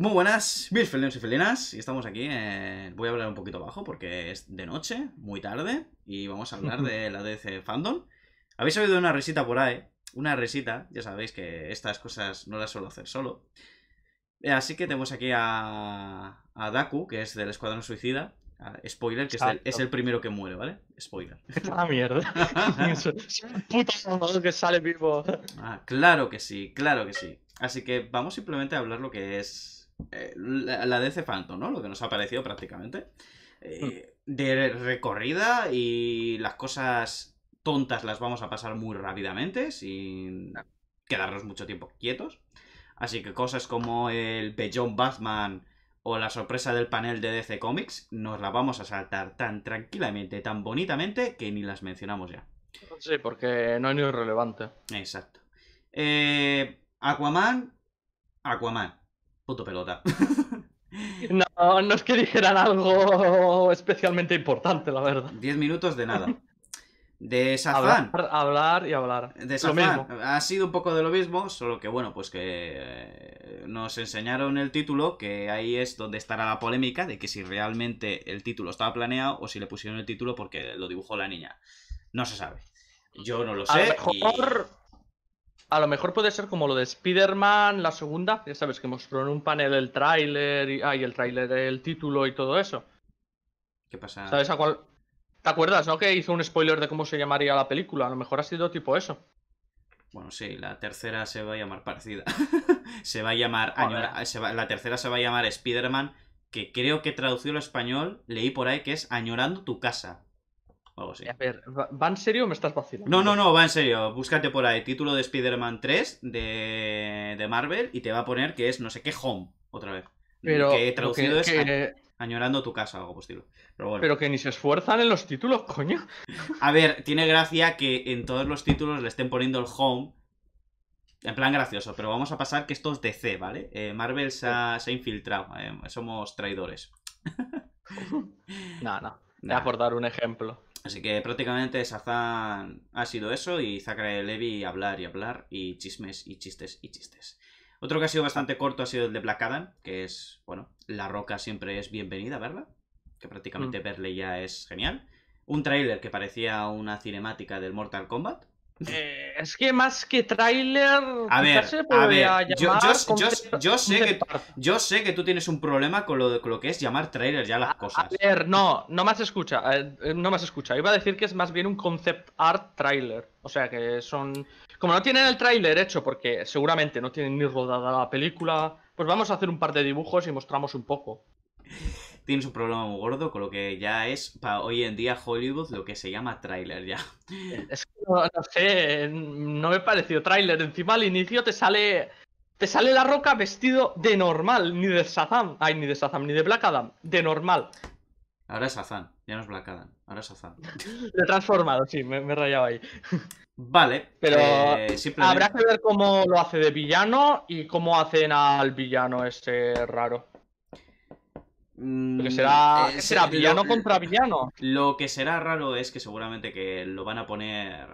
Muy buenas, mis felinos y felinas, y estamos aquí en... Voy a hablar un poquito bajo porque es de noche, muy tarde, y vamos a hablar de la DC Fandom. Habéis oído una risita por ahí, una risita, ya sabéis que estas cosas no las suelo hacer solo. Eh, así que tenemos aquí a, a Daku, que es del Escuadrón Suicida. Ah, spoiler, que es el, primero que muere, ¿vale? Spoiler. Ah, mierda. Puto que sale vivo. Ah, claro que sí, claro que sí. Así que vamos simplemente a hablar lo que es eh, la, de ¿no? Lo que nos ha parecido prácticamente. Eh, hmm. de recorrida y las cosas tontas las vamos a pasar muy rápidamente sin quedarnos mucho tiempo quietos. Así que cosas como el Bellón Batman o la sorpresa del panel de DC Comics nos la vamos a saltar tan tranquilamente, tan bonitamente que ni las mencionamos ya. Sí, porque no es ni relevante. Exacto. Eh, Aquaman, Aquaman pelota. No, no es que dijeran algo especialmente importante, la verdad. Diez minutos de nada. De Safran. Hablar, y hablar. De Safran. Ha sido un poco de lo mismo, solo que bueno, pues que eh, nos enseñaron el título, que ahí es donde estará la polémica de que si realmente el título estaba planeado o si le pusieron el título porque lo dibujó la niña. No se sabe. Yo no lo sé. A mejor... A lo mejor puede ser como lo de Spider-Man, la segunda, ya sabes que mostró en un panel el tráiler y, el tráiler, el título y todo eso. ¿Qué pasa? ¿Sabes a cuál? ¿Te acuerdas, no? Que hizo un spoiler de cómo se llamaría la película. A lo mejor ha sido tipo eso. Bueno, sí, la tercera se va a llamar parecida. se va a llamar. Ah, la tercera se va a llamar Spider-Man, que creo que traducido al español, leí por ahí que es Añorando tu casa. A ver, ¿va en serio o me estás vacilando? No, no, no, va en serio. Búscate por ahí título de Spider-Man 3 de, Marvel y te va a poner que es no sé qué Home, otra vez. Pero que he traducido es añorando tu casa o algo posible. Pero, que ni se esfuerzan en los títulos, coño. A ver, tiene gracia que en todos los títulos le estén poniendo el home en plan gracioso, pero vamos a pasar que esto es DC, ¿vale? Eh, Marvel se ha, infiltrado, eh, somos traidores. no, no. Voy a por dar un ejemplo. Así que prácticamente Sazán ha sido eso y Zachary levy hablar y hablar y chismes y chistes y chistes. Otro que ha sido bastante corto ha sido el de Black Adam, que es, bueno, La Roca siempre es bienvenida, ¿verdad? Que prácticamente mm. verle ya es genial. Un tráiler que parecía una cinemática del Mortal Kombat, eh, es que más que tráiler. A ver, a ver. Yo, sé que, yo sé que tú tienes un problema con lo, lo que es llamar tráiler ya las cosas. A ver, no, no más escucha. Eh, no más escucha. Iba a decir que es más bien un concept art tráiler. O sea que son. Como no tienen el tráiler hecho, porque seguramente no tienen ni rodada la película, pues vamos a hacer un par de dibujos y mostramos un poco tienes un problema muy gordo con lo que ya es para hoy en día Hollywood lo que se llama tráiler ya. Eh, es que no, sé, no me pareció tráiler. Encima al inicio te sale te sale la roca vestido de normal, ni de sazam ay, ni de sazam ni de Black Adam, de normal. Ahora es sazam ya no es Black Adam, ahora es sazam De transformado, sí, me, he rayado ahí. Vale, pero eh, habrá que ver cómo lo hace de villano y cómo hacen al villano este raro que mm, será, eh, será villano contra villano. Lo que será raro es que seguramente que lo van a poner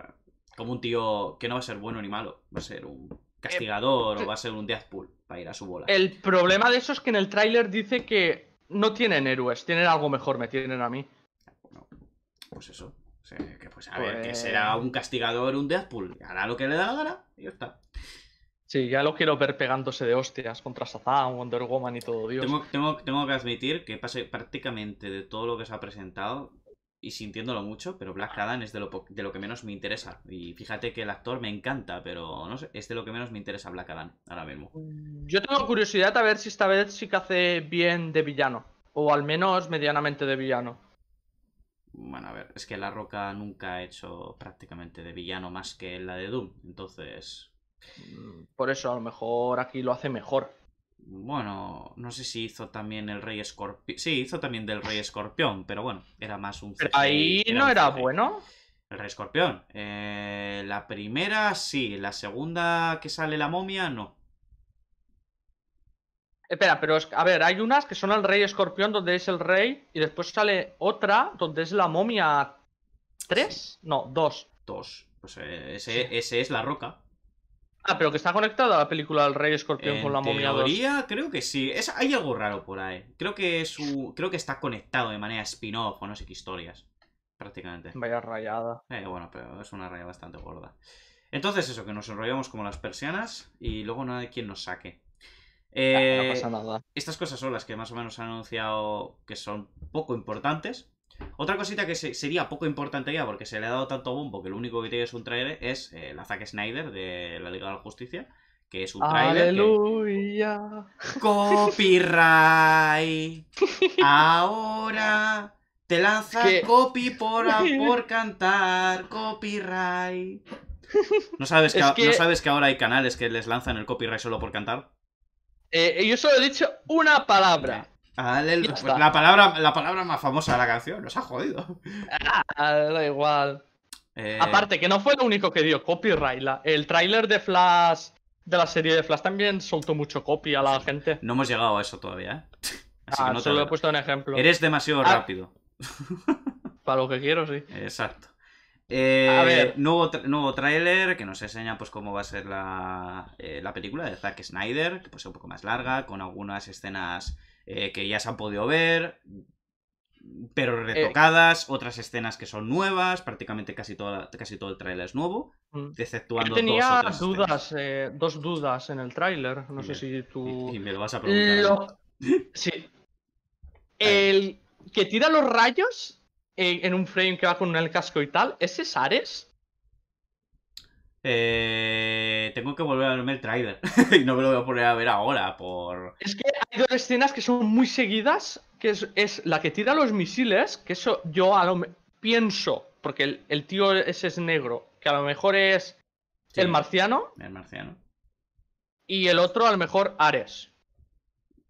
como un tío que no va a ser bueno ni malo. Va a ser un castigador eh, o va a ser un Deathpool para ir a su bola. El problema de eso es que en el tráiler dice que no tienen héroes, tienen algo mejor, me tienen a mí. pues eso. que pues, a ver, que pues será un castigador, un Deathpool. Hará lo que le da la gana y ya está. Sí, ya lo quiero ver pegándose de hostias contra Sazam, Wonder Woman y todo Dios. Tengo, tengo, que admitir que pase prácticamente de todo lo que se ha presentado y sintiéndolo mucho, pero Black Adam es de lo, de lo que menos me interesa. Y fíjate que el actor me encanta, pero no sé, es de lo que menos me interesa Black Adam ahora mismo. Mm, yo tengo curiosidad a ver si esta vez sí que hace bien de villano, o al menos medianamente de villano. Bueno, a ver, es que La Roca nunca ha hecho prácticamente de villano más que la de Doom, entonces Mm, por eso a lo mejor aquí lo hace mejor. Bueno, no sé si hizo también el Rey Escorpión. Sí, hizo también del Rey Escorpión, pero bueno, era más un. ahí no era bueno. El Rey Escorpión. Eh, la primera sí, la segunda que sale la momia no. Espera, pero a ver, hay unas que son el Rey Escorpión donde es el Rey y después sale otra donde es la momia 3, no, dos Dos. Pues eh, ese es la roca. Ah, pero que está conectada la película del Rey Escorpión con la momia creo que sí. Es, hay algo raro por ahí. Creo que creo que está conectado de manera spin-off o no sé qué historias. Prácticamente. Vaya rayada. Eh, bueno, pero es una raya bastante gorda. Entonces, eso, que nos enrollamos como las persianas y luego nada de quien nos saque. no eh, pasa nada. Estas cosas son las que más o menos han anunciado que son poco importantes. Otra cosita que sería poco importante ya, porque se le ha dado tanto bombo que lo único que tiene es un trailer, es eh, la el Snyder de la Liga de la Justicia, que es un trailer. ¡Aleluya! ¡Copyright! Ahora te lanza copy por, cantar, copyright. ¿No sabes, que, sabes que ahora hay canales que les lanzan el copyright solo por cantar? Eh, yo solo he dicho una palabra. Eh. Pues la palabra, la palabra más famosa de la canción, nos ha jodido. Ah, da igual. Eh, Aparte, que no fue lo único que dio copyright. el tráiler de Flash, de la serie de Flash, también soltó mucho copy a la gente. No hemos llegado a eso todavía, ¿eh? Así ah, no te lo he puesto en ejemplo. Eres demasiado ah. rápido. Para lo que quiero, sí. Exacto. Eh, a ver. Nuevo, nuevo tráiler que nos enseña pues cómo va a ser la, eh, la película de Zack Snyder, que pues es un poco más larga, con algunas escenas eh, que ya se han podido ver, mm, pero eh, retocadas, otras escenas que son nuevas, prácticamente casi, todo el tráiler es nuevo, mm. exceptuando Yo tenía dos dudas, eh, dos dudas en el tráiler, no sé si tú... Y, me lo vas a preguntar. Sí. el que tira los rayos en, un frame que va con el casco y tal, ¿ese es Ares? Eh, tengo que volver a verme el trailer. y no me lo voy a poner a ver ahora por... Es que hay dos escenas que son muy seguidas, que es, la que tira los misiles, que eso yo a lo pienso, porque el, tío ese es negro, que a lo mejor es el marciano. El marciano. Y el otro a lo mejor Ares.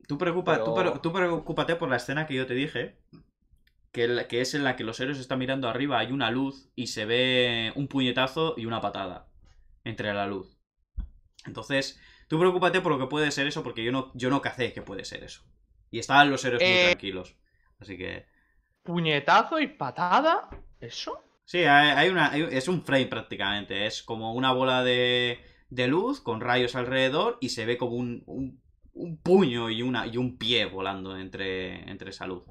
Tú, preocupa, tú preocúpate por la escena que yo te dije, que, es en la que los héroes están mirando arriba, hay una luz y se ve un puñetazo y una patada entre la luz. Entonces, tú preocúpate por lo que puede ser eso, porque yo no, yo no cacé que puede ser eso. Y estaban los héroes muy eh. tranquilos. Así que. ¿Puñetazo y patada? ¿Eso? Sí, hay, una, es un frame prácticamente. Es como una bola de, luz con rayos alrededor y se ve como un, puño y, una, y un pie volando entre, entre esa luz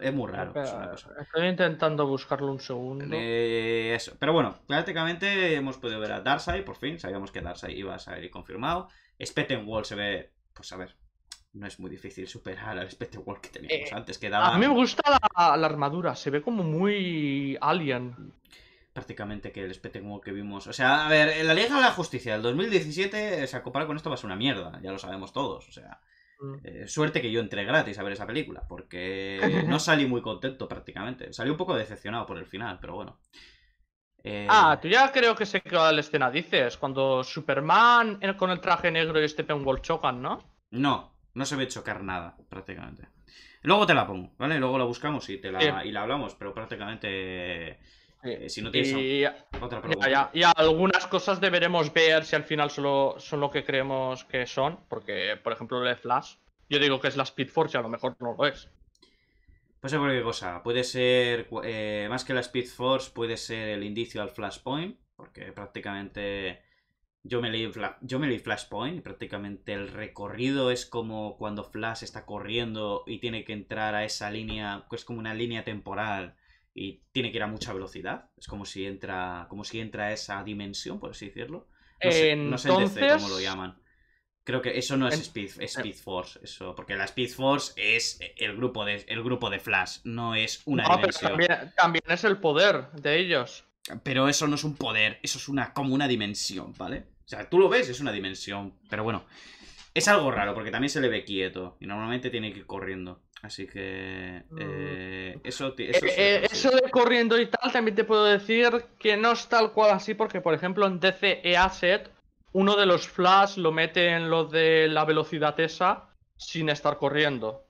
es muy raro. Estoy intentando buscarlo un segundo. Eh, eso. Pero bueno, prácticamente hemos podido ver a Darkseid, por fin. Sabíamos que Darkseid iba a salir confirmado. wall se ve, pues a ver, no es muy difícil superar al wall que teníamos eh, antes. Que A mí me gusta la, armadura, se ve como muy alien. Prácticamente que el wall que vimos. O sea, a ver, la Liga de la Justicia del 2017, o sea, con esto va a ser una mierda, ya lo sabemos todos. O sea, Mm. Eh, suerte que yo entré gratis a ver esa película, porque no salí muy contento prácticamente. Salí un poco decepcionado por el final, pero bueno. Ah, eh, tú ya creo que sé qué escena dices, cuando Superman con el traje negro y este Steppenwolf chocan, ¿no? No, no se ve chocar nada, prácticamente. Luego te la pongo, ¿vale? Luego la buscamos y, te la, y la hablamos, pero prácticamente eh, si no y, algunas cosas deberemos ver si al final solo son lo que creemos que son, porque por ejemplo el Flash, yo digo que es la Speed Force y a lo mejor no lo es. Puede ser cualquier cosa, puede ser eh, más que la Speed Force, puede ser el indicio al Flashpoint, porque prácticamente yo me, leí, yo me leí Flashpoint y prácticamente el recorrido es como cuando Flash está corriendo y tiene que entrar a esa línea, que es como una línea temporal y tiene que ir a mucha velocidad. Es como si entra, como si entra a esa dimensión, por así decirlo. No sé, DC cómo lo llaman. Creo que eso no es eh Speed, Force, eso, porque la Speed Force es el grupo de, el grupo de Flash, no es una no, ah, dimensión. Pero también, es el poder de ellos. Pero eso no es un poder, eso es una como una dimensión, ¿vale? O sea, tú lo ves, es una dimensión, pero bueno, es algo raro porque también se le ve quieto y normalmente tiene que ir corriendo. Así que eso, de corriendo y tal, también te puedo decir que no es tal cual así, porque por ejemplo en DCE Asset, uno de los flash lo mete en lo de la velocidad esa sin estar corriendo.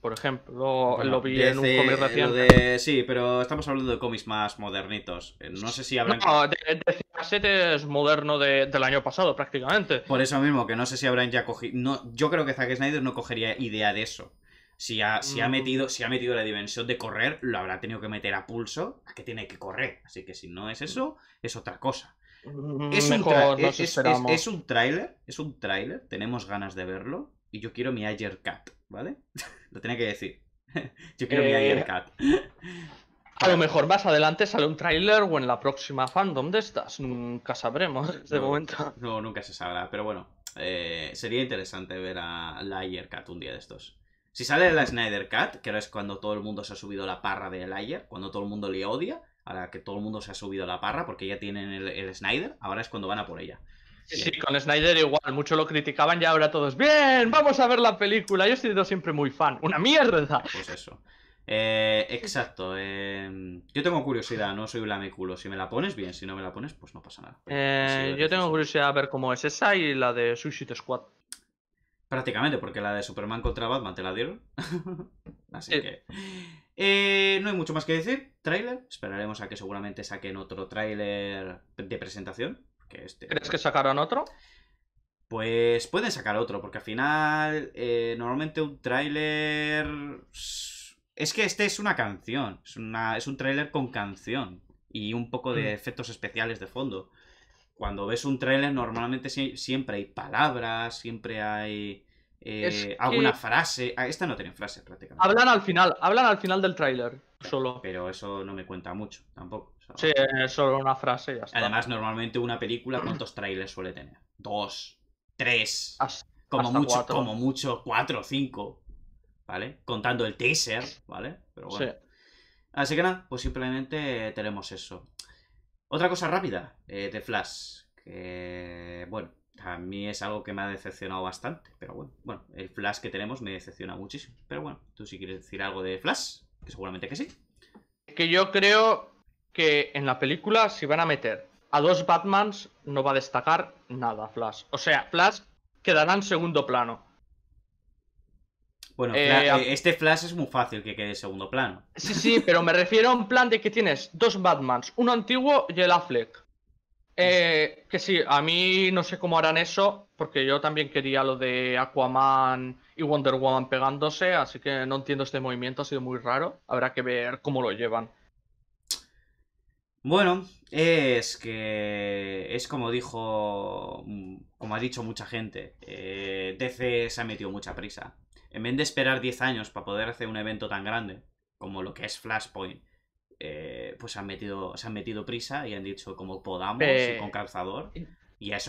Por ejemplo, lo vi en un e cómic reciente. Sí, pero estamos hablando de cómics más modernitos. Eh, no sé si habrán. No, e Asset es moderno del año pasado prácticamente. Por eso mismo, que no sé si habrán ya cogido. No, yo creo que Zack Snyder no cogería idea de eso. Mm. Si ha, metido, la dimensión de correr, lo habrá tenido que meter a pulso a que tiene que correr. Así que si no es eso, es otra cosa. Mm, es un, es, un tráiler, es un tráiler, tenemos ganas de verlo y yo quiero mi Ayer Cat, ¿vale? lo tenía que decir. yo quiero mi Ayer eh, Cat. A lo mejor más adelante sale un tráiler o en la próxima fandom de estás, Nunca sabremos de momento. No, nunca se sabrá. Pero bueno, eh, sería interesante ver a la Cat un día de estos. Si sale la Snyder Cat, que ahora es cuando todo el mundo se ha subido la parra de Elijah, cuando todo el mundo le odia, ahora que todo el mundo se ha subido la parra porque ya tienen el, Snyder, ahora es cuando van a por ella. Sí, con Snyder igual, mucho lo criticaban y ahora todos, bien, vamos a ver la película, yo he sido siempre muy fan, una mierda. Pues eso. Eh, exacto. Em, yo tengo curiosidad, no soy blameculo. Si me la pones bien, si no me la pones, pues no pasa nada. Eh, yo tengo curiosidad a ver cómo es esa y la de Suicide Squad. Prácticamente, porque la de Superman contra Batman te la dieron. Así que. Eh, no hay mucho más que decir. Trailer. Esperaremos a que seguramente saquen otro tráiler de presentación. Este ¿Crees pues que sacarán otro? Pues pueden sacar otro, porque al final. Eh, normalmente un trailer... Es que este es una canción. Es, es un tráiler con canción. Y un poco de mm. efectos especiales de fondo cuando ves un tráiler, normalmente siempre hay palabras, siempre hay eh, alguna frase. Ah, esta no tiene frase, prácticamente. Hablan al final, hablan al final del tráiler solo. Pero eso no me cuenta mucho tampoco. sí, solo una frase ya está. Además, normalmente una película, ¿cuántos tráilers suele tener? Dos, tres, como mucho, como mucho, cuatro, cinco. ¿Vale? Contando el teaser, ¿vale? Pero Así que nada, pues simplemente tenemos eso. Otra cosa rápida eh, de Flash, que bueno, a mí es algo que me ha decepcionado bastante, pero bueno, bueno, el Flash que tenemos me decepciona muchísimo. Pero bueno, tú si quieres decir algo de Flash, que seguramente que sí. Que yo creo que en la película si van a meter a dos Batmans no va a destacar nada Flash. O sea, Flash quedará en segundo plano. Bueno, eh, eh, este Flash es muy fácil que quede en segundo plano. Sí, sí, pero me refiero a un plan de que tienes dos Batmans, uno antiguo y el Affleck. Eh, que sí, a mí no sé cómo harán eso, porque yo también quería lo de Aquaman y Wonder Woman pegándose, así que no entiendo este movimiento, ha sido muy raro. Habrá que ver cómo lo llevan. Bueno, es que es como dijo, como ha dicho mucha gente, DC se ha metido mucha prisa en vez de esperar 10 años para poder hacer un evento tan grande como lo que es Flashpoint, eh, pues han metido, se han metido prisa y han dicho como podamos eh, con calzador.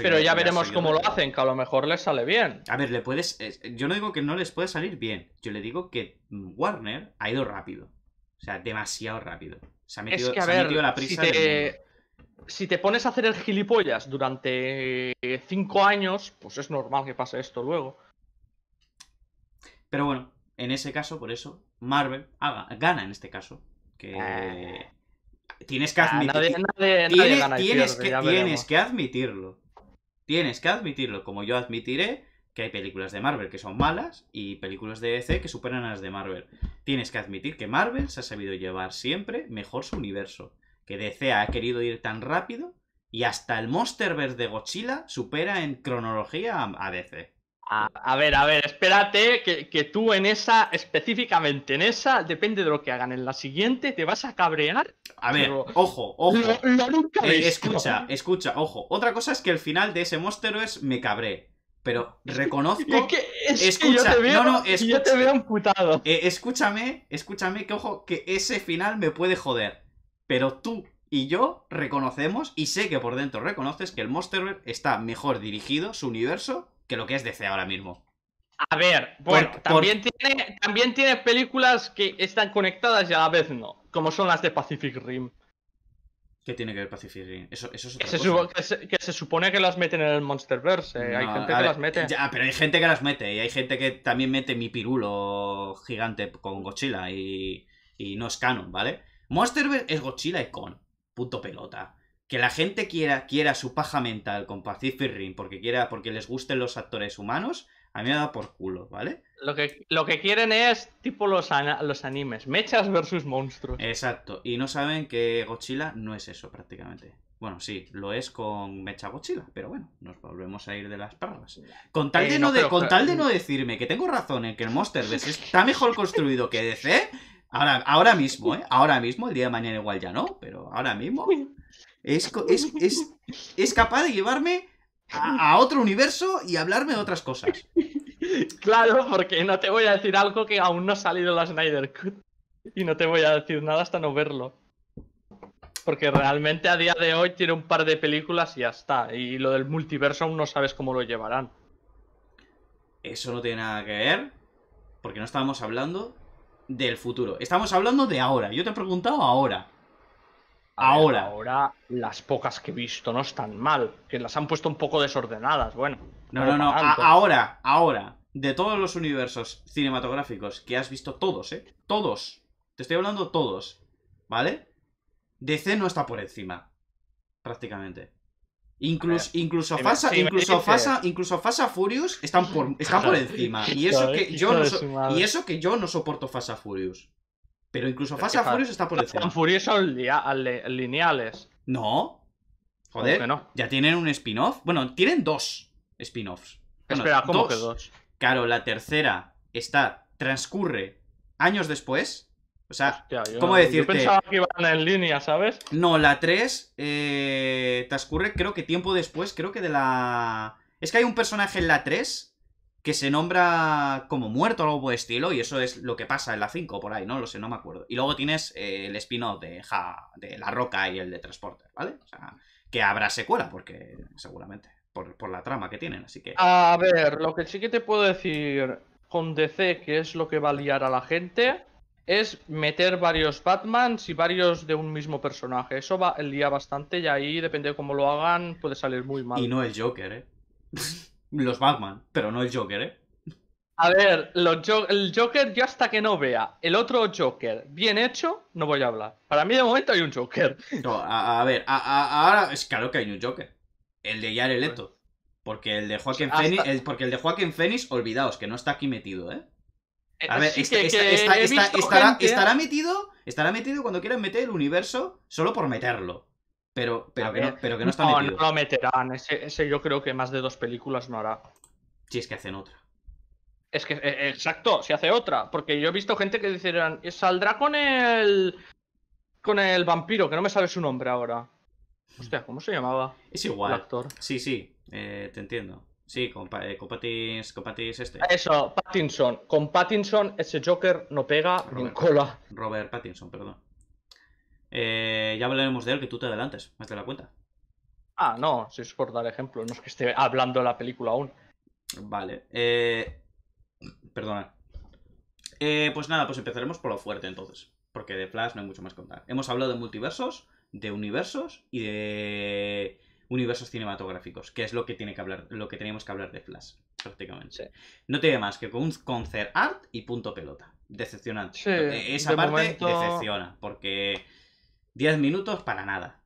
pero ya, veremos cómo lo hacen, que a lo mejor les sale bien. A ver, le puedes. Yo no digo que no les puede salir bien. Yo le digo que Warner ha ido rápido. O sea, demasiado rápido. Se ha metido, la prisa. Si te... si te pones a hacer el gilipollas durante cinco años, pues es normal que pase esto luego. Pero bueno, en ese caso, por eso, Marvel ah, gana en este caso. Que. Ah. Tienes que ah, admitirlo. tienes, que, tienes que admitirlo. Tienes que admitirlo. Como yo admitiré que hay películas de Marvel que son malas y películas de DC que superan a las de Marvel. Tienes que admitir que Marvel se ha sabido llevar siempre mejor su universo, que DC ha querido ir tan rápido y hasta el Monsterverse de Godzilla supera en cronología a DC. A, ver, a ver, espérate, que, tú en esa, específicamente en esa, depende de lo que hagan en la siguiente, te vas a cabrear. A ver, ojo, ojo. Eh, escucha, escucha, ojo. Otra cosa es que el final de ese monster es me cabré. Pero reconozco. que, escucha, te veo, no, no, yo te veo amputado. Eh, escúchame, escúchame, que ojo, que ese final me puede joder. Pero tú y yo reconocemos, y sé que por dentro reconoces que el Monsterverse está mejor dirigido, su universo, que lo que es DC ahora mismo. A ver, bueno, también, Tiene, películas que están conectadas y a la vez no, como son las de Pacific Rim. ¿Qué tiene que ver Pacific Rim? Eso, que, Se, supone que las meten en el Monsterverse. Eh, hay gente que las mete. Ya, pero hay gente que las mete. Y hay gente que también mete mi pirulo gigante con Godzilla. Y, y no es canon, ¿vale? Monsterverse es Godzilla y con. Punto pelota que la gente quiera, quiera su paja mental con Pacific Rim porque quiera, porque les gusten los actores humanos, a mí me da por culo, ¿vale? Lo que, lo que quieren es tipo los, los animes, mechas versus monstruos. Exacto, y no saben que Godzilla no es eso prácticamente. Bueno, sí, lo es con Mecha Godzilla, pero bueno, nos volvemos a ir de las parras. Con tal, eh, de, no, de con tal de no decirme que tengo razón en que el Monsterverse está mejor construido que DC, ahora, ahora mismo, ¿eh? Ahora mismo, el día de mañana igual ya no, pero ahora mismo... Es, capaz de llevarme a, otro universo y hablarme de otras cosas. Claro, porque no te voy a decir algo que aún no ha salido la Snyder Cut. Y no te voy a decir nada hasta no verlo. Porque realmente a día de hoy tiene un par de películas y ya está. Y lo del multiverso aún no sabes cómo lo llevarán. Eso no tiene nada que ver. Porque no estábamos hablando del futuro. Estamos hablando de ahora. Yo te he preguntado ahora. Ahora. las pocas que he visto no están mal, que las han puesto un poco desordenadas, bueno. No, no, no, ahora, ahora, de todos los universos cinematográficos que has visto todos, ¿eh? Todos. Te estoy hablando todos, ¿vale? DC no está por encima, prácticamente. Incluso, incluso, Fasa, incluso, incluso Fasa Furious están por, por encima. Y eso, que yo no y eso que yo no soporto Fasa Furious. Pero incluso Fast and Furious está por encima. Fast Furious son lineales. No. Joder, ya tienen un spin-off. Bueno, tienen dos spin-offs. Espera, ¿cómo que dos? Claro, la tercera está, transcurre años después. O sea, ¿cómo decirte? Yo pensaba que iban en línea, ¿sabes? No, la 3 eh, transcurre creo que tiempo después, creo que de la... Es que hay un personaje en la 3 que se nombra como muerto o algo por estilo, y eso es lo que pasa en la 5 por ahí, ¿no? Lo sé, no me acuerdo. Y luego tienes eh, el spin-off de, ja, de La Roca y el de Transporter, ¿vale? O sea, que habrá secuela, porque seguramente, por, la trama que tienen, así que... A ver, lo que sí que te puedo decir con DC, que es lo que va a liar a la gente, es meter varios Batmans y varios de un mismo personaje. Eso va, día bastante y ahí, depende de cómo lo hagan, puede salir muy mal. Y no el Joker, ¿eh? Los Batman, pero no el Joker, ¿eh? A ver, el Joker yo hasta que no vea el otro Joker bien hecho, no voy a hablar. Para mí de momento hay un Joker. No, a, ver, ahora es claro que hay un Joker. El de Jared Leto. Porque el de Joaquín Phoenix, porque el de Joaquin Phoenix, olvidaos que no está aquí metido, ¿eh? eh a ver, este, este, estará metido, estará metido cuando quieran meter el universo solo por meterlo. Pero, pero, que, no, pero que no no, lo meterán. Ese, yo creo que más de dos películas no hará. Si es que hacen otra. Es que, eh, exacto, si hace otra. Porque yo he visto gente que decían saldrá con el. con el vampiro, que no me sabe su nombre ahora. Hostia, ¿cómo se llamaba? Es igual. actor. Sí, sí, eh, te entiendo. Sí, con, eh, este. Eso, Pattinson. Con Pattinson ese Joker no pega ni cola. Robert Pattinson, perdón. Eh, ya hablaremos de él, que tú te adelantes, ¿me de la cuenta. Ah, no, si es por dar ejemplo, no es que esté hablando la película aún. Vale, eh... perdona. Eh, pues nada, pues empezaremos por lo fuerte entonces, porque de Flash no hay mucho más que contar. Hemos hablado de multiversos, de universos y de universos cinematográficos, que es lo que tiene que hablar, lo que teníamos que hablar de Flash, prácticamente. No tiene más que con un concert art y punto pelota. Decepcionante. Esa parte decepciona, porque 10 minutos para nada.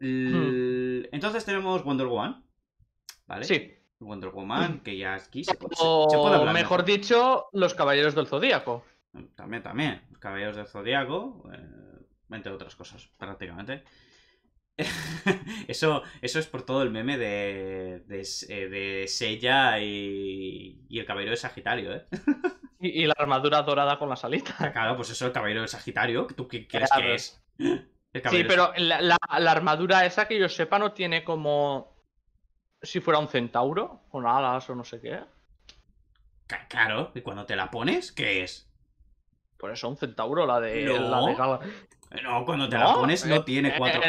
Hmm. Entonces tenemos Wonder Woman. ¿Vale? Sí. Wonder Woman, que ya aquí se o, Mejor dicho, los Caballeros del Zodíaco. También, también. Los Caballeros del Zodíaco, eh, entre otras cosas, prácticamente. eso, eso es por todo el meme de, de, eh, Sella y, y, el caballero de Sagitario, ¿eh? y, la armadura dorada con la salita. Ah, claro, pues eso, el caballero de Sagitario, ¿tú qué crees que es? Sí, pero la, armadura esa que yo sepa no tiene como... Si fuera un centauro, con alas o no sé qué. Claro, y cuando te la pones, ¿qué es? Por eso un centauro, la de... No, la no cuando te la pones no eh, tiene eh, cuatro...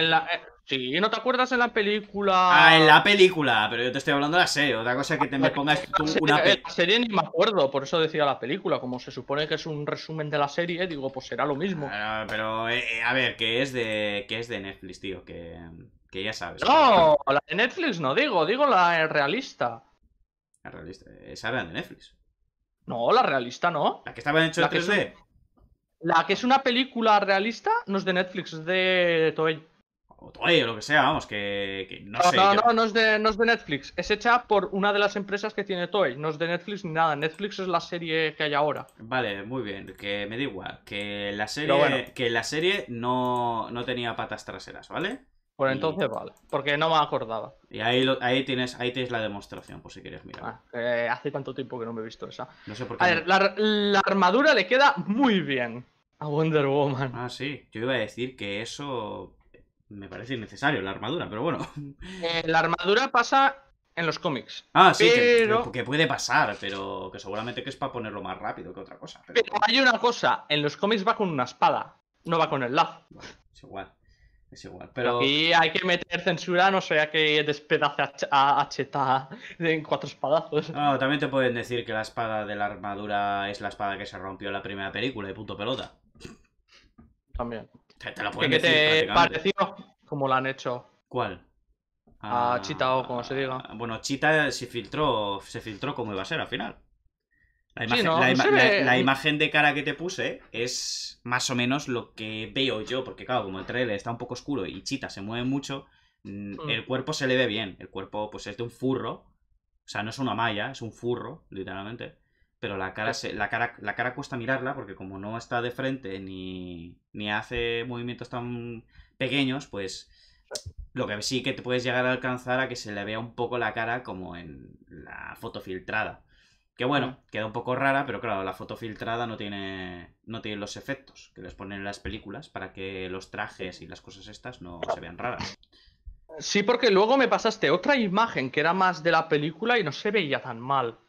Sí, ¿no te acuerdas en la película? Ah, en la película, pero yo te estoy hablando de la serie. Otra cosa es que te me ah, pongas una eh, película. La serie ni me acuerdo, por eso decía la película. Como se supone que es un resumen de la serie, digo, pues será lo mismo. Ah, pero, eh, eh, a ver, ¿qué es de que es de Netflix, tío, que, ya sabes. No, la de Netflix no digo, digo la realista. La realista, esa era de Netflix. No, la realista no. La que estaba hecho en 3D. La que es una película realista no es de Netflix, es de Toei o Toei o lo que sea, vamos, que, no, sé. No, no, no es, de, no de Netflix. Es hecha por una de las empresas que tiene Toy, No es de Netflix ni nada. Netflix es la serie que hay ahora. Vale, muy bien. Que me da igual. Que la serie, que la serie no, tenía patas traseras, ¿vale? Por entonces, vale. Porque no me acordaba. Y ahí, ahí, tienes, ahí tienes la demostración, por si quieres mirar. Ah, hace tanto tiempo que no me he visto esa. No sé por qué. A ver, la armadura le queda muy bien a Wonder Woman. Ah, sí. Yo iba a decir que eso me parece innecesario la armadura, pero bueno. Eh, la armadura pasa en los cómics. Ah, sí, que, puede pasar, pero que seguramente que es para ponerlo más rápido que otra cosa. Pero... hay una cosa, en los cómics va con una espada, no va con el lazo. es igual, es igual, pero... y hay que meter censura, no sea que despedace a, Cheta en cuatro espadazos. No, ah, también te pueden decir que la espada de la armadura es la espada que se rompió en la primera película de punto pelota. También. Te, te pareció como lo han hecho. ¿Cuál? A, Chita o como se diga. Ah, bueno, Chita se filtró, se filtró como iba a ser al final. La imagen, de cara que te puse es más o menos lo que veo yo, porque claro, como el trailer está un poco oscuro y Chita se mueve mucho, mm, mm. el cuerpo se le ve bien. El cuerpo pues es de un furro, o sea, no es una malla, es un furro, literalmente pero la cara, eh se, la cara, la cara cuesta mirarla porque como no está de frente ni, hace movimientos tan pequeños, pues lo que sí que te puedes llegar a alcanzar a que se le vea un poco la cara como en la foto filtrada. Que bueno, queda un poco rara, pero claro, la foto filtrada no tiene, no tiene los efectos que les ponen en las películas para que los trajes y las cosas estas no se vean raras. Sí, porque luego me pasaste otra imagen que era más de la película y no se veía tan mal.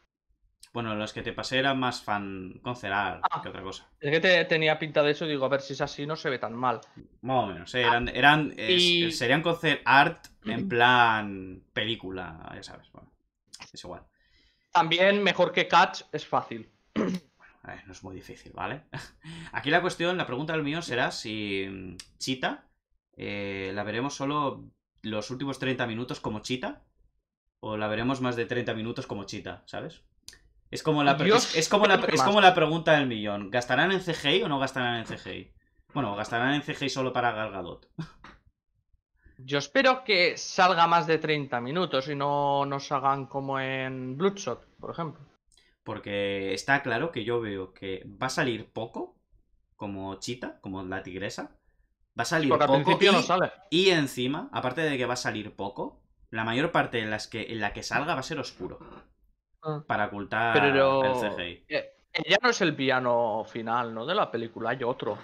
Bueno, los que te pasé eran más fan conceral ah. que otra cosa. Es que te, tenía pinta de eso, digo, a ver si es así, no se ve tan mal. Más o menos, ah, eran, serían concert art en plan película, ya sabes, bueno, es igual. También mejor que Catch es fácil. Bueno, a no es muy difícil, ¿vale? Aquí la cuestión, la pregunta del mío será si mm, Chita eh, la veremos solo los últimos 30 minutos como Chita o la veremos más de 30 minutos como Chita, ¿sabes? Es como la, es, como es como la pregunta del millón. ¿Gastarán en CGI o no gastarán en CGI? Bueno, gastarán en CGI solo para Gargadot. Yo espero que salga más de 30 minutos y no nos hagan como en Bloodshot, por ejemplo. Porque está claro que yo veo que va a salir poco, como Chita, como la tigresa. Va a salir poco. y, encima, aparte de que va a salir poco, la mayor parte en, las que, en la que salga va a ser oscuro. Ah. para ocultar el CGI. Eh, eh, ya no es el piano final, ¿no? De la película, hay otro.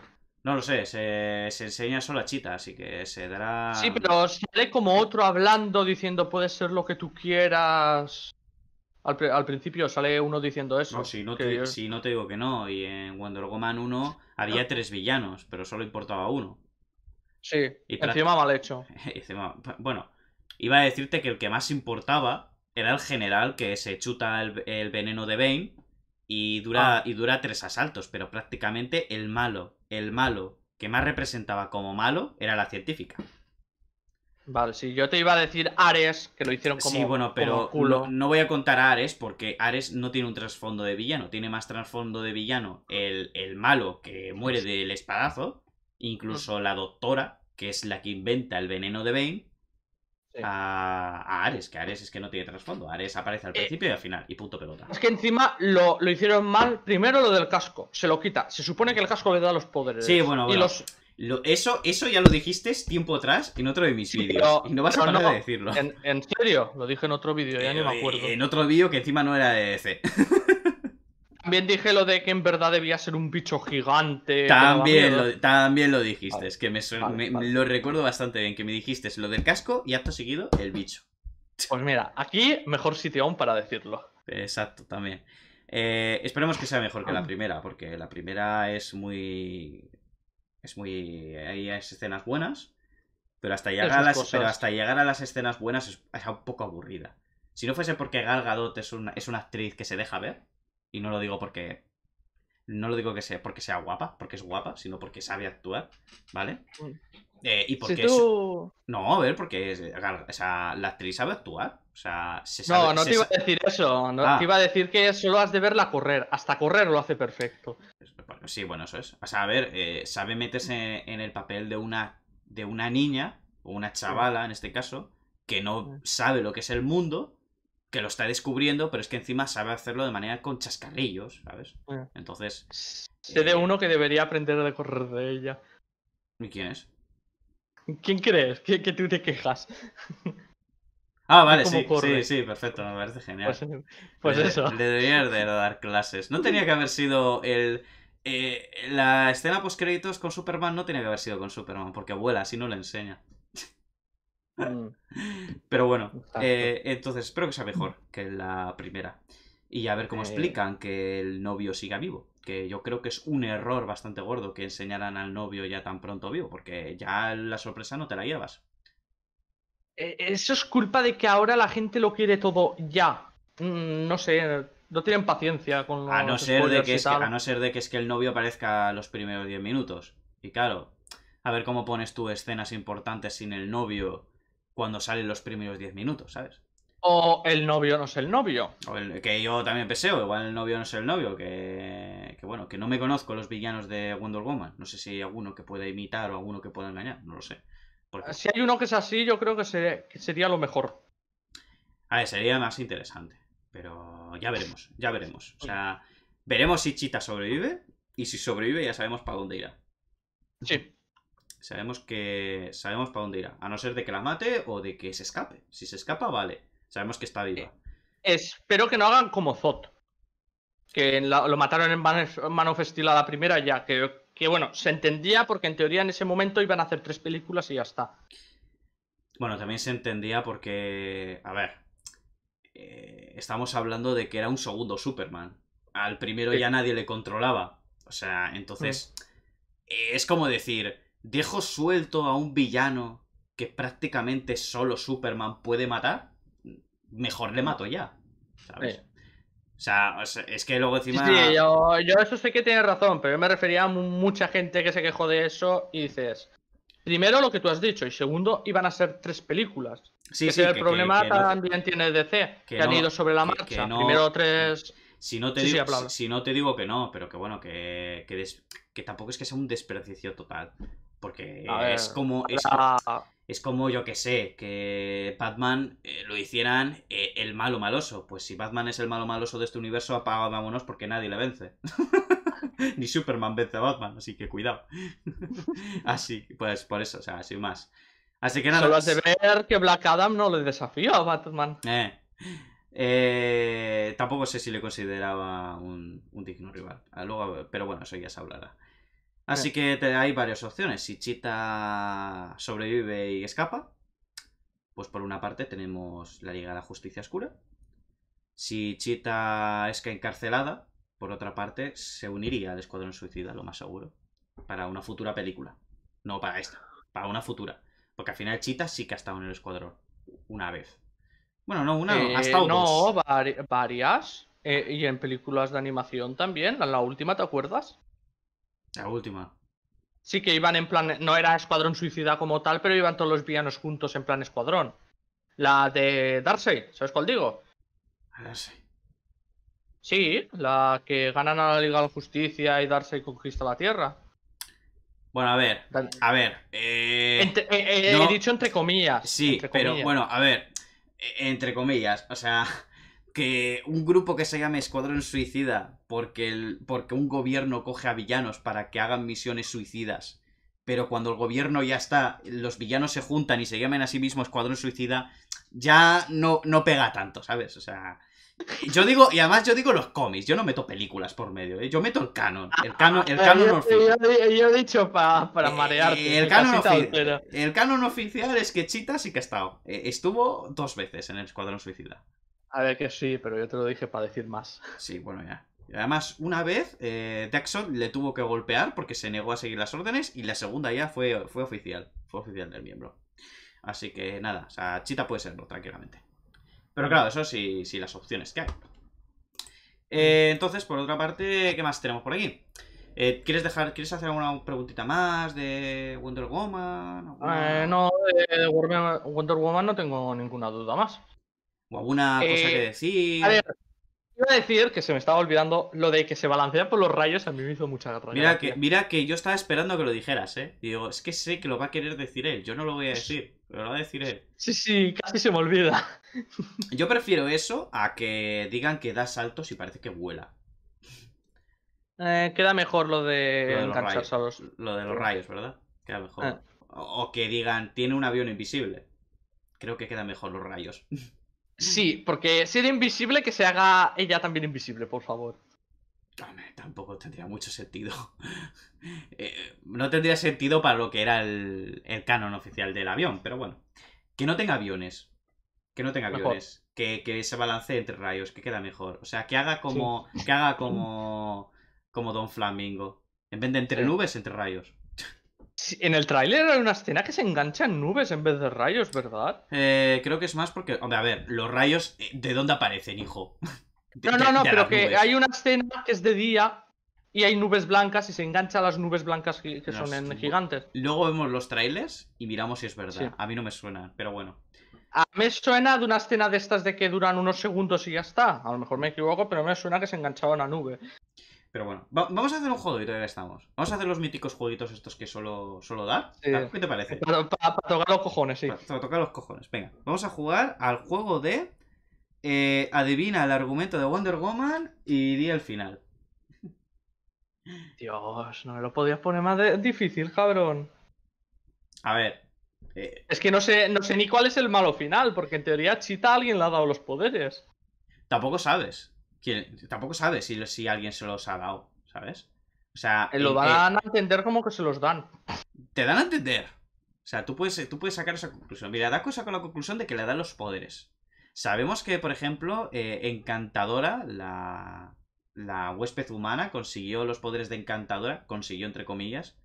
No lo sé, se, enseña solo Chita, así que se dará. Sí, pero sale como otro hablando, diciendo puede ser lo que tú quieras. Al, principio sale uno diciendo eso. No, si no, te, digo que no. Y en Wonder Woman 1 había ah. tres villanos, pero solo importaba uno. Sí, y encima mal hecho. Bueno, iba a decirte que el que más importaba era el general que se chuta el, veneno de Bane y dura, ah. y dura tres asaltos, pero prácticamente el malo, el malo que más representaba como malo era la científica. Vale, si yo te iba a decir Ares, que lo hicieron como. Sí, bueno, pero culo. No, voy a contar a Ares porque Ares no tiene un trasfondo de villano. Tiene más trasfondo de villano el, el malo que muere del espadazo, incluso la doctora, que es la que inventa el veneno de Bane, a, Ares, que Ares es que no tiene trasfondo. Ares aparece al eh, principio y al final, y punto pelota. Es que encima lo, hicieron mal. Primero lo del casco, se lo quita. Se supone que el casco le da los poderes. Sí, bueno, eso, eso ya lo dijiste tiempo atrás en otro de mis vídeos. y no vas a parar decirlo. En, serio, lo dije en otro vídeo, ya ni me eh, acuerdo. En otro vídeo que encima no era de C. También dije lo de que en verdad debía ser un bicho gigante. También, lo, también lo dijiste, es que me, lo recuerdo bastante bien, que me dijiste lo del casco y acto seguido el bicho. Pues mira, aquí mejor sitio aún para decirlo. Exacto, también. Eh, esperemos que sea mejor que la ah. primera, porque la primera es muy. Es muy. Hay escenas buenas, pero hasta llegar, a las, hasta llegar a las escenas buenas es, un poco aburrida. Si no fuese porque Gal es una actriz que se deja ver, y no lo digo porque. No lo digo que sea porque sea guapa, porque es guapa, sino porque sabe actuar, ¿vale? Eh, y porque. Si No, a ver, porque la actriz sabe actuar. O sea, se sabe, no, no te iba a decir eso. No ah. te iba a decir que solo has de verla correr. Hasta correr lo hace perfecto. sí, bueno, eso es. O sea, a ver, eh, sabe meterse en el papel de una, de una niña, o una chavala en este caso, que no sabe lo que es el mundo, que lo está descubriendo, pero es que encima sabe hacerlo de manera con chascarrillos, ¿sabes? Entonces. se de eh, uno que debería aprender a correr de ella. ¿Y quién es? ¿Quién crees? ¿Que, tú te quejas? Ah, vale, sí, sí, sí, perfecto, me parece genial. Pues, pues eso. Le debería de dar clases. No tenía que haber sido el. Eh, la escena post créditos con Superman no tenía que haber sido con Superman, porque vuela, así no le enseña. Mm. Pero bueno, eh, entonces espero que sea mejor que la primera. Y a ver cómo eh. explican que el novio siga vivo. Que yo creo que es un error bastante gordo que enseñaran al novio ya tan pronto vivo, porque ya la sorpresa no te la llevas. E, eso es culpa de que ahora la gente lo quiere todo ya. Mm, no sé, no tienen paciencia con a no ser de que, es A no ser de que es que el novio aparezca los primeros 10 minutos. Y claro, a ver cómo pones tú escenas importantes sin el novio cuando salen los primeros 10 minutos, ¿sabes? O el novio no es el novio. que yo también peseo, igual el novio no es el novio, que, bueno, que no me conozco los villanos de Wonder Woman. No sé si hay alguno que pueda imitar o alguno que pueda engañar, no lo sé. Si hay uno que es así, yo creo que, que sería lo mejor. A ver, sería más interesante. Pero ya veremos, ya veremos. O sea, veremos si Chita sobrevive y si sobrevive ya sabemos para dónde irá. Sí. Sabemos que. Sabemos para dónde irá. A no ser de que la mate o de que se escape. Si se escapa, vale. Sabemos que está viva. Espero que no hagan como Zot. Que lo mataron en Man, la primera ya. Que, bueno, se entendía porque en teoría en ese momento iban a hacer tres películas y ya está. Bueno, también se entendía porque. A ver. Eh, estamos hablando de que era un segundo Superman. Al primero ya nadie le controlaba. O sea, entonces. es como decir dejo suelto a un villano que prácticamente solo Superman puede matar, mejor le mato ya. ¿Sabes? Eh. O sea, es que luego encima. Sí, yo, eso sé que tienes razón, pero yo me refería a mucha gente que se quejó de eso y dices. Primero lo que tú has dicho, y segundo, iban a ser tres películas. Sí, el problema también tiene DC, que, han ido sobre la marcha. Primero tres. Si no, te digo, si, no te digo que no, pero que bueno, que, que tampoco es que sea un desperdicio total. Porque es como. Es, es, como, yo que sé, que Batman eh, lo hicieran eh, el malo maloso. Pues si Batman es el malo maloso de este universo, vámonos porque nadie le vence. Ni Superman vence a Batman, así que cuidado. así, pues por eso, o sea, sin más. Así que nada. Solo has de ver que Black Adam no le desafía a Batman. Eh, eh. tampoco sé si le consideraba un, digno rival. Ah, luego, pero bueno, eso ya se hablará. Así eh. que hay varias opciones. Si Chita sobrevive y escapa, pues por una parte tenemos la Liga de la Justicia Oscura. Si Chita es que encarcelada, por otra parte se uniría al Escuadrón Suicida, lo más seguro, para una futura película. No para esta, para una futura. Porque al final Chita sí que ha estado en el Escuadrón una vez. Bueno, no una, eh, no, No, varias. Eh, y en películas de animación también. la última, ¿te acuerdas? La última. Sí, que iban en plan. No era Escuadrón Suicida como tal, pero iban todos los villanos juntos en plan Escuadrón. La de Darkseid, ¿sabes cuál digo? Ah, sí Sí, la que ganan a la Liga de Justicia y Darkseid conquista la Tierra. Bueno, a ver, a ver. Eh, eh, eh, he dicho entre comillas. Sí, pero bueno, a ver, e-, entre comillas, o sea, que un grupo que se llame Escuadrón Suicida, porque, el, porque un gobierno coge a villanos para que hagan misiones suicidas, pero cuando el gobierno ya está, los villanos se juntan y se llaman a sí mismos Escuadrón Suicida, ya no, no pega tanto, ¿sabes? O sea... Yo digo, y además yo digo los cómics, yo no meto películas por medio, ¿eh? yo meto el canon. El canon, eh, oficial. Yo, he dicho para eh, marearte. el, canon oficial es que Chita sí que ha estado. Eh, estuvo dos veces en el Escuadrón Suicida. A ver que sí, pero yo te lo dije para decir más. Sí, bueno, ya. Además, una vez eh, le tuvo que golpear porque se negó a seguir las órdenes y la segunda ya fue, fue oficial. Fue oficial del miembro. Así que nada, o sea, Chita puede serlo tranquilamente. Pero claro, eso sí, sí las opciones que hay. Eh, entonces, por otra parte, ¿qué más tenemos por aquí? Eh, ¿Quieres dejar, quieres hacer alguna preguntita más de Wonder Woman? Eh, no, de Wonder Woman no tengo ninguna duda más. ¿O alguna cosa eh, que decir? A ver, iba a decir que se me estaba olvidando lo de que se balancea por los rayos, a mí me hizo mucha gracia. Mira que, mira que yo estaba esperando que lo dijeras, ¿eh? digo, es que sé que lo va a querer decir él, yo no lo voy a decir, pero lo va a decir él. Sí, sí, casi se me olvida. Yo prefiero eso a que digan que da saltos y parece que vuela. Eh, queda mejor lo de, lo de los... rayos, ¿verdad? Queda mejor. Ah. O, o que digan, tiene un avión invisible. Creo que queda mejor los rayos. Sí, porque si invisible, que se haga ella también invisible, por favor. tampoco tendría mucho sentido. Eh, no tendría sentido para lo que era el, canon oficial del avión, pero bueno. Que no tenga aviones. Que no tenga aviones. Que, que, se balance entre rayos, que queda mejor. O sea, que haga como. Que haga como. como Don Flamingo. En vez de entre nubes, entre rayos. En el tráiler hay una escena que se engancha en nubes en vez de rayos, ¿verdad? Eh, creo que es más porque. a ver, los rayos, eh, ¿de dónde aparecen, hijo? no, no, no, pero que hay una escena que es de día y hay nubes blancas y se engancha a las nubes blancas que, son en gigantes. Luego vemos los trailers y miramos si es verdad. A mí no me suena, pero bueno. A mí me suena de una escena de estas de que duran unos segundos y ya está. A lo mejor me equivoco, pero me suena que se enganchaba a una nube. Pero bueno, vamos a hacer un juego y ya estamos. Vamos a hacer los míticos jueguitos estos que solo, solo da ¿Qué te parece? Para, tocar los cojones, sí. Para, tocar los cojones. Venga, vamos a jugar al juego de eh, Adivina el argumento de Wonder Woman y di el final. Dios, no me lo podías poner más difícil, cabrón. A ver. Eh. Es que no sé, no sé ni cuál es el malo final, porque en teoría Chita alguien le ha dado los poderes. Tampoco sabes tampoco sabe si, si alguien se los ha dado, ¿sabes? O sea, eh, lo eh, van a entender como que se los dan. Te dan a entender. O sea, tú puedes, tú puedes sacar esa conclusión. Mira, cosa con la conclusión de que le dan los poderes. Sabemos que, por ejemplo, eh, Encantadora, la, la huésped humana, consiguió los poderes de Encantadora, consiguió entre comillas,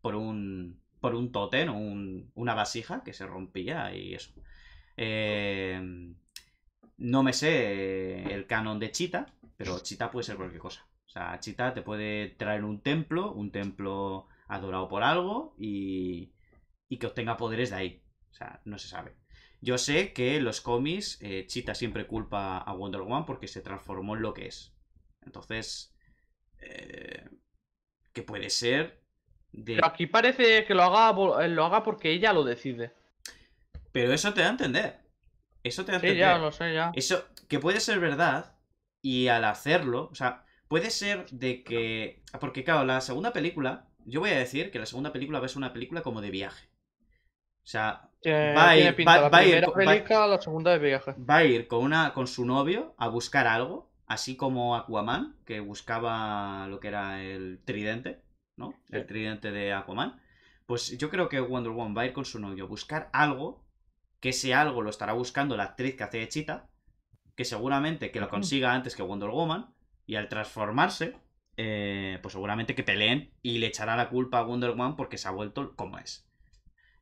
por un por un tótem, un, una vasija que se rompía y eso. Eh, no me sé eh, el canon de Chita, pero Chita puede ser cualquier cosa. O sea, Chita te puede traer un templo, un templo adorado por algo y, que obtenga poderes de ahí. O sea, no se sabe. Yo sé que en los cómics eh, Chita siempre culpa a Wonder Woman porque se transformó en lo que es. Entonces, eh, que puede ser Pero aquí parece que lo haga, lo haga porque ella lo decide. Pero eso te da a entender. Eso te hace. Sí, ya, lo sé, ya. Eso, que puede ser verdad, y al hacerlo, o sea, puede ser de que. Porque, claro, la segunda película, yo voy a decir que la segunda película va a ser una película como de viaje. O sea, va, a ir, la segunda va a ir con una con su novio a buscar algo, así como Aquaman, que buscaba lo que era el tridente, ¿no? El tridente de Aquaman. Pues yo creo que Wonder Woman va a ir con su novio a buscar algo que ese algo lo estará buscando la actriz que hace de Chita, que seguramente que lo consiga antes que Wonder Woman, y al transformarse, eh, pues seguramente que peleen y le echará la culpa a Wonder Woman porque se ha vuelto como es.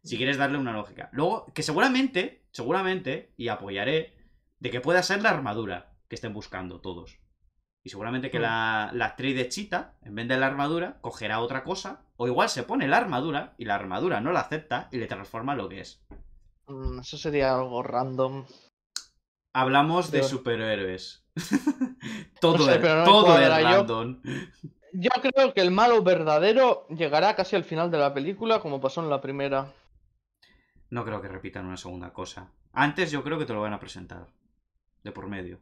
Si quieres darle una lógica. Luego, que seguramente, seguramente, y apoyaré, de que pueda ser la armadura que estén buscando todos. Y seguramente que mm. la, la, actriz de Chita, en vez de la armadura, cogerá otra cosa. O igual se pone la armadura y la armadura no la acepta y le transforma lo que es. Mm, eso sería algo random. Hablamos de superhéroes. todo era pues, random. Yo, yo creo que el malo verdadero llegará casi al final de la película, como pasó en la primera. No creo que repitan una segunda cosa. Antes yo creo que te lo van a presentar. De por medio.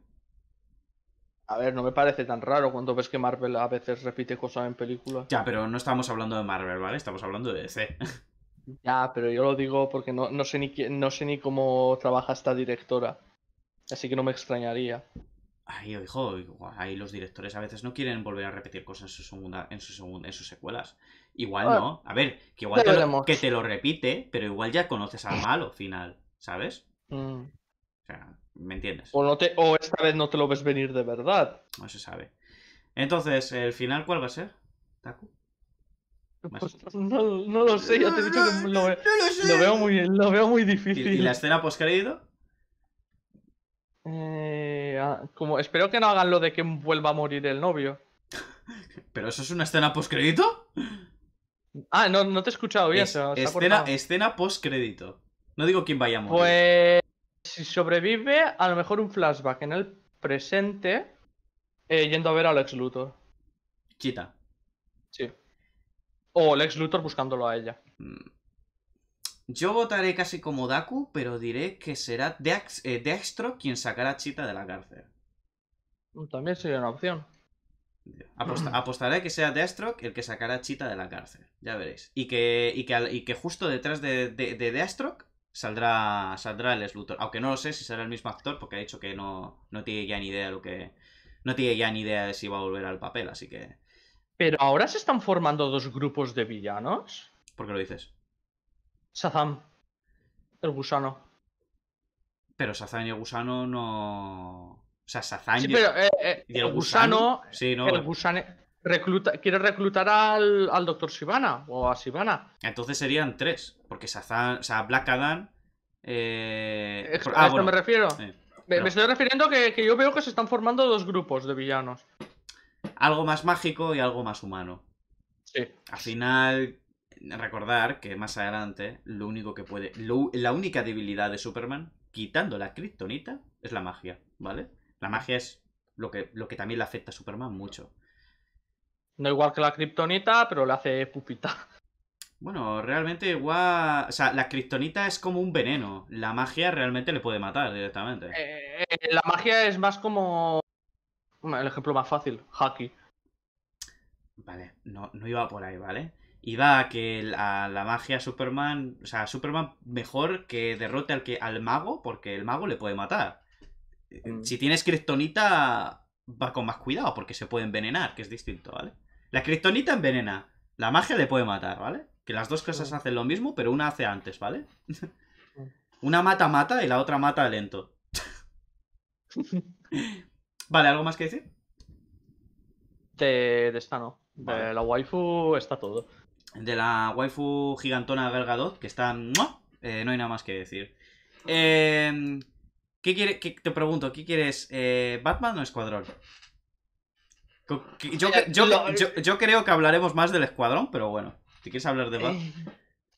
A ver, no me parece tan raro cuando ves que Marvel a veces repite cosas en películas. Ya, pero no estamos hablando de Marvel, ¿vale? Estamos hablando de DC. Ya, pero yo lo digo porque no, sé ni no sé ni cómo trabaja esta directora. Así que no me extrañaría. Ay, hijo, ahí los directores a veces no quieren volver a repetir cosas en su segunda, en en sus secuelas. Igual no. A ver, que igual te lo, que te lo repite, pero igual ya conoces al malo final, ¿sabes? Mm. O sea, ¿me entiendes? O, no te, o esta vez no te lo ves venir de verdad. No se sabe. Entonces, ¿el final cuál va a ser, Taku? Pues, no, lo sé, ya te he dicho que lo, veo, muy, difícil. ¿Y, la escena post-crédito? Eh, ah, como, espero que no hagan lo de que vuelva a morir el novio. ¿Pero eso es una escena post-crédito? Ah, no, no te he escuchado bien. escena escena post-crédito. No digo quién vaya a morir. Pues si sobrevive, a lo mejor un flashback en el presente eh, yendo a ver a Alex Luthor. Chita. Sí. O Lex Luthor buscándolo a ella. Mm. Yo votaré casi como Daku, pero diré que será Dex, eh, quien sacará a Chita de la cárcel. Mm, también sería una opción. apostaré que sea Deathstroke el que sacará a Chita de la cárcel. Ya veréis. Y que, y que, justo detrás de, de, saldrá, saldrá el luthor Aunque no lo sé si será el mismo actor, porque ha dicho que no, no tiene ya ni idea lo que. No tiene ya ni idea de si va a volver al papel, así que. Pero ahora se están formando dos grupos de villanos. ¿Por qué lo dices? Shazam. El gusano. Pero Shazam y el gusano no. O sea, Shazam y... Pero, y el, eh, eh, gusano. sí, no, el gusano recluta, quiere reclutar al, doctor Dr. Sivana o a Sivana. Entonces serían tres, porque Shazam, o sea, Black Adam. Eh, a ah, esto me refiero. Me estoy refiriendo que, que yo veo que se están formando dos grupos de villanos algo más mágico y algo más humano. Sí. Al final, recordar que más adelante, lo único que puede. la única debilidad de Superman, quitando la kriptonita, es la magia, ¿vale? La magia es lo que, lo que también le afecta a Superman mucho. No igual que la kriptonita, pero le hace pupita. Bueno, realmente igual. O sea, la kriptonita es como un veneno. La magia realmente le puede matar directamente. Eh, eh, la magia es más como el ejemplo más fácil, Haki. Vale, no, iba por ahí, ¿vale? Iba a que la, la magia Superman. O sea, Superman mejor que derrote al, que, al mago, porque el mago le puede matar. Mm. Si tienes Kryptonita, va con más cuidado, porque se puede envenenar, que es distinto, ¿vale? La Kryptonita envenena, la magia le puede matar, ¿vale? Que las dos cosas mm. hacen lo mismo, pero una hace antes, ¿vale? Mm. Una mata mata y la otra mata lento. Vale, ¿algo más que decir? De, esta no. De la waifu está todo. De la waifu gigantona Galgadot, que está. no eh, no hay nada más que decir. Em, ¿Qué te pregunto, ¿qué quieres? Eh, ¿Batman o Escuadrón? Yo, creo que hablaremos más del Escuadrón, pero bueno. si quieres hablar de Batman? Eh,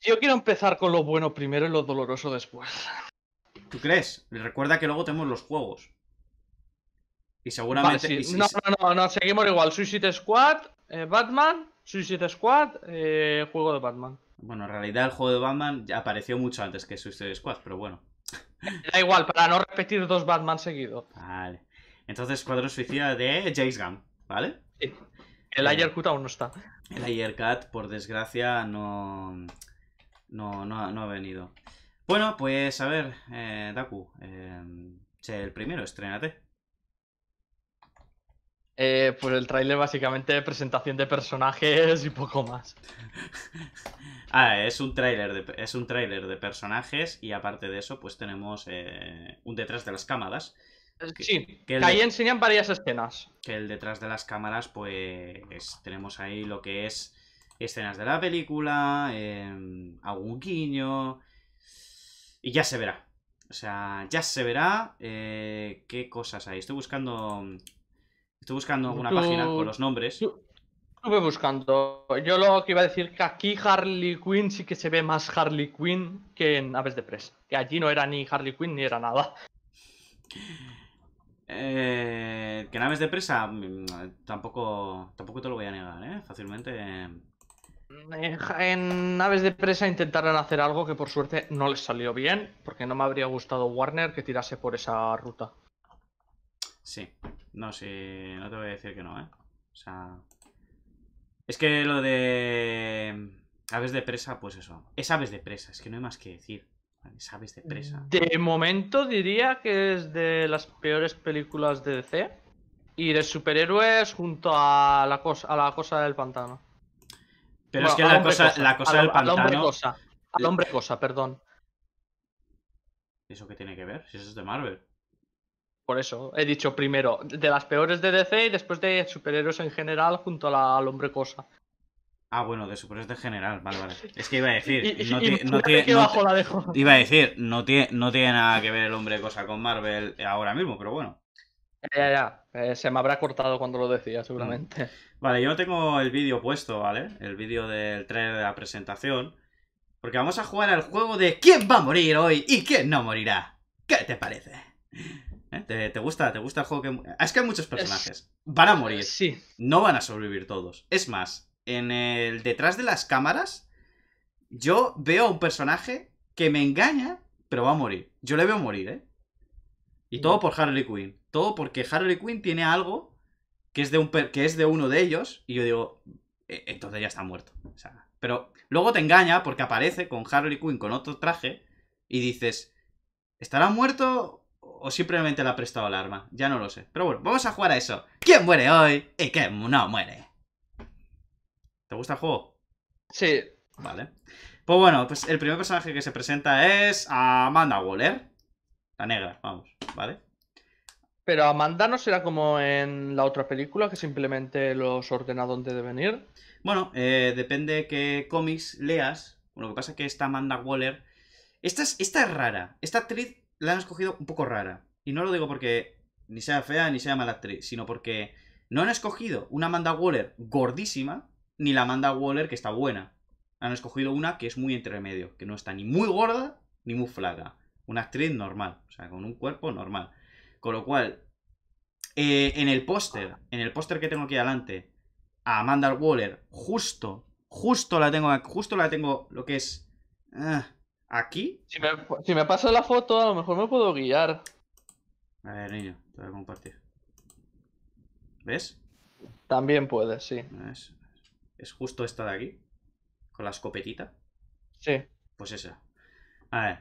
yo quiero empezar con lo bueno primero y lo doloroso después. ¿Tú crees? Recuerda que luego tenemos los juegos. Y seguramente. no, no, no, seguimos igual. Suicide Squad, eh, Batman, Suicide Squad, eh, juego de Batman. Bueno, en realidad el juego de Batman apareció mucho antes que Suicide Squad, pero bueno. Da igual, para no repetir dos Batman seguidos. Vale. Entonces, cuadro suicida de Jace Gunn, ¿vale? Sí. El eh, Cut aún no está. El Ayer Cut, por desgracia, no, no, no, ha venido. Bueno, pues a ver, eh, Daku, eh, el primero, estrenate. Eh, pues el tráiler básicamente presentación de personajes y poco más. ah, es un tráiler de, es un tráiler de personajes y aparte de eso, pues tenemos eh, un detrás de las cámaras. Eh, sí, que, ahí enseñan varias escenas. Que el detrás de las cámaras, pues tenemos ahí lo que es escenas de la película, em, algún guiño y ya se verá. O sea, ya se verá qué cosas hay. Estoy buscando Estoy buscando alguna página con los nombres. estuve buscando. Yo lo que iba a decir que aquí Harley Quinn sí que se ve más Harley Quinn que en Aves de Presa. Que allí no era ni Harley Quinn ni era nada. Eh, que en Aves de Presa mm, tampoco, tampoco te lo voy a negar, ¿eh? Fácilmente. Eh, en Naves de Presa intentaron hacer algo que por suerte no les salió bien, porque no me habría gustado Warner que tirase por esa ruta. Sí, no, sí, no te voy a decir que no, ¿eh? O sea... Es que lo de... Aves de presa, pues eso. Es aves de presa, es que no hay más que decir. Es aves de presa. De momento diría que es de las peores películas de DC. Y de superhéroes junto a la cosa, a la cosa del pantano. Pero es que la cosa, la cosa del pantano... Al hombre cosa, al hombre cosa, perdón. ¿Eso qué tiene que ver? Si eso es de Marvel. Por eso he dicho primero de las peores de DC y después de superhéroes en general junto al hombre cosa. Ah, bueno, de superhéroes en general, vale, vale. Es que iba a decir, no tiene Iba a decir, no tiene no tiene nada que ver el hombre cosa con Marvel ahora mismo, pero bueno. Ya, ya, ya. Eh, se me habrá cortado cuando lo decía, seguramente. Mm. Vale, yo tengo el vídeo puesto, ¿vale? El vídeo del trailer de la presentación. Porque vamos a jugar al juego de quién va a morir hoy y quién no morirá. ¿Qué te parece? ¿Eh? ¿Te, gusta? ¿Te gusta el juego que.? Es que hay muchos personajes. Van a eh, morir. No van a sobrevivir todos. Es más, en el detrás de las cámaras, yo veo a un personaje que me engaña, pero va a morir. Yo le veo morir, ¿eh? Y mm. todo por Harley Quinn. Todo porque Harley Quinn tiene algo que es de, un que es de uno de ellos. Y yo digo, e-, entonces ya está muerto. pero luego te engaña porque aparece con Harley Quinn con otro traje y dices, ¿estará muerto o simplemente le ha prestado el arma. Ya no lo sé. Pero bueno, vamos a jugar a eso. ¿Quién muere hoy y quién no muere? ¿Te gusta el juego? Sí. Vale. Pues bueno, pues el primer personaje que se presenta es Amanda Waller. La negra, vamos, ¿vale? Pero Amanda no será como en la otra película, que simplemente los ordena dónde deben ir. Bueno, eh, depende qué cómics leas. lo que pasa es que esta Amanda Waller. Esta es, esta es rara. Esta actriz la han escogido un poco rara. Y no lo digo porque ni sea fea ni sea mala actriz, sino porque no han escogido una Amanda Waller gordísima, ni la Amanda Waller que está buena. Han escogido una que es muy entremedio, que no está ni muy gorda ni muy flaca. Una actriz normal, o sea, con un cuerpo normal. Con lo cual, eh, en el póster, en el póster que tengo aquí adelante, a Amanda Waller, justo, justo la tengo, justo la tengo, lo que es... Ah, Aquí. Si me, si paso la foto, a lo mejor me puedo guiar. A ver, niño, te voy a compartir. ¿Ves? También puedes, sí. Es justo esta de aquí. Con la escopetita. Sí. Pues esa. A ver.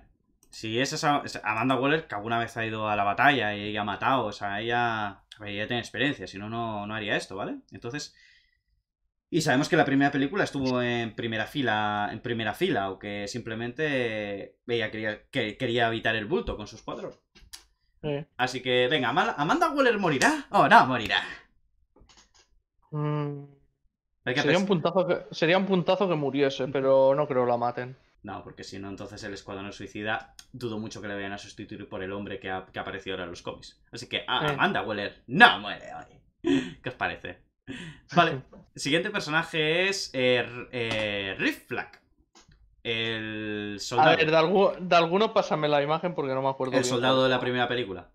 Si es esa, Amanda Waller, que alguna vez ha ido a la batalla y ha matado, o sea, ella, ella tiene experiencia, si no, no haría esto, ¿vale? Entonces, y sabemos que la primera película estuvo en primera fila, en primera fila, o que simplemente veía quería, quería evitar el bulto con sus cuadros. Así que, venga, ¿Amanda Waller morirá? Oh, no, morirá. Mm, sería, un puntazo que, sería un puntazo que muriese, pero no creo la maten. No, porque si no, entonces el Escuadrón Suicida dudo mucho que le vayan a sustituir por el hombre que apareció ahora en los cómics. Así que, ah, Amanda Waller no muere hoy. ¿Qué os parece? Vale, el siguiente personaje es eh, eh, El soldado. A ver, de, alguno pásame la imagen porque no me acuerdo. El soldado de la primera película.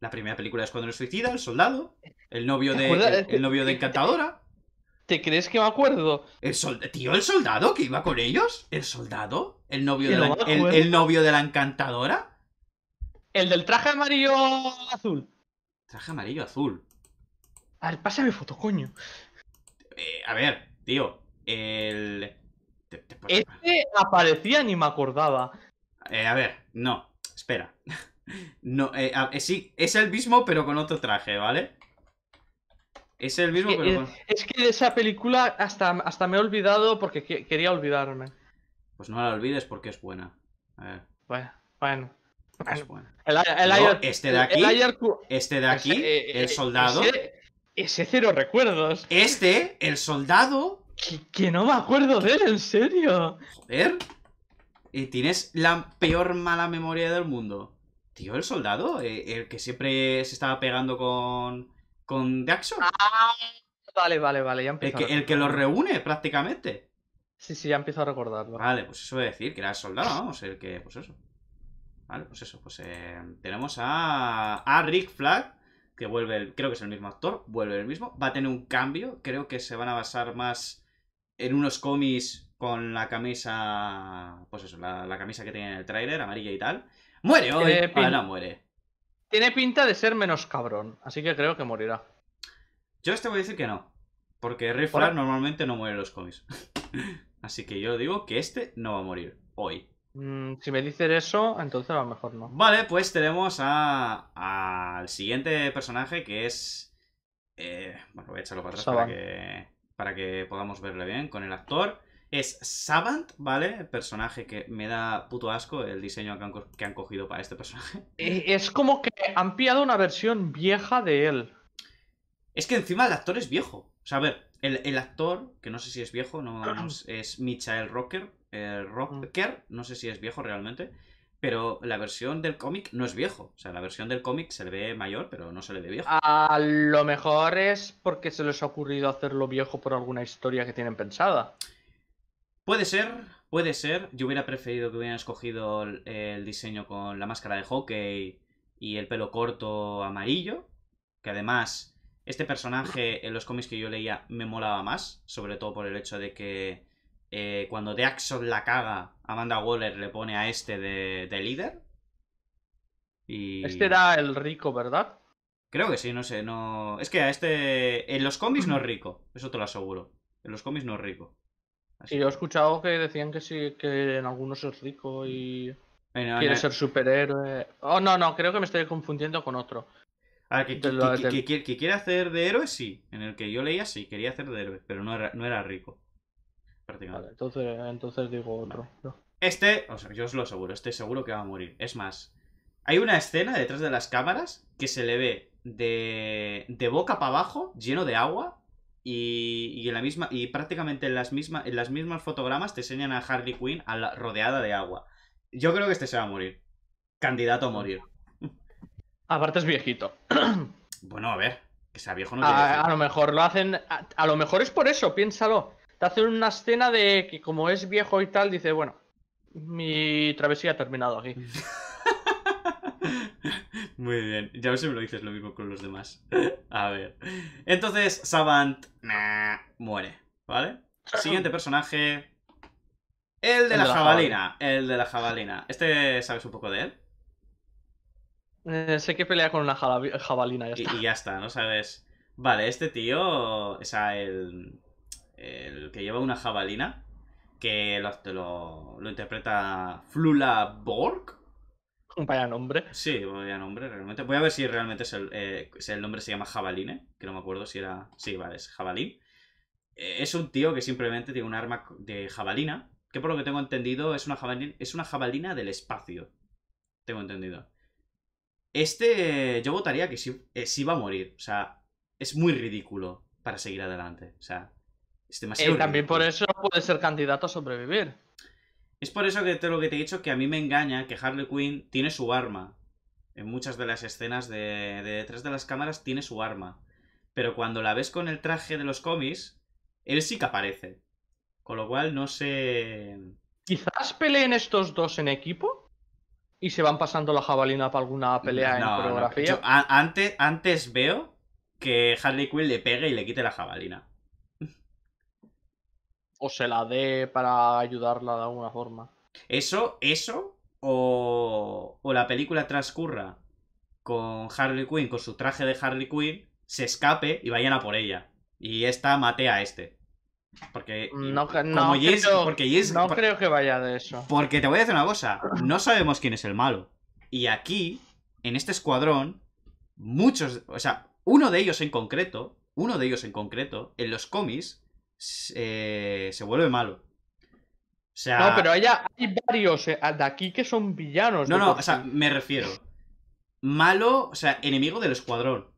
La primera película es cuando nos suicida, el soldado. El novio de. El, novio de Encantadora. ¿Te crees que me acuerdo? El Tío, el soldado que iba con ellos. El soldado. El novio, el novio de la encantadora. El del traje amarillo azul. Traje amarillo azul. A ver, pásame foto, coño. Eh, a ver, tío. El. Este aparecía ni me acordaba. Eh, a ver, no. Espera. No, eh, sí, es el mismo, pero con otro traje, ¿vale? Es el mismo, es que, pero con... Es que de esa película hasta, hasta me he olvidado porque quería olvidarme. Pues no la olvides porque es buena. A ver. Bueno, bueno. este de aquí, el, este de aquí, el soldado, ese cero recuerdos. Este, el soldado. Que, no me acuerdo de él, en serio. Joder. tienes la peor mala memoria del mundo. Tío, el soldado, eh, el que siempre se estaba pegando con. con Daxon. Ah, vale, vale, vale, El que, el que lo reúne prácticamente. Sí, sí, ya empiezo a recordarlo. Vale, pues eso voy a decir, que era el soldado, vamos, el que. Pues eso. Vale, pues eso, pues eh, tenemos a. a Rick Flag que vuelve, el, creo que es el mismo actor, vuelve el mismo, va a tener un cambio, creo que se van a basar más en unos cómics con la camisa, pues eso, la, camisa que tiene en el tráiler, amarilla y tal. Muere hoy, ah, no, muere. Tiene pinta de ser menos cabrón, así que creo que morirá. Yo este voy a decir que no, porque Ray normalmente no muere en los cómics. así que yo digo que este no va a morir hoy. Mm, si me dicen eso, entonces a lo mejor no. Vale, pues tenemos al siguiente personaje que es... Eh, bueno, voy a echarlo para atrás para que, para que podamos verle bien con el actor. Es Savant, ¿vale? El personaje que me da puto asco el diseño que han, cogido para este personaje. Eh, es como que han pillado una versión vieja de él. Es que encima el actor es viejo. O sea, a ver, el, actor, que no sé si es viejo, no, es Michael Rocker, eh, Rocker, mm. no sé si es viejo realmente, pero la versión del cómic no es viejo. O sea, la versión del cómic se le ve mayor, pero no se le ve viejo. A lo mejor es porque se les ha ocurrido hacerlo viejo por alguna historia que tienen pensada. Puede ser, puede ser. Yo hubiera preferido que hubieran escogido el, el diseño con la máscara de hockey y el pelo corto amarillo. Que además, este personaje en los cómics que yo leía me molaba más, sobre todo por el hecho de que eh, cuando Daxon la caga, Amanda Waller le pone a este de, líder. Este era el rico, ¿verdad? Creo que sí, no sé, no... Es que a este... En los cómics no es rico, eso te lo aseguro. En los cómics no es rico. Y yo he escuchado que decían que sí, que en algunos es rico y... quiere ser superhéroe. Oh, no, no, creo que me estoy confundiendo con otro. que, quiere hacer de héroe, sí. En el que yo leía, sí, quería hacer de héroe, pero no era rico entonces, entonces digo otro. Este, o sea, yo os lo aseguro, estoy seguro que va a morir. Es más, hay una escena detrás de las cámaras que se le ve de, de boca para abajo, lleno de agua, y, la misma, y prácticamente en las, mismas en las mismas fotogramas te enseñan a Hardy Quinn a la, rodeada de agua. Yo creo que este se va a morir. Candidato a morir. Aparte es viejito. Bueno, a ver, que sea viejo no a, a lo mejor lo hacen. a, lo mejor es por eso, piénsalo. Hacer una escena de que como es viejo y tal, dice, bueno, mi travesía ha terminado aquí. Muy bien, ya ves si me lo dices lo mismo con los demás. A ver. Entonces, Savant muere, ¿vale? Siguiente personaje. El de, la, jabalina. El de la jabalina. ¿Este sabes un poco de él? Eh, sé que pelea con una jabalina. Ya Y, ya está, ¿no sabes? Vale, este tío. O sea, el el que lleva una jabalina, que lo, interpreta Flula Borg. Vaya nombre. Sí, vaya nombre, realmente. Voy a ver si realmente eh, es el, nombre se llama Jabaline, que no me acuerdo si era... Sí, vale, es Jabalín. Eh, es un tío que simplemente tiene un arma de jabalina, que por lo que tengo entendido es una jabalina, es una jabalina del espacio. Tengo entendido. Este, eh, yo votaría que sí, sí va a morir. O sea, es muy ridículo para seguir adelante. O sea, también por eso puede ser candidato a sobrevivir. Es por eso que todo lo que te he dicho que a mí me engaña que Harley Quinn tiene su arma. En muchas de las escenas de, detrás de las cámaras tiene su arma. Pero cuando la ves con el traje de los cómics, él sí que aparece. Con lo cual no sé. Quizás peleen estos dos en equipo y se van pasando la jabalina para alguna pelea en coreografía. antes, antes veo que Harley Quinn le pegue y le quite la jabalina o se la dé para ayudarla de alguna forma. Eso, eso, o, la película transcurra con Harley Quinn, con su traje de Harley Quinn, se escape y vayan a por ella. Y esta mate a este. Porque mm, no, no, porque no creo que vaya de eso. Porque te voy a decir una cosa, no sabemos quién es el malo. Y aquí, en este escuadrón, muchos, o sea, uno de ellos en concreto, uno de ellos en concreto, en los cómics, eh, se vuelve malo. sea, no, pero hay varios eh, de aquí que son villanos. No, no, o sea, me refiero. Malo, o sea, enemigo del escuadrón.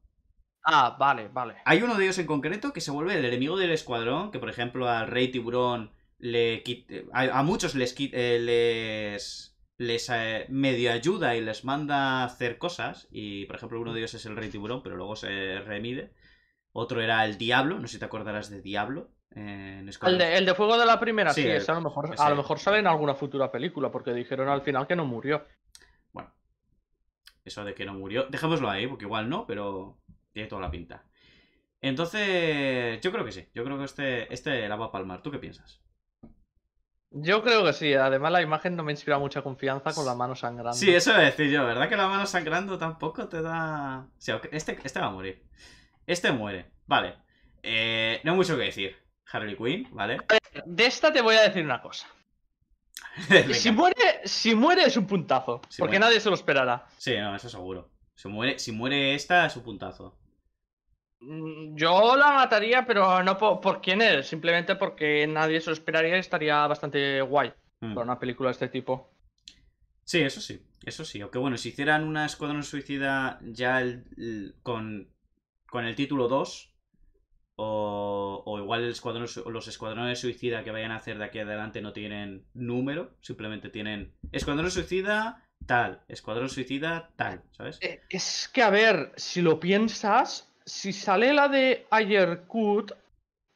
Ah, vale, vale. Hay uno de ellos en concreto que se vuelve el enemigo del escuadrón, que por ejemplo al Rey Tiburón le a, a, muchos les, eh, les medio ayuda y les manda hacer cosas. Y por ejemplo, uno de ellos es el Rey Tiburón, pero luego se remide. Otro era el Diablo, no sé si te acordarás de Diablo el, de, Fuego de la Primera, sí, a, lo mejor, a lo mejor sale en alguna futura película, porque dijeron al final que no murió. Bueno, eso de que no murió, dejémoslo ahí, porque igual no, pero tiene toda la pinta. Entonces, yo creo que sí, yo creo que este, este la va a palmar. ¿Tú qué piensas? Yo creo que sí, además la imagen no me inspira mucha confianza con la mano sangrando. Sí, eso es decir yo, ¿verdad que la mano sangrando tampoco te da... Este, este, va a morir. Este muere, vale. Eh, no hay mucho que decir. Harley Quinn, ¿vale? De esta te voy a decir una cosa. si muere, si muere es un puntazo, porque nadie se lo esperará. Sí, no, eso seguro. Si muere, si muere esta es un puntazo. Mm, yo la mataría, pero no por, quién es, simplemente porque nadie se lo esperaría y estaría bastante guay hmm. para una película de este tipo. Sí, eso sí, eso sí. Aunque bueno, si hicieran una Escuadrón Suicida ya con, con el título 2, o, o igual los escuadrones suicida que vayan a hacer de aquí adelante no tienen número, simplemente tienen escuadrón suicida tal, escuadrón suicida tal, ¿sabes? Eh, es que a ver, si lo piensas, si sale la de Kut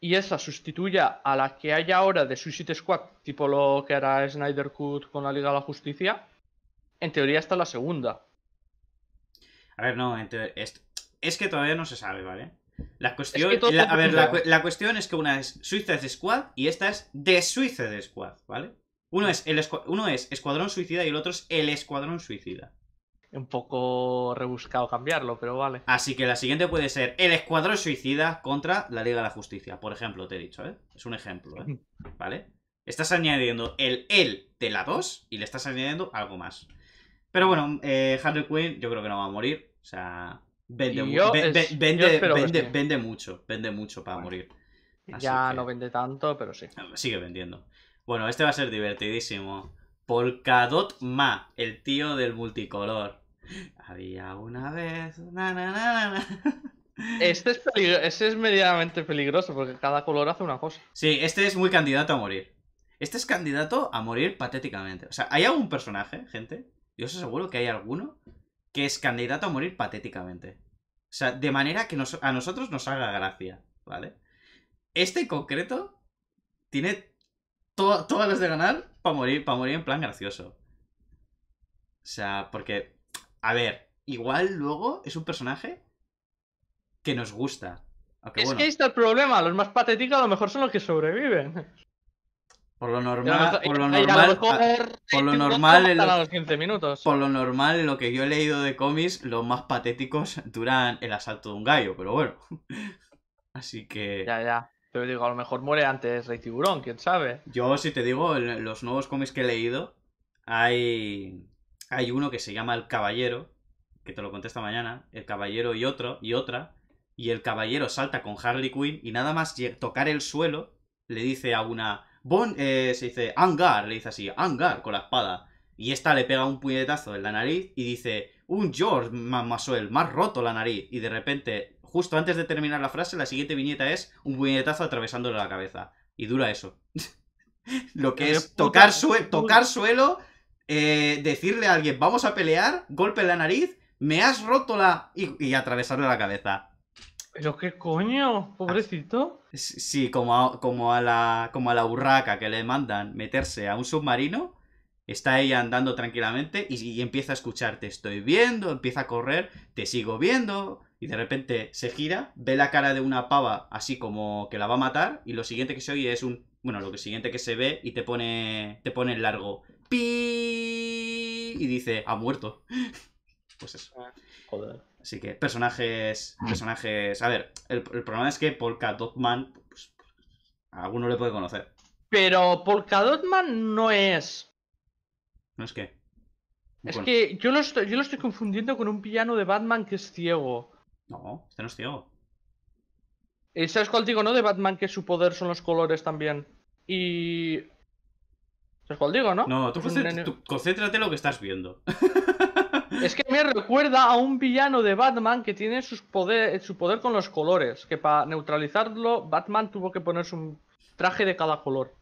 y esa sustituya a la que hay ahora de Suicide Squad, tipo lo que hará Snyder Cut con la Liga de la Justicia, en teoría está la segunda. A ver, no, es que todavía no se sabe, ¿vale? La cuestión, es que ¿eh? cuestión es que una es Suicide Squad y esta es The Suicide Squad, ¿vale? Uno mm. es, el, uno es Escuadrón Suicida y el otro es El Escuadrón Suicida. Un poco rebuscado cambiarlo, pero vale. Así que la siguiente puede ser El Escuadrón Suicida contra la Liga de la Justicia, por ejemplo, te he dicho, ¿eh? Es un ejemplo, ¿eh? ¿Vale? Estás añadiendo el el de la 2 y le estás añadiendo algo más. Pero bueno, eh, Harley Quinn yo creo que no va a morir. O sea, Vende, vende, mucho, vende mucho para morir. ya no vende tanto, pero sí. Ah, sigue vendiendo. Bueno, este va a ser divertidísimo. Polkadot Ma, el tío del multicolor. Había una vez. este es, este es medianamente peligroso porque cada color hace una cosa. Sí, este es muy candidato a morir. Este es candidato a morir patéticamente. O sea, ¿hay algún personaje, gente? Yo os seguro que hay alguno que es candidato a morir patéticamente. O sea, de manera que a nosotros nos haga gracia, ¿vale? Este en concreto tiene todas las de ganar para morir, para morir en plan gracioso. O sea, porque, a ver, igual luego es un personaje que nos gusta. es que ahí está el problema, los más patéticos a lo mejor son los que sobreviven. Por lo normal, por lo normal, por lo normal, por lo normal, lo que yo he leído de cómics, los más patéticos duran el asalto de un gallo, pero bueno. Así que. Ya, ya. Pero digo, a lo mejor muere antes Rey Tiburón, quién sabe. Yo, si te digo, los nuevos cómics que he leído, hay. Hay uno que se llama El Caballero, que te lo contesta mañana. El Caballero y otro, y otra. Y el Caballero salta con Harley Quinn y nada más tocar el suelo, le dice a una Bon, eh, se dice, Angar, le dice así, Angar, con la espada. Y esta le pega un puñetazo en la nariz y dice, un George Masuel, más roto la nariz. Y de repente, justo antes de terminar la frase, la siguiente viñeta es un puñetazo atravesándole la cabeza. Y dura eso. Lo que es tocar, tocar suelo, eh, decirle a alguien, vamos a pelear, golpe en la nariz, me has roto la... y, y atravesarle la cabeza. ¿Pero qué coño? Pobrecito. Sí, como a, como a, la, como a la burraca que le mandan meterse a un submarino. Está ella andando tranquilamente y, empieza a escucharte estoy viendo, empieza a correr, te sigo viendo, y de repente se gira, ve la cara de una pava así como que la va a matar y lo siguiente que se oye es un bueno, lo siguiente que se ve y te pone te pone el largo pi y dice ha muerto. Pues eso. Ah, joder. Así que personajes, mm. personajes... A ver, el, problema es que PolkaDotMan... Pues, pues, alguno le puede conocer. Pero PolkaDotMan no es... ¿No es qué? Es que yo lo, estoy, yo lo estoy confundiendo con un villano de Batman que es ciego. No, este no es ciego. ¿Sabes cuál digo, no? De Batman que su poder son los colores también. Y... ¿Sabes cuál digo, no? No, tú, concéntrate, tú concéntrate en lo que estás viendo. Es que me recuerda a un villano de Batman que tiene poder, su poder con los colores, que para neutralizarlo Batman tuvo que ponerse un traje de cada color.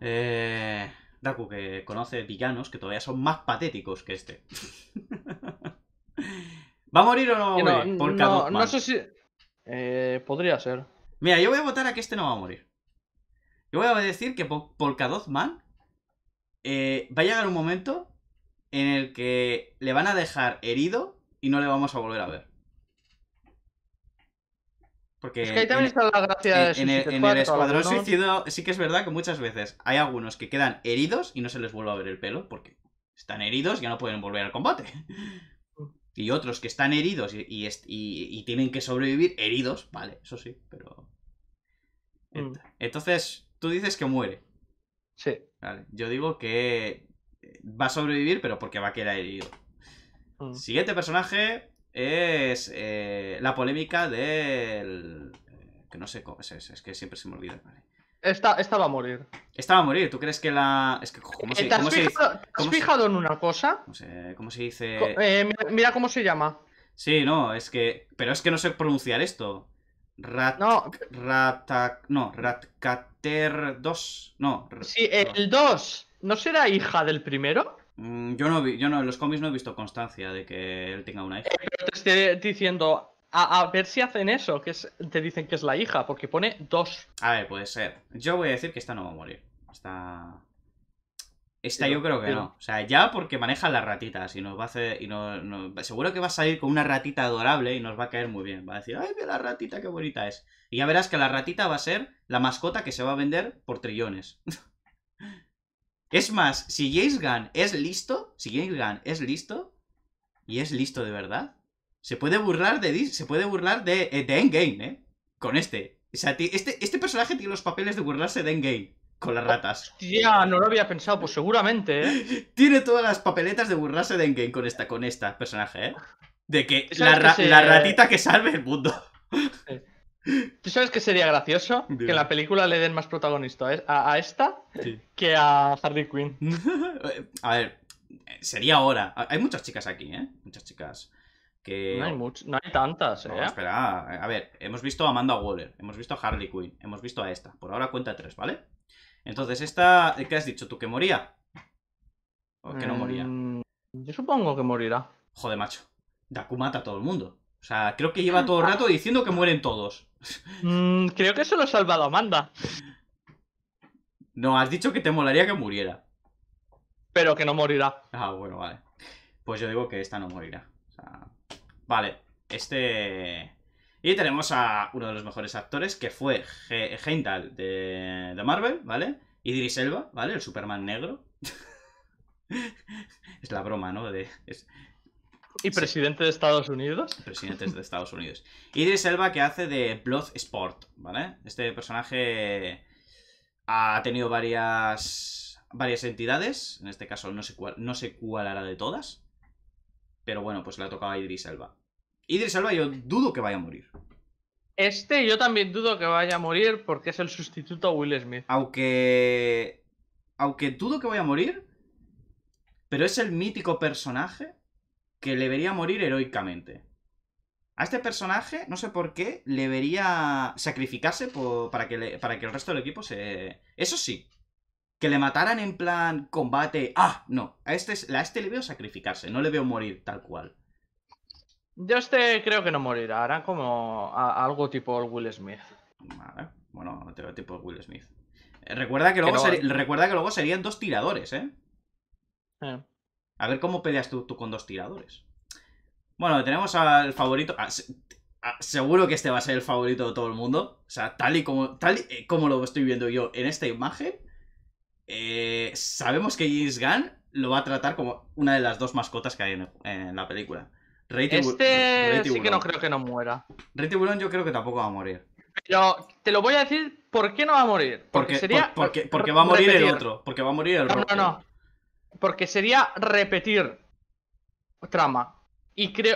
Eh, Daku, que conoce villanos que todavía son más patéticos que este. ¿Va a morir o no va a No, no, sé si... Eh, podría ser. Mira, yo voy a votar a que este no va a morir. Yo voy a decir que por Man eh, va a llegar un momento en el que le van a dejar herido y no le vamos a volver a ver. Porque es también está la gracia de En, el, escuadrón sí que es verdad que muchas veces hay algunos que quedan heridos y no se les vuelve a ver el pelo porque están heridos y ya no pueden volver al combate. Y otros que están heridos y, tienen que sobrevivir heridos, vale, eso sí, pero... Mm. Entonces, tú dices que muere. Sí. Vale, yo digo que va a sobrevivir, pero porque va a quedar herido. Mm. Siguiente personaje es eh, la polémica del... Eh, que no sé cómo es, que siempre se me olvida. Vale. Esta, va a morir. Esta va a morir. ¿Tú crees que la. Es que, ¿cómo se, eh, has, fijado, fijado en una cosa? No sé, ¿cómo se dice? mira, cómo se llama. Sí, no, es que. Pero es que no sé pronunciar esto. Rat. No. Rata. No, Ratcater 2. No. Sí, el 2. ¿No será hija del primero? Mm, yo no vi, yo no, en los cómics no he visto constancia de que él tenga una hija. Eh, te estoy diciendo, a, ver si hacen eso, que te dicen que es la hija, porque pone dos. A ver, puede ser. Yo voy a decir que esta no va a morir. Esta. Esta yo creo que no. O sea, ya porque maneja las ratitas y nos va a hacer. Y no, Seguro que va a salir con una ratita adorable y nos va a caer muy bien. Va a decir, ¡ay, mira la ratita, qué bonita es! Y ya verás que la ratita va a ser la mascota que se va a vender por trillones. Es más, si James Gunn es listo, si James Gunn es listo, y es listo de verdad, se puede burlar de se puede burlar eh, de, Endgame, ¿eh? Con este. O sea, este, este personaje tiene los papeles de burlarse de Endgame con las ratas. Hostia, no lo había pensado, pues seguramente, ¿eh? Tiene todas las papeletas de burlarse de Endgame con esta, con esta personaje, ¿eh? De que, la, ratita que salve el mundo. ¿Tú sabes que sería gracioso? Que en la película le den más protagonista a esta que a Harley Quinn. a ver, sería ahora Hay muchas chicas aquí, ¿eh? Muchas chicas. Que... No, hay muchas, no hay tantas, ¿eh? espera, a ver, hemos visto a Amanda Waller, hemos visto a Harley Quinn, hemos visto a esta. Por ahora cuenta tres, ¿vale? Entonces, esta, ¿qué has dicho? ¿Tú que moría? ¿O que no moría? Mm, yo supongo que morirá. Joder, macho. Daku mata a todo el mundo. O sea, creo que lleva todo el rato diciendo que mueren todos. Mm, creo que se lo ha salvado Amanda. No, has dicho que te molaría que muriera. Pero que no morirá. Ah, bueno, vale. Pues yo digo que esta no morirá. O sea, vale, este... Y tenemos a uno de los mejores actores, que fue Heindal de, Marvel, ¿vale? Idris Elba, ¿vale? El Superman negro. es la broma, ¿no? De, ¿Y presidente de Estados Unidos? Presidente de Estados Unidos. Idris Elba que hace de Blood Sport, ¿vale? Este personaje ha tenido varias, varias entidades. En este caso no sé, cuál, no sé cuál hará de todas. Pero bueno, pues le ha tocado a Idris Elba. Idris Elba yo dudo que vaya a morir. Este yo también dudo que vaya a morir porque es el sustituto a Will Smith. Aunque... Aunque dudo que vaya a morir, pero es el mítico personaje que le debería morir heroicamente. A este personaje, no sé por qué, le vería sacrificarse para, que para que el resto del equipo se... Eso sí, que le mataran en plan combate. Ah, no. A este, este le veo sacrificarse, no le veo morir tal cual. Yo este creo que no morirá, hará como algo tipo Will Smith. Vale. Bueno, tipo Will Smith. Eh, recuerda, que luego recuerda que luego serían dos tiradores, ¿eh? eh. A ver cómo peleas tú con dos tiradores. Bueno, tenemos al favorito. seguro que este va a ser el favorito de todo el mundo. O sea, tal y como, tal y, eh, como lo estoy viendo yo en esta imagen, eh, sabemos que James Gunn lo va a tratar como una de las dos mascotas que hay en, la película. este sí que no creo que no muera. Rey Tiburón yo creo que tampoco va a morir. Pero te lo voy a decir por qué no va a morir. Porque, sería. porque, porque, va a morir el otro. Porque va a morir el otro. No, no, no. Porque sería repetir trama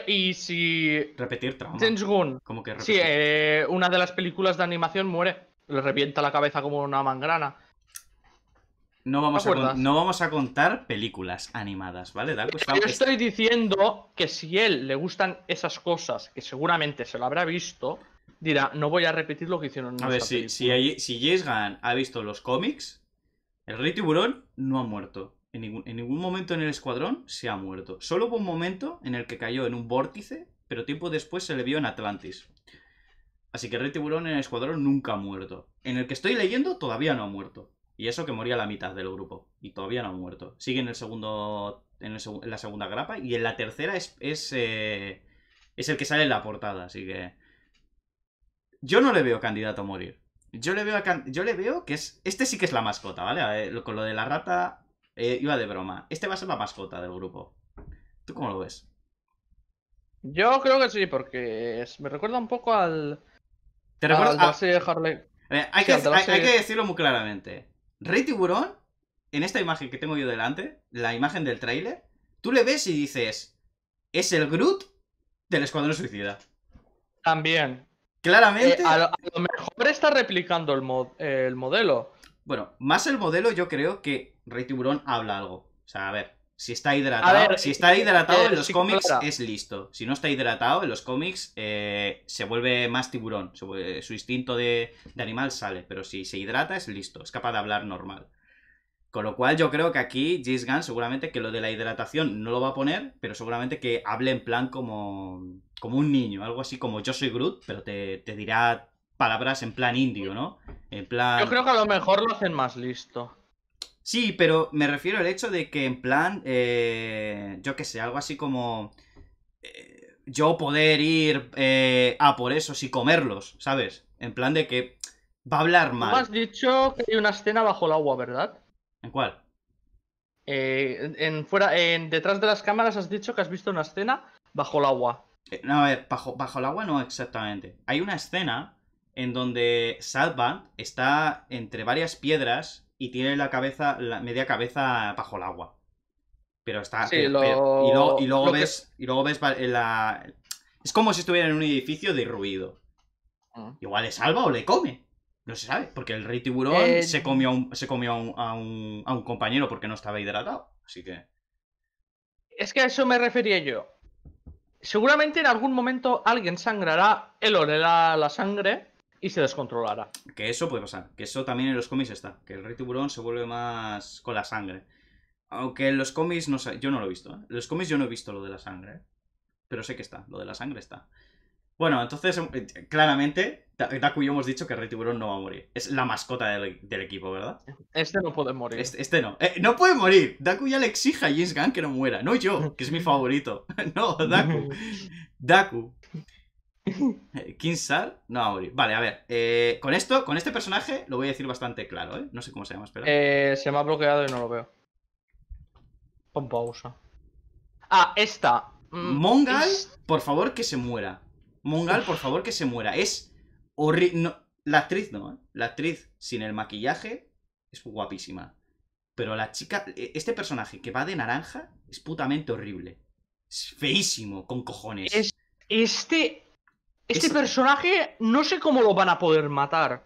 y si... Repetir trauma. Como que eh, una de las películas de animación muere. Le revienta la cabeza como una mangrana. No vamos, a, no vamos a contar películas animadas, ¿vale? Yo estoy diciendo que si él le gustan esas cosas, que seguramente se lo habrá visto, dirá, no voy a repetir lo que hicieron. En a ver, si, si, si Gunn ha visto los cómics, el rey tiburón no ha muerto. En ningún, momento en el escuadrón se ha muerto. Solo hubo un momento en el que cayó en un vórtice, pero tiempo después se le vio en Atlantis. Así que Rey Tiburón en el escuadrón nunca ha muerto. En el que estoy leyendo todavía no ha muerto. Y eso que moría la mitad del grupo. Y todavía no ha muerto. Sigue en el segundo. En, la segunda grapa. Y en la tercera es. Eh, es, el que sale en la portada. Así que. Yo no le veo candidato a morir. Yo le veo, que es. Este sí que es la mascota, ¿vale? con lo de la rata. Eh, iba de broma. Este va a ser la mascota del grupo. ¿Tú cómo lo ves? Yo creo que sí, porque me recuerda un poco al. ¿Te recuerdas? Harley. Eh, hay, que, decirlo muy claramente. Rey Tiburón, en esta imagen que tengo yo delante, la imagen del trailer, tú le ves y dices, es el Groot del Escuadrón Suicida. También. Claramente. Eh, a, lo, mejor está replicando el modelo. Bueno, más el modelo yo creo que Rey Tiburón habla algo. O sea, a ver, si está hidratado, si está hidratado eh, en los cómics es listo. Si no está hidratado en los cómics eh, se vuelve más tiburón. su instinto de, animal sale. Pero si se hidrata es listo. Es capaz de hablar normal. Con lo cual yo creo que aquí James Gunn seguramente que lo de la hidratación no lo va a poner, pero seguramente que hable en plan como, como un niño. Algo así como yo soy Groot, pero te, te dirá palabras en plan indio, ¿no? En plan... Yo creo que a lo mejor lo hacen más listo. Sí, pero me refiero al hecho de que en plan, eh, yo qué sé, algo así como eh, yo poder ir eh, a por esos y comerlos, ¿sabes? En plan de que va a hablar mal. Tú has dicho que hay una escena bajo el agua, ¿verdad? ¿En cuál? En, fuera, en detrás de las cámaras has dicho que has visto una escena bajo el agua. no, a ver, bajo, bajo el agua no exactamente. Hay una escena en donde Salva está entre varias piedras y tiene la cabeza, la media cabeza bajo el agua. Pero está. lo... y luego, ves. Y luego ves eh, la. Es como si estuviera en un edificio derruido. Ah. Igual le salva o le come. No se sabe, porque el rey tiburón eh, se comió, a un, se comió a un, a, un, compañero porque no estaba hidratado. Así que. Es que a eso me refería yo. Seguramente en algún momento alguien sangrará, él olerá la sangre y se descontrolará. Que eso puede pasar, que eso también en los cómics está, que el rey tiburón se vuelve más con la sangre. Aunque en los cómics no yo no lo he visto. ¿eh? En los cómics yo no he visto lo de la sangre, ¿eh? pero sé que está, lo de la sangre está. Bueno, entonces, em, eh, claramente, Daku y yo hemos dicho que el Rey Tiburón no va a morir. Es la mascota del, equipo, ¿verdad? Este no puede morir. Este, este no. no puede morir. Daku ya le exige a James Gunn que no muera. No yo, que es mi favorito. no, Daku. Daku. King Sal no Vale, a ver. Eh, con esto, con este personaje, lo voy a decir bastante claro, ¿eh? No sé cómo se llama, espera. Eh, se me ha bloqueado y no lo veo. Pon pausa. Ah, esta. Mm, Mongal, por favor que se muera. Mongal, por favor que se muera. Es horrible. la actriz no, ¿eh? La actriz sin el maquillaje es guapísima. Pero la chica, e-, este personaje que va de naranja es putamente horrible. Es feísimo, con cojones. Es, este este personaje no sé cómo lo van a poder matar,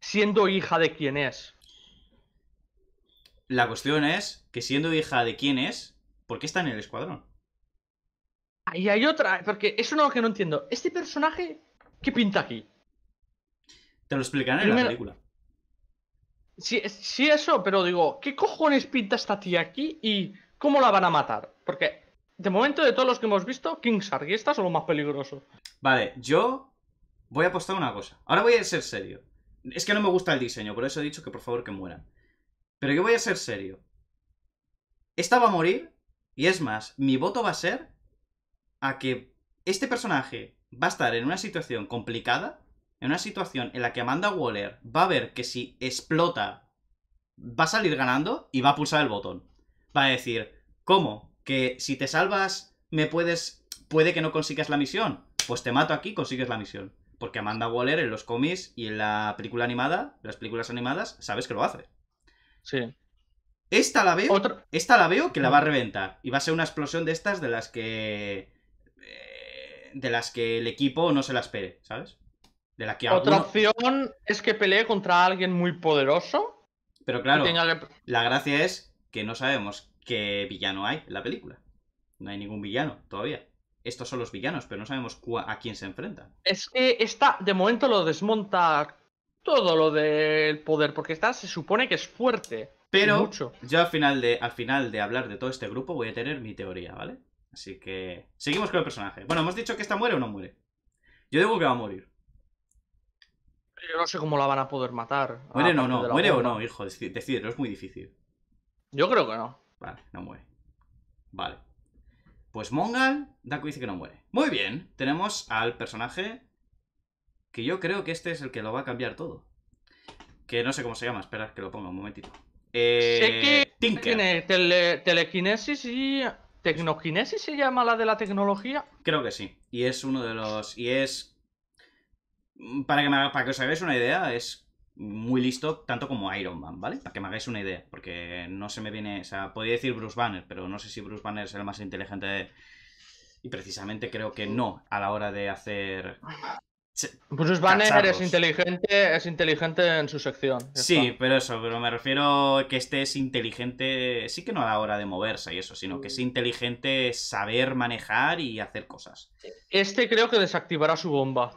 siendo hija de quién es. La cuestión es que siendo hija de quién es, ¿por qué está en el escuadrón? Y hay otra, porque eso es lo que no entiendo. Este personaje, ¿qué pinta aquí? Te lo explicarán en la película. Sí, sí, eso, pero digo, ¿qué cojones pinta esta tía aquí y cómo la van a matar? Porque de momento, de todos los que hemos visto, king y esta son lo más peligroso. Vale, yo voy a apostar una cosa. Ahora voy a ser serio. Es que no me gusta el diseño, por eso he dicho que por favor que mueran. Pero yo voy a ser serio. Esta va a morir, y es más, mi voto va a ser a que este personaje va a estar en una situación complicada, en una situación en la que Amanda Waller va a ver que si explota, va a salir ganando y va a pulsar el botón. Va a decir, ¿cómo? que si te salvas, me puedes. Puede que no consigas la misión. Pues te mato aquí, consigues la misión. Porque Amanda Waller en los cómics y en la película animada, las películas animadas, sabes que lo hace. Sí. Esta la veo. Esta la veo que la va a reventar. Y va a ser una explosión de estas de las que. Eh, de las que el equipo no se la espere, ¿sabes? De la que Otra opción es que pelee contra alguien muy poderoso. Pero claro, la gracia es que no sabemos ¿Qué villano hay en la película? No hay ningún villano todavía. Estos son los villanos, pero no sabemos a quién se enfrentan. Es que está, de momento lo desmonta todo lo del poder, porque está, se supone que es fuerte. Pero mucho. yo al final, de, al final de hablar de todo este grupo voy a tener mi teoría, ¿vale? Así que seguimos con el personaje. Bueno, hemos dicho que esta muere o no muere. Yo digo que va a morir. Yo no sé cómo la van a poder matar. Muere ah, o no, o no, hijo. Decidirlo es muy difícil. Yo creo que no. Vale, no muere. Vale. Pues Mongal, Daku dice que no muere. Muy bien, tenemos al personaje que yo creo que este es el que lo va a cambiar todo. Que no sé cómo se llama, espera que lo ponga un momentito. sé eh, que tiene telekinesis telequinesis y tecnoquinesis se llama la de la tecnología. Creo que sí. Y es uno de los y es para que para que os hagáis una idea, es muy listo, tanto como Iron Man, ¿vale? Para que me hagáis una idea, porque no se me viene, o sea, podría decir Bruce Banner, pero no sé si Bruce Banner es el más inteligente de... y precisamente creo que no a la hora de hacer... Bruce Banner es inteligente, es inteligente en su sección. Sí, pero eso, pero me refiero que este es inteligente, sí que no a la hora de moverse y eso, sino que es mm. inteligente saber manejar y hacer cosas. Este creo que desactivará su bomba.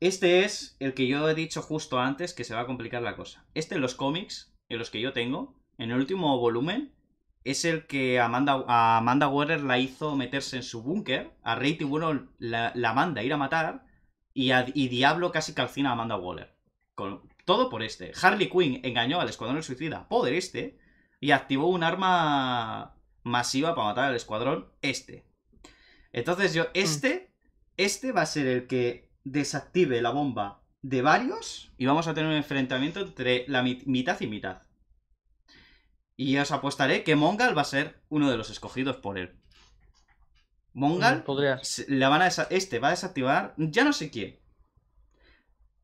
Este es el que yo he dicho justo antes que se va a complicar la cosa. Este en los cómics, en los que yo tengo, en el último volumen, es el que Amanda, a Amanda Waller la hizo meterse en su búnker, a Rey Tiburón la, manda a ir a matar, y, Diablo casi calcina a Amanda Waller. Con, todo por este. Harley Quinn engañó al Escuadrón Suicida ¡Poder este, y activó un arma masiva para matar al Escuadrón este. Entonces yo, mm. este, este va a ser el que desactive la bomba de varios y vamos a tener un enfrentamiento entre la mitad y mitad. Y os apostaré que Mongal va a ser uno de los escogidos por él. Mongal, mm, la van a este va a desactivar, ya no sé quién.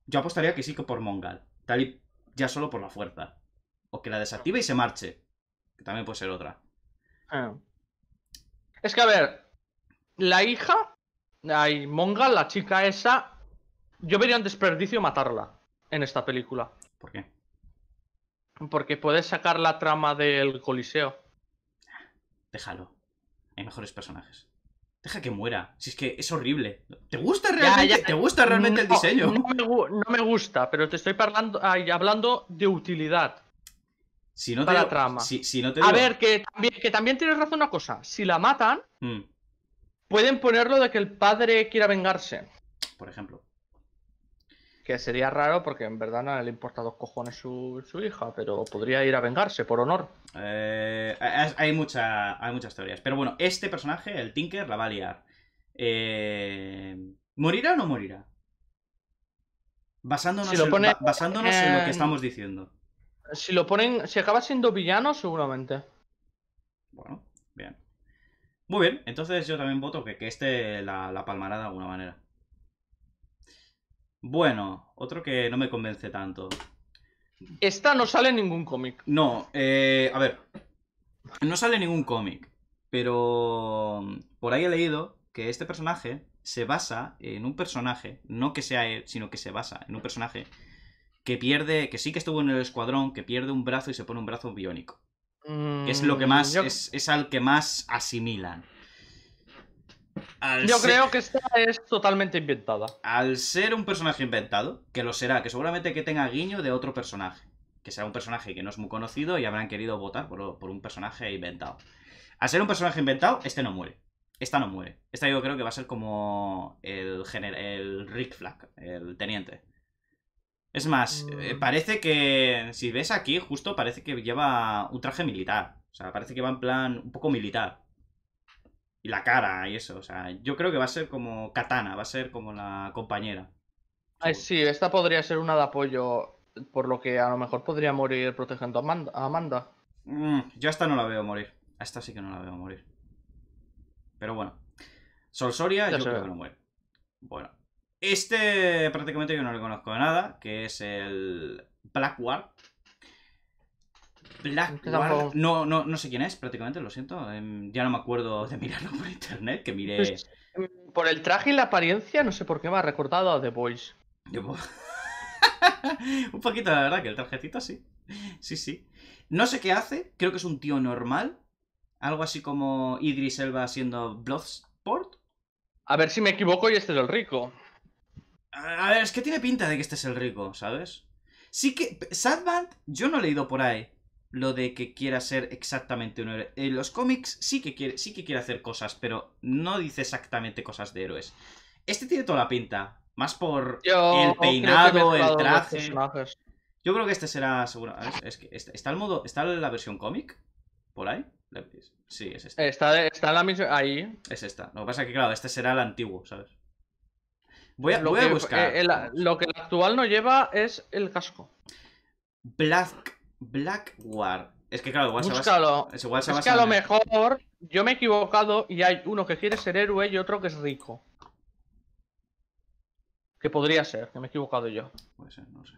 Yo apostaría que sí que por Mongal, tal y ya solo por la fuerza. O que la desactive y se marche, que también puede ser otra. Ah. Es que a ver, la hija hay Monga, la chica esa. Yo vería un desperdicio matarla en esta película. ¿Por qué? Porque puedes sacar la trama del Coliseo. Déjalo. Hay mejores personajes. Deja que muera. Si es que es horrible. ¿Te gusta realmente, ¿te gusta realmente el diseño? No me, gusta, pero te estoy hablando de utilidad. Si no la trama. Si, no A ver, que también, tienes razón una cosa. Si la matan, mm. Pueden ponerlo de que el padre quiera vengarse. Por ejemplo. Que sería raro porque en verdad no le importa dos cojones su, hija, pero podría ir a vengarse por honor. Eh, hay, mucha, hay muchas teorías. Pero bueno, este personaje, el Tinker, la va a liar. Eh, ¿Morirá o no morirá? Basándonos, en lo que estamos diciendo. Si lo ponen. Si acaba siendo villano, seguramente. Bueno, bien. Muy bien, entonces yo también voto que, que este la, la palmará de alguna manera. Bueno, otro que no me convence tanto. Esta no sale en ningún cómic. No, eh, a ver. No sale en ningún cómic. Pero mm, por ahí he leído que este personaje se basa en un personaje, no que sea él, sino que se basa en un personaje que pierde, que sí que estuvo en el escuadrón, que pierde un brazo y se pone un brazo biónico es lo que más. Mm, es, es, al que más asimilan. yo creo que esta es totalmente inventada. Al ser un personaje inventado, que lo será, que seguramente que tenga guiño de otro personaje. Que sea un personaje que no es muy conocido y habrán querido votar por, un personaje inventado. Al ser un personaje inventado, este no muere. Esta no muere. Esta yo creo que va a ser como el, general el Rick Flag, el teniente. Es más, eh, parece que, si ves aquí, justo parece que lleva un traje militar. O sea, parece que va en plan un poco militar. Y la cara y eso. O sea, yo creo que va a ser como Katana, va a ser como la compañera. Ay, sí, esta podría ser una de apoyo, por lo que a lo mejor podría morir protegiendo a Amanda. Mm, yo hasta no la veo morir. A esta sí que no la veo morir. Pero bueno. Solsoria, yo creo que no muere. Bueno, este prácticamente yo no le conozco nada, que es el Black War. Black este War. No, no, sé quién es, prácticamente, lo siento. Em, ya no me acuerdo de mirarlo por internet, que miré. Pues, mm, por el traje y la apariencia, no sé por qué me ha recordado a The Boys. un poquito, la verdad, que el tarjetito sí. Sí, sí. No sé qué hace, creo que es un tío normal. Algo así como Idris Elba siendo Bloodsport. A ver si me equivoco y este es el rico. A ver, es que tiene pinta de que este es el rico, ¿sabes? Sí que... Sadband, yo no he leído por ahí lo de que quiera ser exactamente un héroe. En los cómics sí que, quiere, sí que quiere hacer cosas, pero no dice exactamente cosas de héroes. Este tiene toda la pinta. Más por el peinado, el traje. Yo creo que este será seguro. es que está, el modo. ¿Está la versión cómic? ¿Por ahí? Sí, es esta. Está, está la misma. Ahí. Es esta. Lo que pasa es que, claro, este será el antiguo, ¿sabes? lo voy a eh, buscar. Eh, lo que el actual no lleva es el casco. Black, Black War. Es que claro, igual es, es que a lo mejor yo me he equivocado y hay uno que quiere ser héroe y otro que es rico. Que podría ser, que me he equivocado yo. Puede ser, no sé.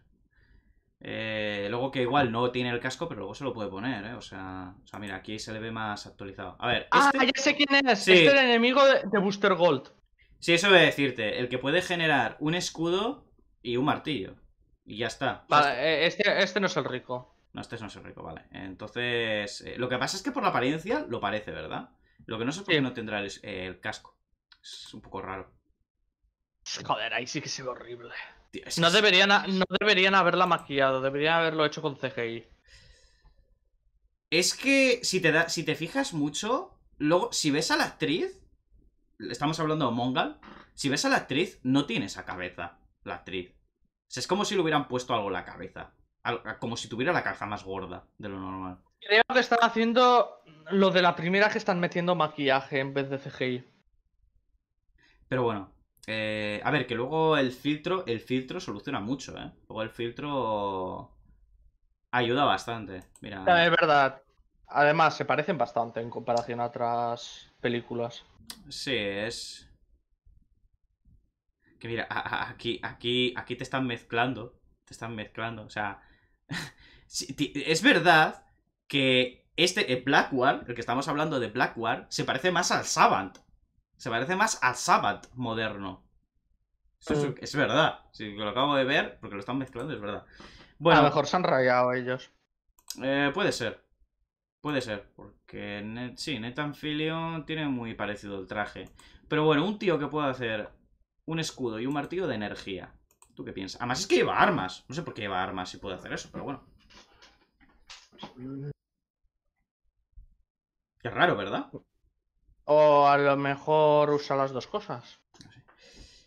Eh, luego que igual no tiene el casco, pero luego se lo puede poner, O sea, mira, aquí se le ve más actualizado. A ver. Ah, este ya sé quién es. Este es el enemigo de, de Booster Gold. Sí, eso voy a decirte. El que puede generar un escudo y un martillo. Y ya está. Vale, eh, este, este, no es el rico. No, este no es el rico, vale. Entonces, eh, lo que pasa es que por la apariencia lo parece, ¿verdad? Lo que no sé por qué no tendrá el, casco. Es un poco raro. Joder, ahí sí que se ve horrible. no, deberían, no deberían haberla maquillado, deberían haberlo hecho con CGI. Es que si te, si te fijas mucho, luego, si ves a la actriz, estamos hablando de Mongal, si ves a la actriz, no tiene esa cabeza, la actriz. es como si le hubieran puesto algo en la cabeza. Como si tuviera la cabeza más gorda de lo normal. Creo que están haciendo lo de la primera que están metiendo maquillaje en vez de CGI. Pero bueno. Eh, a ver, que luego el filtro, el filtro soluciona mucho, ¿eh? Luego el filtro ayuda bastante. es verdad. Además, se parecen bastante en comparación a otras películas. Sí, es. Que mira, aquí, aquí, aquí te están mezclando. Te están mezclando. O sea. es verdad que este eh, Black Blackwar, el que estamos hablando de Black Blackwar, se parece más al Sabbath, Se parece más al Sabbath moderno. Mm. es, verdad. Si lo acabo de ver, porque lo están mezclando, es verdad. a lo mejor se han rayado ellos. Eh, puede ser. Puede ser, porque sí, Nathan tiene muy parecido el traje. Pero bueno, un tío que pueda hacer un escudo y un martillo de energía. ¿Tú qué piensas? Además es que lleva armas. No sé por qué lleva armas si puede hacer eso, pero bueno. Qué raro, ¿verdad? O a lo mejor usa las dos cosas.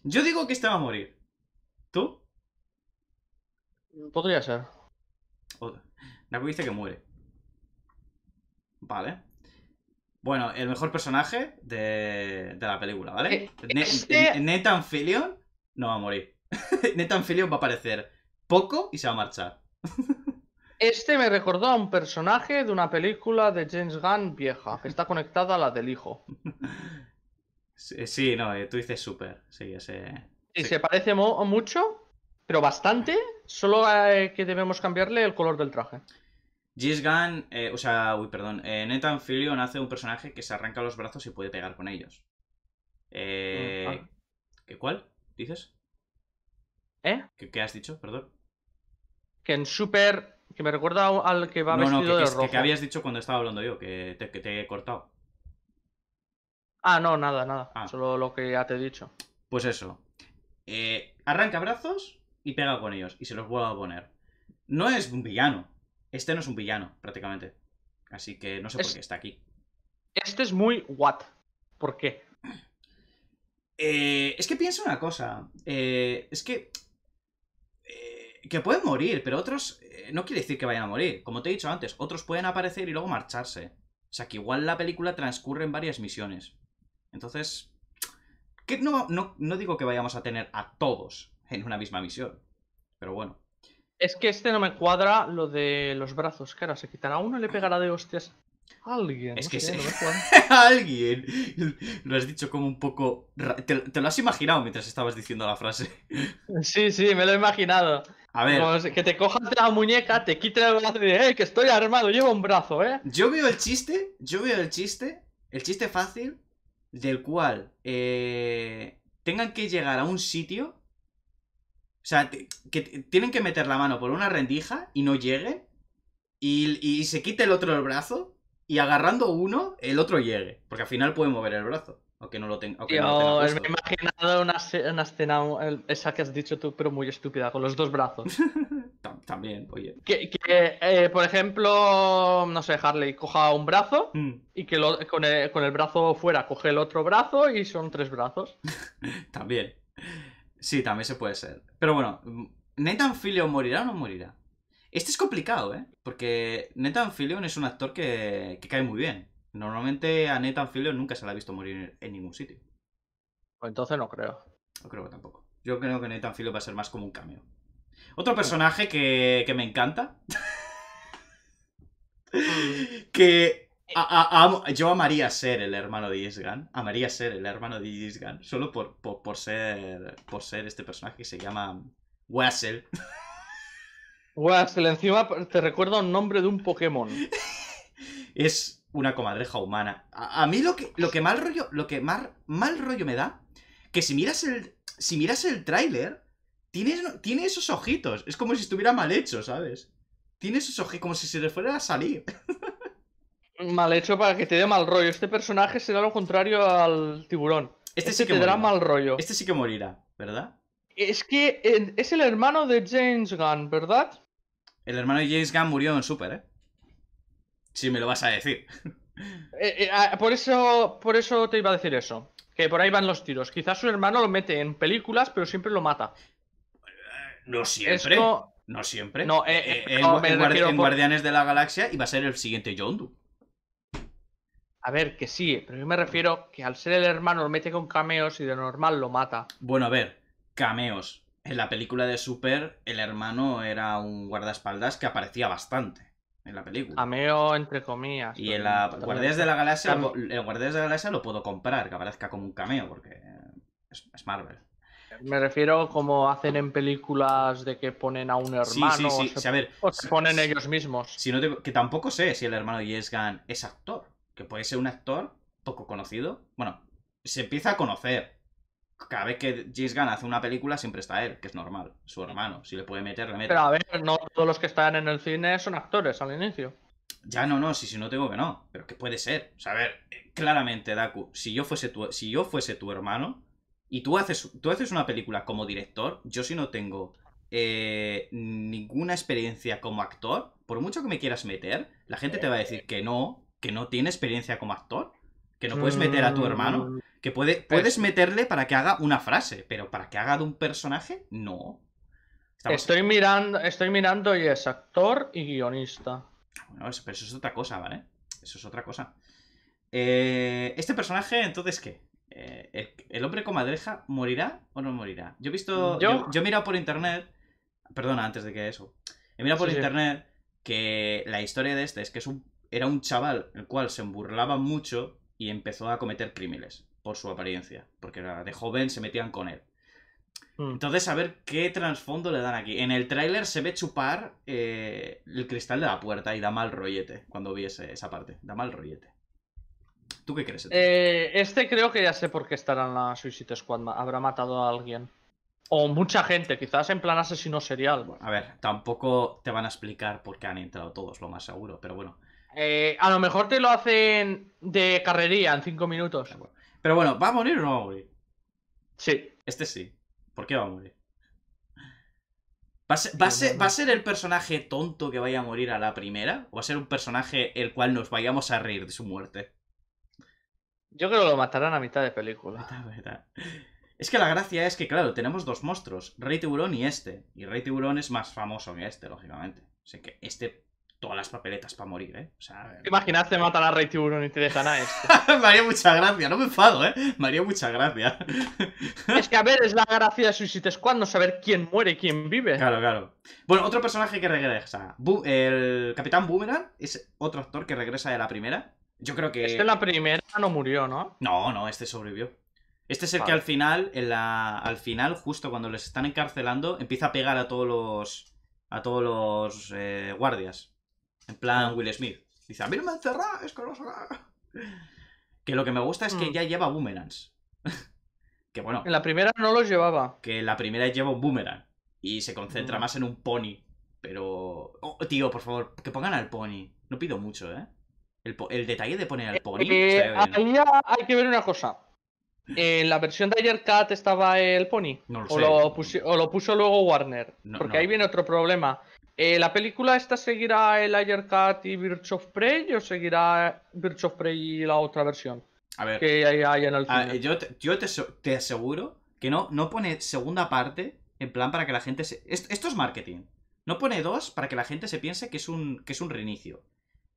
Yo digo que este va a morir. ¿Tú? Podría ser. Naku dice que muere. Vale. Bueno, el mejor personaje de, la película, ¿vale? Este... Nathan Fillion no va a morir. Nathan Fillion va a aparecer poco y se va a marchar. este me recordó a un personaje de una película de James Gunn vieja, que está conectada a la del hijo. sí, no, eh, tú dices súper. Sí, ese. Sí, se parece mucho, pero bastante. Solo eh, que debemos cambiarle el color del traje. Gisgan, eh, o sea, uy, perdón, eh, Nathan Fillion hace un personaje que se arranca los brazos y puede pegar con ellos. Eh, ¿Cuál? ¿Dices? ¿Eh? ¿Qué, has dicho? Perdón. Que en Super, que me recuerda al que va vestido no, que, de que, rojo. Que, habías dicho cuando estaba hablando yo, que te, he cortado. Ah, no, nada, nada. Ah. Solo lo que ya te he dicho. Pues eso. Eh, arranca brazos y pega con ellos y se los vuelve a poner. No es un villano, este no es un villano, prácticamente. Así que no sé por qué está aquí. Este es muy what. ¿Por qué? Eh, es que piensa una cosa. Eh, es que. Eh, que pueden morir, pero otros. no quiere decir que vayan a morir. Como te he dicho antes, otros pueden aparecer y luego marcharse. O sea que igual la película transcurre en varias misiones. Entonces. Que no, no digo que vayamos a tener a todos en una misma misión. Pero bueno. Es que este no me cuadra lo de los brazos, cara. Se quitará uno y le pegará de hostias alguien. Es que sé, no cuadra. alguien. Lo has dicho como un poco. Te, lo has imaginado mientras estabas diciendo la frase. Sí, sí, me lo he imaginado. A ver. que te cojas de la muñeca, te quiten el brazo y dices, ¡eh! Que estoy armado, llevo un brazo, ¿eh? Yo veo el chiste, yo veo el chiste, el chiste fácil, del cual eh, tengan que llegar a un sitio o sea, que tienen que meter la mano por una rendija y no llegue. Y, se quite el otro el brazo. Y agarrando uno, el otro llegue. Porque al final puede mover el brazo. Aunque no lo, tenga no me he imaginado una, escena, esa que has dicho tú, pero muy estúpida, con los dos brazos. También, oye. Que, eh, por ejemplo, no sé, Harley coja un brazo mm. y que con, el, con el brazo fuera coge el otro brazo y son tres brazos. También. Sí, también se puede ser. Pero bueno, mm, ¿Nathan Fillion morirá o no morirá? Este es complicado, ¿eh? Porque Nathan Fillion es un actor que, que cae muy bien. Normalmente a Nathan Fillion nunca se le ha visto morir en ningún sitio. Pues entonces no creo. No creo que tampoco. Yo creo que Nathan Fillion va a ser más como un cameo. Otro mm. personaje que me encanta. que yo amaría ser el hermano de Isgan. Amaría ser el hermano de Isgan. Solo por, ser, por ser este personaje que se llama Wassel. Wassel, encima te recuerda un nombre de un Pokémon. es una comadreja humana. A, mí lo que, lo que mal rollo, lo que mal, mal rollo me da, que si miras el, si miras el tráiler, tiene, tiene esos ojitos. Es como si estuviera mal hecho, ¿sabes? Tiene esos ojitos, como si se le fuera a salir. mal hecho para que te dé mal rollo. Este personaje será lo contrario al tiburón. Este, este sí que te dará mal rollo. Este sí que morirá, ¿verdad? Es que es el hermano de James Gunn, ¿verdad? El hermano de James Gunn murió en Super, ¿eh? Si me lo vas a decir. Eh, eh, ah, por, eso, por eso te iba a decir eso. Que por ahí van los tiros. Quizás su hermano lo mete en películas, pero siempre lo mata. Eh, no siempre. No siempre. No, en, Guardianes de la Galaxia iba a ser el siguiente Yondu. A ver, que sí, pero yo me refiero que al ser el hermano lo mete con cameos y de normal lo mata. Bueno, a ver, cameos. En la película de Super, el hermano era un guardaespaldas que aparecía bastante en la película. Cameo, entre comillas. Y en la Guardias de la Galaxia, el Guardias de la Galaxia lo puedo comprar, que aparezca como un cameo, porque es, Marvel. Me refiero como hacen en películas de que ponen a un hermano. Sí, sí, sí. O se, ponen ellos mismos. que tampoco sé si el hermano de Yes es actor que puede ser un actor poco conocido. Bueno, se empieza a conocer. Cada vez que James Gunn hace una película siempre está él, que es normal, su hermano. Si le puede meter, le mete. Pero a ver, no todos los que están en el cine son actores al inicio. Ya no, no, si, si no tengo que no. Pero que puede ser. O sea, a ver, eh, claramente, Daku, si yo fuese tu, si yo fuese tu hermano y tú haces, tú haces una película como director, yo si no tengo eh, ninguna experiencia como actor, por mucho que me quieras meter, la gente te va a decir que no, que no tiene experiencia como actor, que no puedes meter a tu hermano, mm. que puede, pues puedes meterle para que haga una frase, pero para que haga de un personaje, no. Estoy, mirando, estoy mirando y es actor y guionista. Bueno, eso, pero eso es otra cosa, ¿vale? Eso es otra cosa. Eh, este personaje, entonces, ¿qué? Eh, el, hombre hombre comadreja morirá o no morirá? Yo he visto. Mm, yo, he mirado por internet. Perdona, antes de que eso. He mirado por internet que la historia de este es que es un era un chaval el cual se burlaba mucho y empezó a cometer crímenes por su apariencia, porque era de joven se metían con él. Hmm. Entonces, a ver qué trasfondo le dan aquí. En el tráiler se ve chupar eh, el cristal de la puerta y da mal rollete cuando viese esa parte. Da mal rollete. ¿Tú qué crees? Eh, este creo que ya sé por qué estará en la Suicide Squad. Habrá matado a alguien. O mucha gente, quizás en plan asesino serial. A ver, tampoco te van a explicar por qué han entrado todos, lo más seguro, pero bueno. Eh, a lo mejor te lo hacen de carrería en 5 minutos. Pero bueno, ¿va a morir o no va a morir? Sí. Este sí. ¿Por qué va a morir? ¿Va a, ser, ¿Va a, ser, el personaje tonto que vaya a morir a la primera? ¿O va a ser un personaje el cual nos vayamos a reír de su muerte? Yo creo que lo matarán a mitad de película. Es que la gracia es que, claro, tenemos dos monstruos, Rey Tiburón y este. Y Rey Tiburón es más famoso que este, lógicamente. Así que este todas las papeletas para morir, ¿eh? O sea, ¿Te a Rey Tiburón y te dejan a este? María, mucha gracia, no me enfado, ¿eh? María, mucha gracia. es que, a ver, es la gracia de Suicide Squad no saber quién muere y quién vive. Claro, claro. Bueno, otro personaje que regresa. el Capitán Boomerang es otro actor que regresa de la primera. Yo creo que... Este en la primera no murió, ¿no? No, no, este sobrevivió. Este es el que al final, en la... al final, justo cuando les están encarcelando, empieza a pegar a todos los... A todos los eh, guardias. En plan Will Smith. Dice, a mí no me encerra, es que no Que lo que me gusta es que ya mm. lleva boomerangs. que bueno. En la primera no los llevaba. Que en la primera lleva un boomerang. Y se concentra mm. más en un pony. Pero. Oh, tío, por favor, que pongan al pony. No pido mucho, ¿eh? El, detalle de poner al eh, pony. Eh, hay que ver una cosa. ¿En eh, la versión de ayer Cat estaba el pony? No lo o, sé. Lo o, Lo puso luego Warner. porque ahí viene otro problema. Eh, ¿La película esta seguirá el Ayer Cut y Virtual of Prey o seguirá Virtual of Prey y la otra versión? A ver. Que hay el ah, yo, te, aseguro que no, no pone segunda parte en plan para que la gente se. Esto, es marketing. No pone dos para que la gente se piense que es un, que es un reinicio.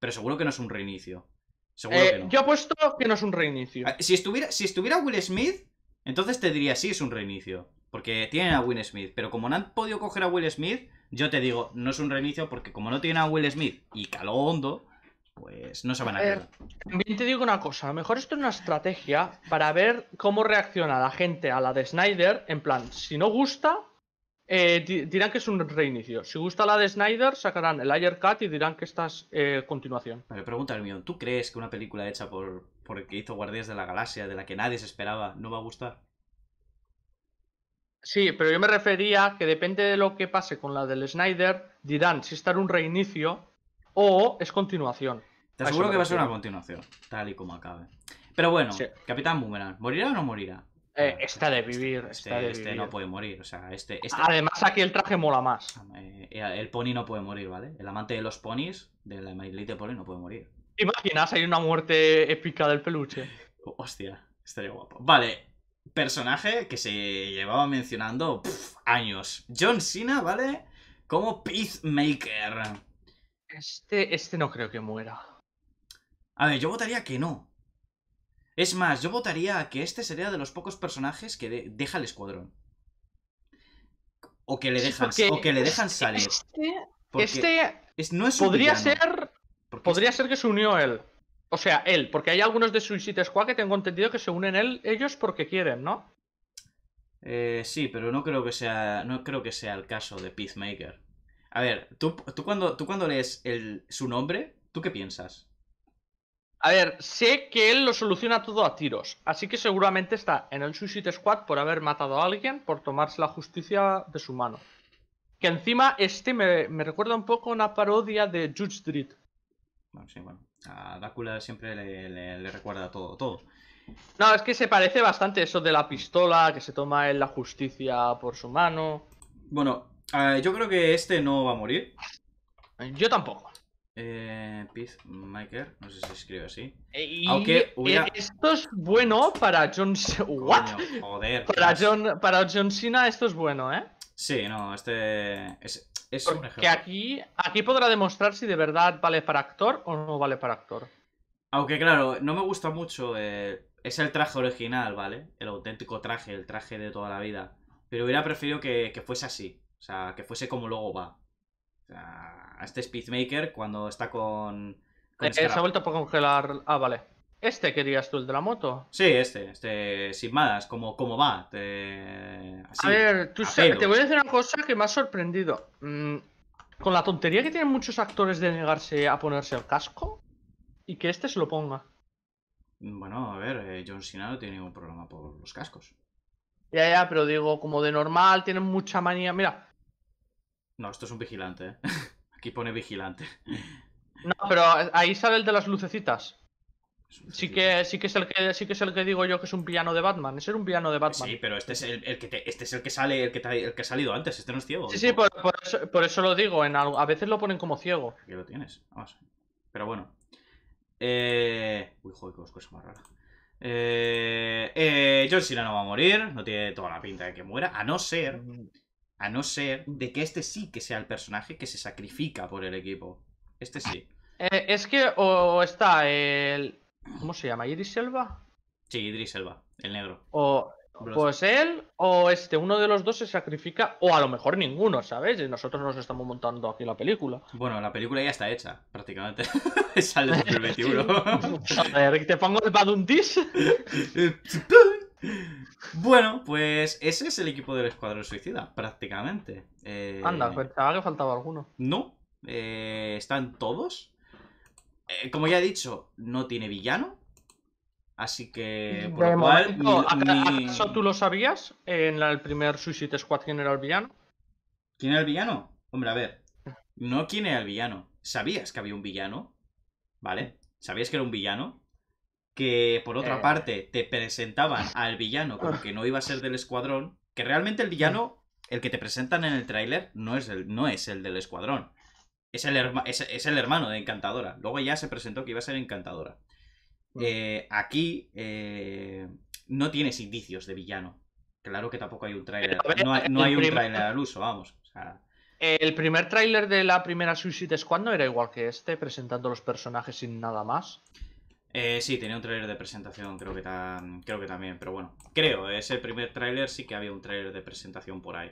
Pero seguro que no es un reinicio. Seguro eh, que no. Yo apuesto que no es un reinicio. Ah, si estuviera, si estuviera Will Smith, entonces te diría sí es un reinicio. Porque tienen a Will Smith. Pero como no han podido coger a Will Smith, yo te digo, no es un reinicio porque como no tienen a Will Smith y caló hondo, pues no se van a quedar. También te digo una cosa, mejor esto es una estrategia para ver cómo reacciona la gente a la de Snyder. En plan, si no gusta, eh, dirán que es un reinicio. Si gusta la de Snyder, sacarán el Ayer Cut y dirán que esta es eh, continuación. Me pregunta el mío, ¿tú crees que una película hecha por el que hizo Guardias de la Galaxia, de la que nadie se esperaba, no va a gustar? Sí, pero yo me refería que depende de lo que pase con la del Snyder, dirán si estar un reinicio o es continuación. Te aseguro que va a ser una continuación, tal y como acabe. Pero bueno, Capitán Boomerang, ¿morirá o no morirá? Eh, está de este, este, vivir. Este, está este no puede morir. O sea, este, Además, aquí el traje mola más. Eh, eh, el pony no puede morir, ¿vale? El amante de los ponis, de la de Pony, no puede morir. imaginas? Hay una muerte épica del peluche. Hostia, estaría guapo. Vale, personaje que se llevaba mencionando años. John Cena, ¿vale? Como Peacemaker. Este, este no creo que muera. A ver, yo votaría que no. Es más, yo votaría que este sería de los pocos personajes que deja el escuadrón. O que le dejan, que le dejan este, salir. Este, este, es, no es podría ser. Podría ser que se unió él. O sea, él, porque hay algunos de Suicide Squad que tengo entendido que se unen él, ellos porque quieren, ¿no? Eh, sí, pero no creo que sea. No creo que sea el caso de Peacemaker. A ver, tú, tú cuando, tú cuando lees el, su nombre, ¿tú qué piensas? A ver, sé que él lo soluciona todo a tiros, así que seguramente está en el Suicide Squad por haber matado a alguien, por tomarse la justicia de su mano. Que encima este me, recuerda un poco a una parodia de Judge Street. Bueno, sí, bueno. A siempre le, recuerda todo, todo. No, es que se parece bastante eso de la pistola que se toma en la justicia por su mano. Bueno, eh, yo creo que este no va a morir. Eh, yo tampoco. Eh, Peacemaker, no sé si escribe así. Eh, Aunque Esto es bueno para John Cena. joder. Para John, para John Cena esto es bueno, ¿eh? Sí, no, este... Es que aquí, aquí podrá demostrar si de verdad vale para actor o no vale para actor. Aunque claro, no me gusta mucho. Eh, es el traje original, ¿vale? El auténtico traje, el traje de toda la vida. Pero hubiera preferido que, fuese así. O sea, que fuese como luego va. O sea, este Speedmaker cuando está con. Eh, se ha vuelto a congelar. Ah, vale. ¿Este querías tú, el de la moto? Sí, este, este, sin más, como, como va. a ver, tú te voy a decir una cosa que me ha sorprendido. Mm, con la tontería que tienen muchos actores de negarse a ponerse el casco y que este se lo ponga. Bueno, a ver, eh, John Cena no tiene ningún problema por los cascos. Ya, ya, pero digo, como de normal, tienen mucha manía. Mira. No, esto es un vigilante. Eh. Aquí pone vigilante. No, pero ahí sale el de las lucecitas. Sí que, sí, que es el que, sí que es el que digo yo que es un piano de Batman. es era un piano de Batman. Sí, pero este es el, que este es el que sale, el que, ha salido antes, este no es ciego. Sí, sí, por, por, eso, lo digo. En, a veces lo ponen como ciego. Aquí lo tienes, vamos. Pero bueno. Eh, uy, joder, qué cosa más rara. Eh, eh, John Cena no va a morir, no tiene toda la pinta de que muera, a no ser. A no ser de que este sí que sea el personaje que se sacrifica por el equipo. Este sí. es que o está el, ¿Cómo se llama? ¿Idris Elba? Sí, Idris Elba, el negro. O, pues él o este, uno de los dos se sacrifica, o a lo mejor ninguno, ¿sabes? Y nosotros nos estamos montando aquí la película. Bueno, la película ya está hecha, prácticamente. Sale 2021. Joder, ¿te pongo el Baduntis? bueno, pues ese es el equipo del Escuadrón Suicida, prácticamente. Eh, Anda, pensaba que faltaba alguno. No, eh, están todos. Eh, como ya he dicho, no tiene villano. Así que, por lo cual. tú lo sabías en el primer Suicide Squad quién era el villano? ¿Quién era el villano? Hombre, a ver. No quién era el villano. Sabías que había un villano, ¿vale? Sabías que era un villano. Que por otra eh. parte te presentaban al villano como que no iba a ser del escuadrón. Que realmente el villano, el que te presentan en el tráiler, no, no es el del escuadrón. Es el, hermano de Encantadora. Luego ya se presentó que iba a ser Encantadora. Eh, aquí eh, no tienes indicios de villano. Claro que tampoco hay un tráiler. No, hay, un tráiler al uso, vamos. El primer tráiler de la primera Suicide Squad no era igual que este, presentando los personajes sin nada más. Eh, sí, tenía un tráiler de presentación, creo que, creo que también, pero bueno. Creo, es el primer tráiler, sí que había un tráiler de presentación por ahí.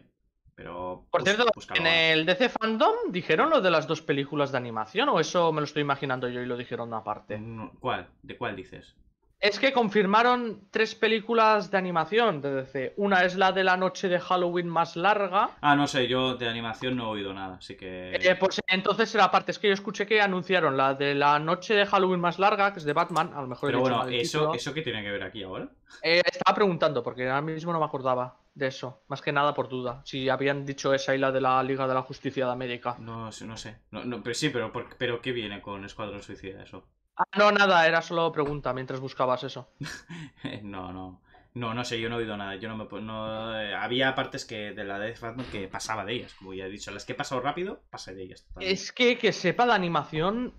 Pero. Por cierto, en el DC Fandom dijeron lo de las dos películas de animación, o eso me lo estoy imaginando yo y lo dijeron aparte. ¿Cuál? ¿De cuál dices? Es que confirmaron tres películas de animación de Una es la de la noche de Halloween más larga. Ah, no sé, yo de animación no he oído nada, así que. Eh, pues entonces era parte, es que yo escuché que anunciaron la de la noche de Halloween más larga, que es de Batman, a lo mejor. Pero bueno, ¿eso, ¿eso qué tiene que ver aquí ahora? Eh, estaba preguntando, porque ahora mismo no me acordaba de eso. Más que nada por duda. Si habían dicho esa y la de la Liga de la Justicia de América. No, no sé. No, no, pero sí, pero, pero ¿qué viene con Escuadrón Suicida eso? Ah, no, nada, era solo pregunta mientras buscabas eso. no, no. No, no sé, yo no he oído nada. Yo no me no, eh, había partes que de la de Batman que pasaba de ellas, como ya he dicho. Las que he pasado rápido, pasé de ellas. Es que que sepa la animación.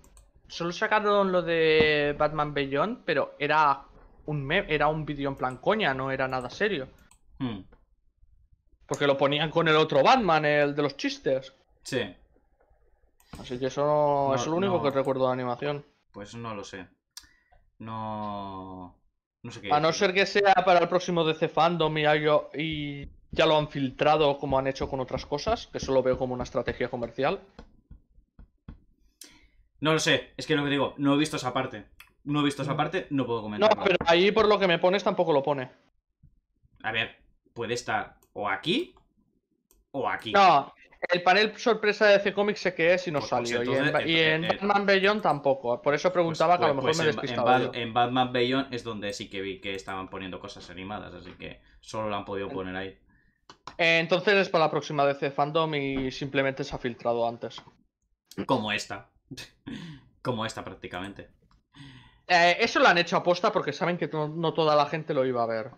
Solo sacaron lo de Batman Beyond, pero era un era un vídeo en plan coña, no era nada serio. Hmm. Porque lo ponían con el otro Batman, el de los chistes. Sí. Así que eso es lo único que recuerdo de animación. Pues no lo sé. No. No sé qué. A no ser que sea para el próximo DC Fandom y, y ya lo han filtrado como han hecho con otras cosas, que eso lo veo como una estrategia comercial. No lo sé, es que lo que digo, no he visto esa parte. No he visto esa mm. parte, no puedo comentar. No, pero ahí por lo que me pones tampoco lo pone. A ver, puede estar o aquí o aquí. No, el panel sorpresa de DC Comics sé que es y no pues, pues, salió. y en, Batman Beyond tampoco. Por eso preguntaba que a pues, lo mejor me despistaba. En, en, Batman Beyond es donde sí que vi que estaban poniendo cosas animadas, así que solo lo han podido poner ahí. Entonces es para la próxima DC Fandom y simplemente se ha filtrado antes. Como esta. Como esta prácticamente. Eh, eso lo han hecho aposta porque saben que no toda la gente lo iba a ver.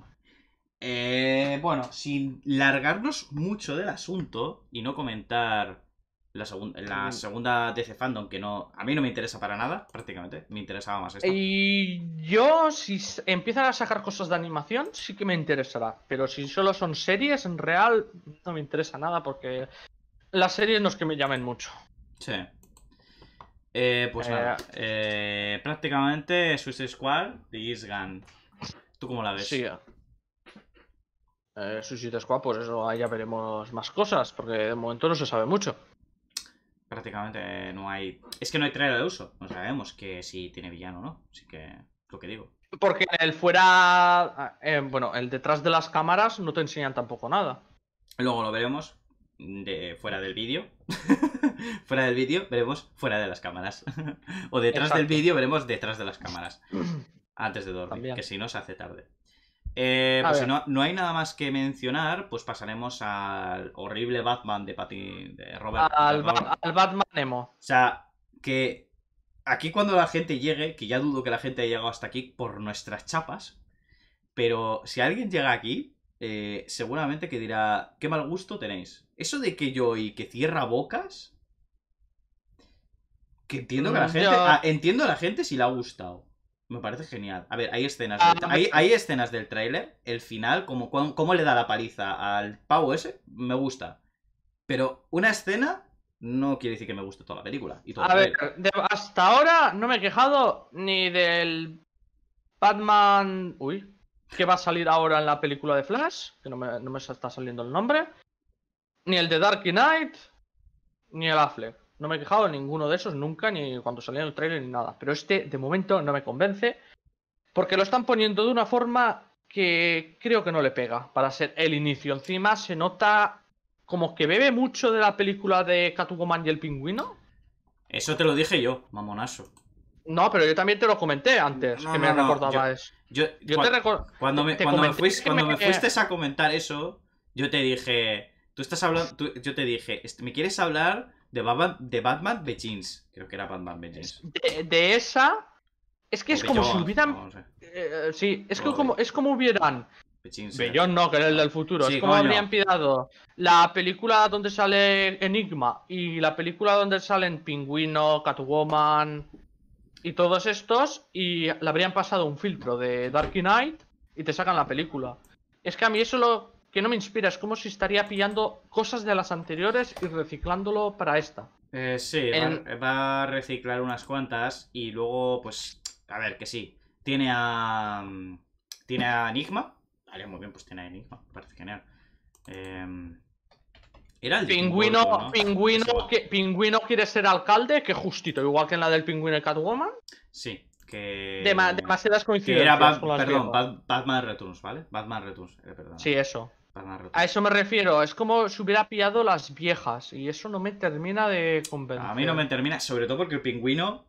Eh, bueno, sin largarnos mucho del asunto y no comentar la, mm. segunda DC Fandom, que no, a mí no me interesa para nada, prácticamente. Me interesaba más esto. Y yo, si empiezan a sacar cosas de animación, sí que me interesará. Pero si solo son series, en real, no me interesa nada porque las series no es que me llamen mucho. Sí. Eh, pues eh, nada, prácticamente Suicide Squad, The East Gun. ¿Tú cómo la ves? Sí, eh, es pues eso, ahí ya veremos más cosas, porque de momento no se sabe mucho. Prácticamente no hay. Es que no hay traer de uso. No sabemos que si tiene villano o no. Así que lo que digo. Porque el fuera. Eh, eh, bueno, el detrás de las cámaras no te enseñan tampoco nada. Luego lo veremos de, fuera del vídeo. fuera del vídeo veremos fuera de las cámaras. o detrás del vídeo veremos detrás de las cámaras. Antes de dormir, que si no se hace tarde. Eh, pues si no, hay nada más que mencionar, pues pasaremos al horrible Batman de, de Robert. Al, Batman Nemo. O sea, que aquí cuando la gente llegue, que ya dudo que la gente haya llegado hasta aquí por nuestras chapas, pero si alguien llega aquí, eh, seguramente que dirá, qué mal gusto tenéis. Eso de que yo y que cierra bocas, que entiendo que la mm, gente, ah, entiendo a la gente si le ha gustado. Me parece genial. A ver, hay escenas. Ah, del, hay, escenas del tráiler. El final, como cómo le da la paliza al pavo ese, me gusta. Pero una escena no quiere decir que me guste toda la película. a ver, hasta ahora no me he quejado ni del Batman. Uy. Que va a salir ahora en la película de Flash. Que no me, no me está saliendo el nombre. Ni el de Dark Knight. Ni el Affleck. No me he quejado de ninguno de esos nunca, ni cuando salía en el trailer ni nada. Pero este, de momento, no me convence. Porque lo están poniendo de una forma que creo que no le pega para ser el inicio. Encima se nota como que bebe mucho de la película de Catwoman y el pingüino. Eso te lo dije yo, mamonazo. No, pero yo también te lo comenté antes, que me no, eso. Yo, te recuerdo. Cuando me, cuando fuiste a comentar eso, yo te dije. Tú estás hablando. yo te dije, ¿me quieres hablar de Batman, de Batman Creo que era Batman Begins. De, esa. Es que es como si hubieran. Eh, sí, es que como, es como hubieran. Begins, Bellón eh. no, que era el del futuro. es como habrían pidado la película donde sale Enigma y la película donde salen Pingüino, Catwoman y todos estos y le habrían pasado un filtro de Dark Knight y te sacan la película. Es que a mí eso lo que no me inspira. Es como si estaría pillando cosas de las anteriores y reciclándolo para esta. Eh, sí, va, a reciclar unas cuantas y luego, pues, a ver, que sí. Tiene a... Mm, tiene a Enigma. Vale, muy bien, pues tiene a Enigma. Parece genial. Em, era el pingüino, pingüino, que, pingüino quiere ser alcalde, que justito, igual que en la del pingüino de Catwoman. Sí, que. demasiadas coincidencias. perdón, Batman Returns, ¿vale? Batman Returns, perdón. Sí, eso a eso me refiero, es como si hubiera pillado las viejas y eso no me termina de convencer. A mí no me termina, sobre todo porque el pingüino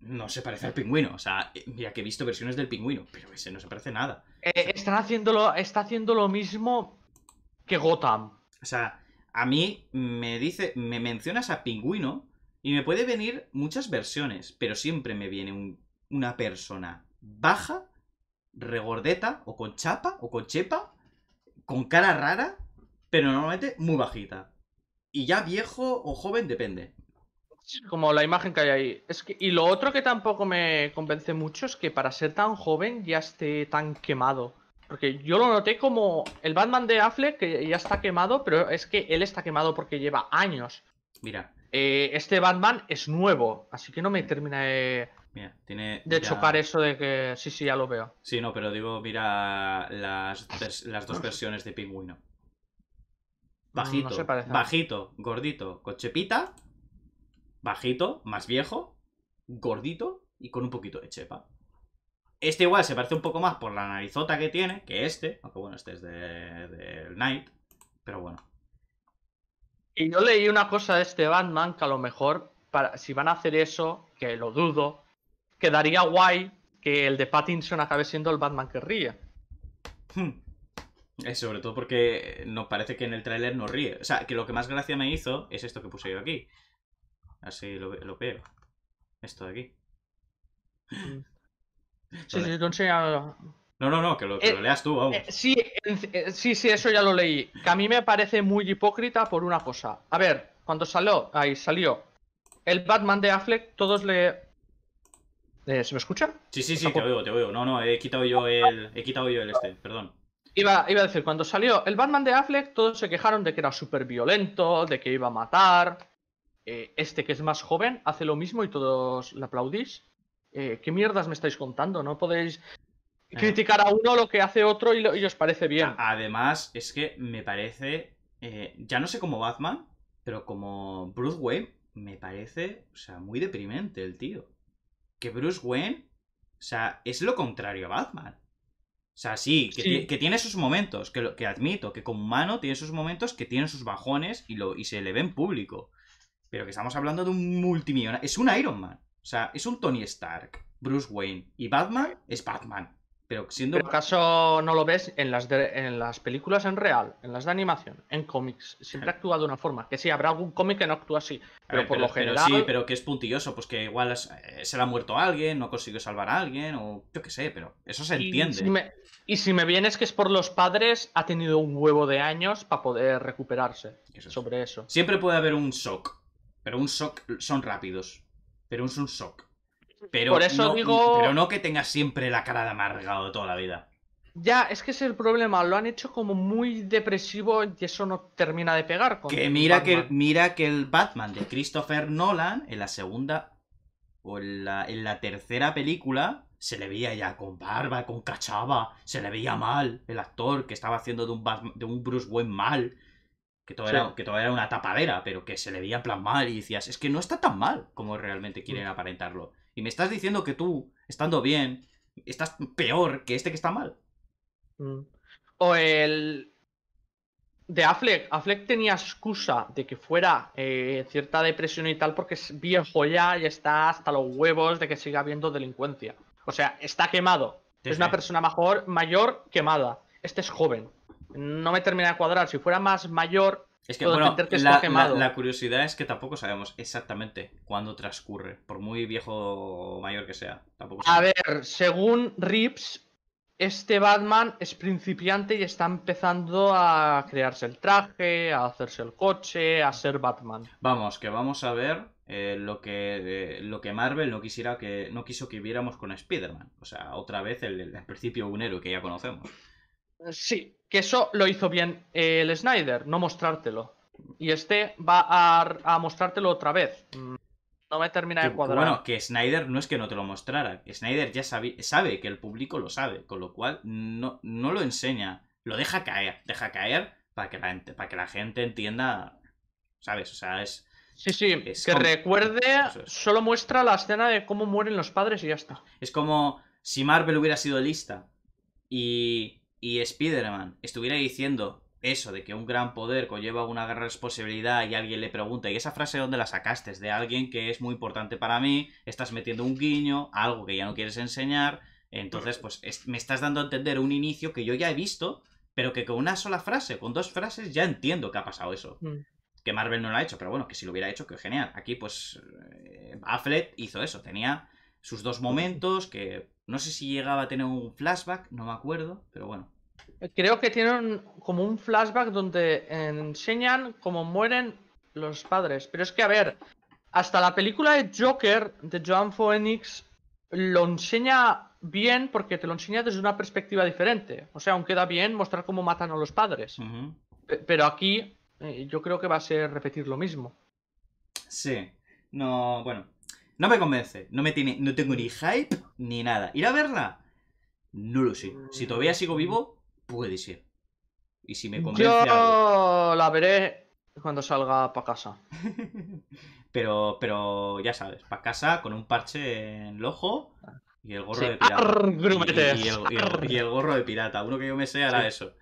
no se parece al pingüino. O sea, mira que he visto versiones del pingüino, pero ese no se parece nada. Eh, está haciendo lo mismo que Gotham. O sea, a mí me dice, me mencionas a pingüino y me puede venir muchas versiones, pero siempre me viene una persona baja, regordeta o con chapa o con chepa con cara rara, pero normalmente muy bajita. Y ya viejo o joven, depende. Como la imagen que hay ahí. Es y lo otro que tampoco me convence mucho es que para ser tan joven ya esté tan quemado. Porque yo lo noté como el Batman de Affleck, que ya está quemado, pero es que él está quemado porque lleva años. Mira. Eh, este Batman es nuevo, así que no me termina de tiene. De chocar eso de que. Sí, sí, ya lo veo. Sí, no, pero digo, mira las, dos versiones de pingüino. Bajito. bajito, gordito, con chepita. Bajito, más viejo. Gordito y con un poquito de chepa. Este igual se parece un poco más por la narizota que tiene que este. Aunque bueno, este es del Knight. Pero bueno. Y yo leí una cosa de este Batman que a lo mejor, para, si van a hacer eso, que lo dudo, quedaría guay que el de Pattinson acabe siendo el Batman que ríe. Hmm. sobre todo porque nos parece que en el tráiler no ríe. O sea, que lo que más gracia me hizo es esto que puse yo aquí. Así lo, lo veo. Esto de aquí. Mm. Sí, sí, te enseño... No, no, no, que lo, eh, leas tú, vamos. Eh, eh, sí, sí, eso ya lo leí. Que a mí me parece muy hipócrita por una cosa. A ver, cuando salió, ahí salió el Batman de Affleck, todos le eh, ¿Se me escucha? Sí, sí, sí, te oigo, te oigo. No, no, he quitado yo el, he quitado yo el este, perdón. Iba, iba a decir, cuando salió el Batman de Affleck, todos se quejaron de que era súper violento, de que iba a matar. Eh, este que es más joven hace lo mismo y todos le aplaudís. Eh, ¿Qué mierdas me estáis contando? No podéis criticar a uno lo que hace otro y, os parece bien. Además, es que me parece, ya no sé como Batman, pero como Bruce Wayne, me parece, o sea, muy deprimente el tío que Bruce Wayne, o sea, es lo contrario a Batman. O sea, sí, que, tiene sus momentos, que, lo, que admito, que como humano tiene sus momentos, que tiene sus bajones y, lo, y se le ve en público. Pero que estamos hablando de un multimillonario. Es un Iron Man. O sea, es un Tony Stark, Bruce Wayne. Y Batman es Batman. Pero siendo. Pero ¿Acaso no lo ves en las, en las películas en real, en las de animación, en cómics? Siempre actúa de una forma. Que sí, habrá algún cómic que no actúa así. Pero por lo general. Pero sí, pero que es puntilloso. Pues que igual eh, se le ha muerto a alguien, no conseguido salvar a alguien, o yo qué sé, pero eso se entiende. Y si, me, vienes que es por los padres, ha tenido un huevo de años para poder recuperarse sobre eso. Siempre puede haber un shock. Pero un shock son rápidos. Pero es un shock. Pero eso no, digo... Pero no que tengas siempre la cara de amargado toda la vida. Ya, es que es el problema. Lo han hecho como muy depresivo y eso no termina de pegar. que mira que mira que el Batman de Christopher Nolan en la segunda o en la, tercera película se le veía ya con barba, con cachaba, se le veía mal el actor que estaba haciendo de un, de un Bruce Wayne mal, que todavía que era una tapadera, pero que se le veía en plan mal y decías, es que no está tan mal como realmente mm. quieren aparentarlo me estás diciendo que tú, estando bien, estás peor que este que está mal. Mm. O el. De Affleck. Affleck tenía excusa de que fuera eh, cierta depresión y tal, porque es viejo ya y está hasta los huevos de que siga habiendo delincuencia. O sea, está quemado. Es una persona mejor, mayor quemada. Este es joven. No me termina de cuadrar. Si fuera más mayor, es que, la, curiosidad es que tampoco sabemos exactamente cuándo transcurre, por muy viejo o mayor que sea. Tampoco A ver, según Rips, este Batman es principiante y está empezando a crearse el traje, a hacerse el coche, a ser Batman. Vamos, que vamos a ver eh, lo, que, eh, lo que Marvel no quisiera que no quiso que viéramos con Spider-Man. O sea, otra vez el, principio un héroe que ya conocemos. Sí, que eso lo hizo bien eh, el Snyder, no mostrártelo. Y este va a, mostrártelo otra vez. Mm, no me termina de cuadrar. Bueno, que Snyder no es que no te lo mostrara. Snyder ya sabe, sabe que el público lo sabe, con lo cual no, lo enseña. Lo deja caer, deja caer para que la, gente entienda, ¿sabes? O sea, es... Sí, sí, que recuerde, solo muestra la escena de cómo mueren los padres y ya está. Es como si Marvel hubiera sido lista y y Spider-Man estuviera diciendo eso de que un gran poder conlleva una gran responsabilidad y alguien le pregunta, ¿y esa frase dónde la sacaste? De alguien que es muy importante para mí, estás metiendo un guiño, algo que ya no quieres enseñar, entonces pues me estás dando a entender un inicio que yo ya he visto, pero que con una sola frase, con dos frases, ya entiendo que ha pasado eso. Mm. Que Marvel no lo ha hecho, pero bueno, que si lo hubiera hecho, que genial. Aquí pues eh, Affleck hizo eso, tenía sus dos momentos que no sé si llegaba a tener un flashback, no me acuerdo, pero bueno. Creo que tienen como un flashback donde enseñan cómo mueren los padres. Pero es que, a ver, hasta la película de Joker de Joan Phoenix lo enseña bien porque te lo enseña desde una perspectiva diferente. O sea, aunque da bien mostrar cómo matan a los padres. Pero aquí eh, yo creo que va a ser repetir lo mismo. Sí. No, bueno, no me convence. No me tiene, no tengo ni hype ni nada. ¿Ir a verla? No lo sé. Si todavía sigo vivo, puede ser. Y si me convence. Yo la veré cuando salga para casa. pero, pero ya sabes, para casa con un parche en el ojo y el gorro de pirata. y, el, gorro de pirata. Uno que yo me sé hará eso.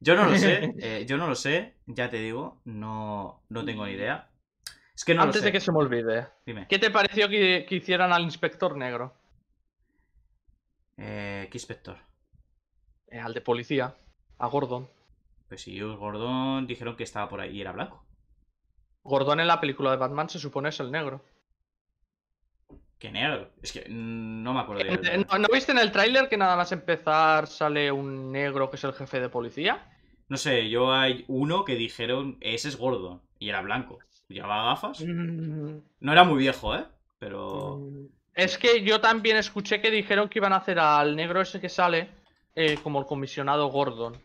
Yo no lo sé, eh, yo no lo sé, ya te digo, no, no tengo ni idea. Antes de que se me olvide, Dime. ¿qué te pareció que, hicieran al inspector negro? Eh, ¿Qué inspector? Eh, al de policía, a Gordon. Pues si Gordon, dijeron que estaba por ahí y era blanco. Gordon en la película de Batman se supone es el negro. ¿Qué negro? Es que no me acuerdo. Eh, ¿no, viste en el tráiler que nada más empezar sale un negro que es el jefe de policía? No sé, yo hay uno que dijeron, ese es Gordon, y era blanco llevaba gafas. Mm. No era muy viejo, ¿eh? Pero... Mm. Es que yo también escuché que dijeron que iban a hacer al negro ese que sale eh, como el comisionado Gordon.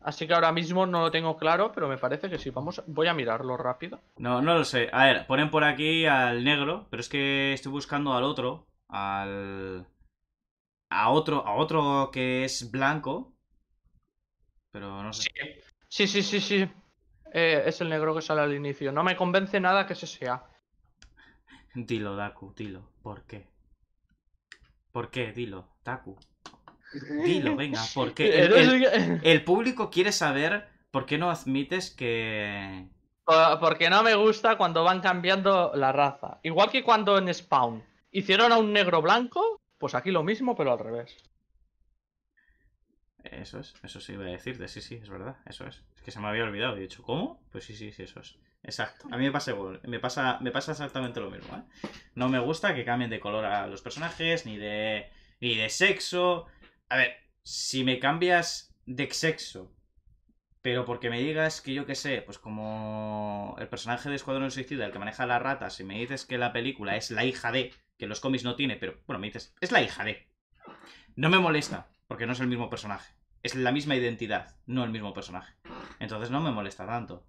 Así que ahora mismo no lo tengo claro, pero me parece que sí. Vamos, voy a mirarlo rápido. No, no lo sé. A ver, ponen por aquí al negro, pero es que estoy buscando al otro, al a otro, a otro que es blanco, pero no sé. sí, sí, sí. sí. Eh, es el negro que sale al inicio. No me convence nada que ese sea. Dilo, Daku, dilo. ¿Por qué? ¿Por qué? Dilo, Daku. Dilo, venga, ¿por qué? El, el público quiere saber por qué no admites que... Porque no me gusta cuando van cambiando la raza. Igual que cuando en Spawn hicieron a un negro blanco, pues aquí lo mismo, pero al revés. Eso es, eso sí iba a decirte, sí, sí, es verdad, eso es. Es que se me había olvidado y he dicho, ¿cómo? Pues sí, sí, sí, eso es. Exacto, a mí me pasa me pasa, me pasa exactamente lo mismo, ¿eh? No me gusta que cambien de color a los personajes, ni de, ni de sexo. A ver, si me cambias de sexo, pero porque me digas que yo qué sé, pues como el personaje de Escuadrón Suicida, el que maneja las ratas, si me dices que la película es la hija de, que los cómics no tiene, pero bueno, me dices, es la hija de. No me molesta, porque no es el mismo personaje. Es la misma identidad, no el mismo personaje. Entonces no me molesta tanto.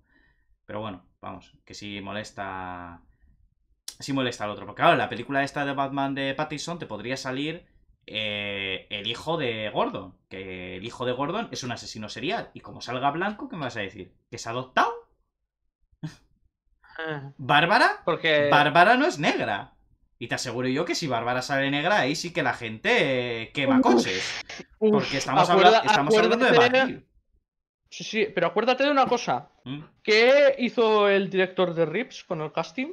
Pero bueno, vamos, que sí molesta. Sí molesta al otro. Porque claro, en la película esta de Batman de Pattinson te podría salir eh, el hijo de Gordon. Que el hijo de Gordon es un asesino serial. Y como salga blanco, ¿qué me vas a decir? ¿Que se ha adoptado? Ah. ¿Bárbara? Porque... Bárbara no es negra. Y te aseguro yo que si Bárbara sale negra, ahí sí que la gente eh, quema coches. Porque estamos, hablando de Batman Sí, sí, pero acuérdate de una cosa. Mm. ¿Qué hizo el director de Rips con el casting?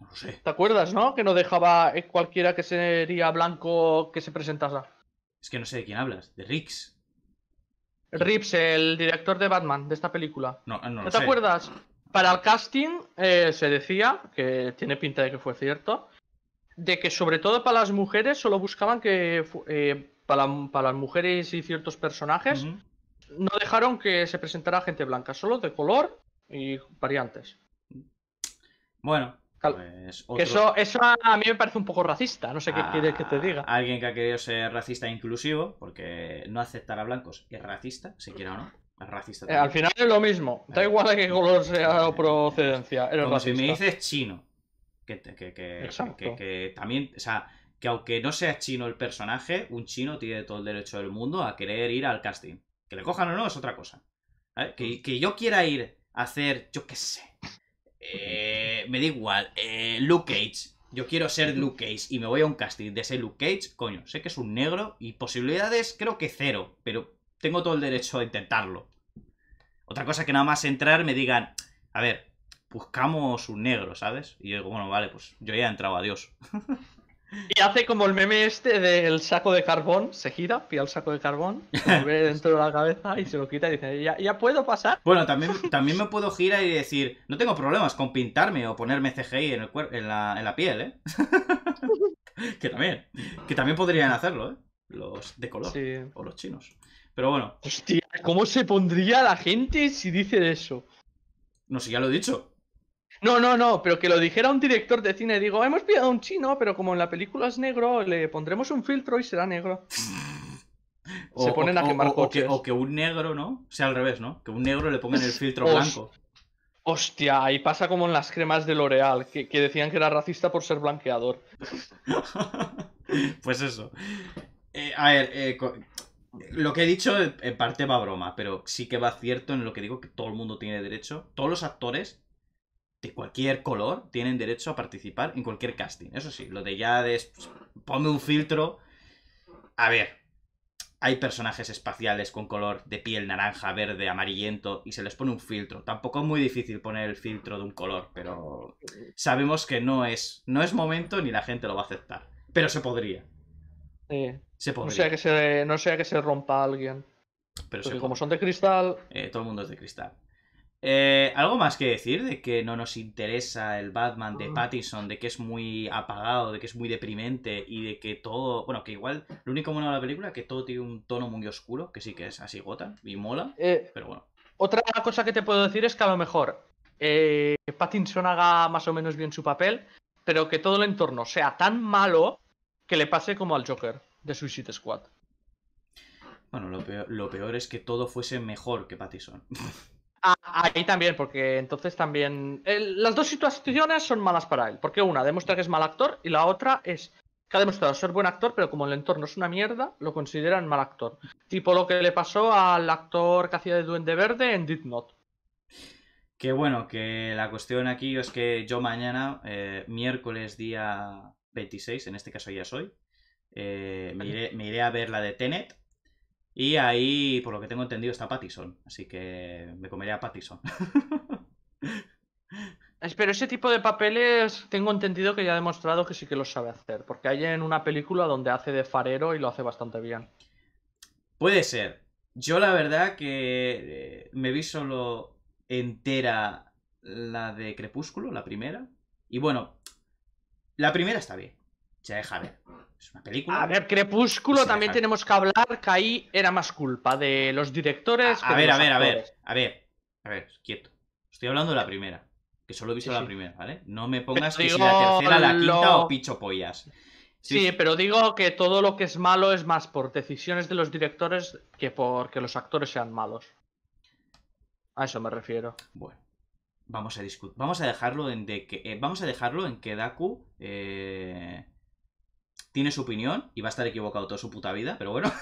No sé. ¿Te acuerdas, no? Que no dejaba eh, cualquiera que sería blanco que se presentara. Es que no sé de quién hablas, de Rips. Rips, el director de Batman, de esta película. No, no, ¿No te acuerdas? Para el casting eh, se decía, que tiene pinta de que fue cierto, de que sobre todo para las mujeres solo buscaban que eh, para, las mujeres y ciertos personajes no dejaron que se presentara gente blanca, solo de color y variantes. Bueno, pues eso, a mí me parece un poco racista, no sé qué ah, quieres que te diga. Alguien que ha querido ser racista e inclusivo, porque no aceptar a blancos es racista, si quiera o no. racista. Eh, al final es lo mismo, da eh, igual de qué color sea o procedencia. Como si me dices chino que, que, que, que, también, o sea, que aunque no sea chino el personaje, un chino tiene todo el derecho del mundo a querer ir al casting. Que le cojan o no es otra cosa. Que, yo quiera ir a hacer, yo qué sé, eh, me da igual, eh, Luke Cage. Yo quiero ser Luke Cage y me voy a un casting de ese Luke Cage, coño, sé que es un negro y posibilidades creo que cero, pero tengo todo el derecho a intentarlo. Otra cosa que nada más entrar me digan, a ver, buscamos un negro, ¿sabes? Y yo digo, bueno, vale, pues yo ya he entrado, adiós. Y hace como el meme este del saco de carbón, se gira, pilla el saco de carbón, lo ve dentro de la cabeza y se lo quita y dice, ya, puedo pasar. Bueno, también, también me puedo girar y decir, no tengo problemas con pintarme o ponerme CGI en, el en, la, en la piel, ¿eh? que también, que también podrían hacerlo, ¿eh? Los de color o los chinos. Pero bueno. Hostia, ¿cómo se pondría la gente si dice eso? No sé, ya lo he dicho. No, no, no, pero que lo dijera un director de cine, digo, hemos pillado a un chino, pero como en la película es negro, le pondremos un filtro y será negro. o, Se ponen a quemar o, Que, o que, un negro, ¿no? sea, al revés, ¿no? Que un negro le pongan el filtro blanco. Hostia, y pasa como en las cremas de L'Oreal, que, decían que era racista por ser blanqueador. pues eso. Eh, a ver, eh, lo que he dicho en parte va broma, pero sí que va cierto en lo que digo que todo el mundo tiene derecho, todos los actores de cualquier color tienen derecho a participar en cualquier casting. Eso sí, lo de ya de pues, ponme un filtro. A ver, hay personajes espaciales con color de piel naranja, verde, amarillento y se les pone un filtro. Tampoco es muy difícil poner el filtro de un color, pero sabemos que no es no es momento ni la gente lo va a aceptar, pero se podría. Sí. Se podría. No sea que se no que se rompa alguien. Pero Porque como son de cristal, eh, todo el mundo es de cristal. Eh, ¿Algo más que decir de que no nos interesa el Batman de mm. Pattinson, de que es muy apagado, de que es muy deprimente y de que todo. Bueno, que igual, lo único bueno de la película es que todo tiene un tono muy oscuro, que sí que es así gota y mola, eh, pero bueno. Otra cosa que te puedo decir es que a lo mejor eh, Pattinson haga más o menos bien su papel, pero que todo el entorno sea tan malo que le pase como al Joker de Suicide Squad. Bueno, lo peor, lo peor es que todo fuese mejor que Pattinson. Ah, ahí también, porque entonces también. las dos situaciones son malas para él, porque una demuestra que es mal actor y la otra es que ha demostrado ser buen actor, pero como el entorno es una mierda, lo consideran mal actor. Tipo lo que le pasó al actor que hacía de Duende Verde en Did Not. Que bueno, que la cuestión aquí es que yo mañana, eh, miércoles día 26, en este caso ya soy, eh, me iré a ver la de Tenet y ahí, por lo que tengo entendido, está Pattison. Así que me comería a Pattison. Pero ese tipo de papeles tengo entendido que ya ha demostrado que sí que los sabe hacer. Porque hay en una película donde hace de farero y lo hace bastante bien. Puede ser. Yo la verdad que eh, me vi solo entera la de Crepúsculo, la primera. Y bueno, la primera está bien. Se deja ver. Es una película. A ver, Crepúsculo también tenemos que hablar que ahí era más culpa de los directores. A, ver, a ver, a ver, a ver. A ver, quieto. Estoy hablando de la primera. Que solo he visto la primera, ¿vale? No me pongas que si la tercera, la quinta o picho pollas. Sí, pero digo que todo lo que es malo es más por decisiones de los directores que porque los actores sean malos. A eso me refiero. Bueno, vamos a discutir. Vamos a dejarlo en de que. Eh, vamos a dejarlo en que Daku. Eh, tiene su opinión y va a estar equivocado toda su puta vida, pero bueno.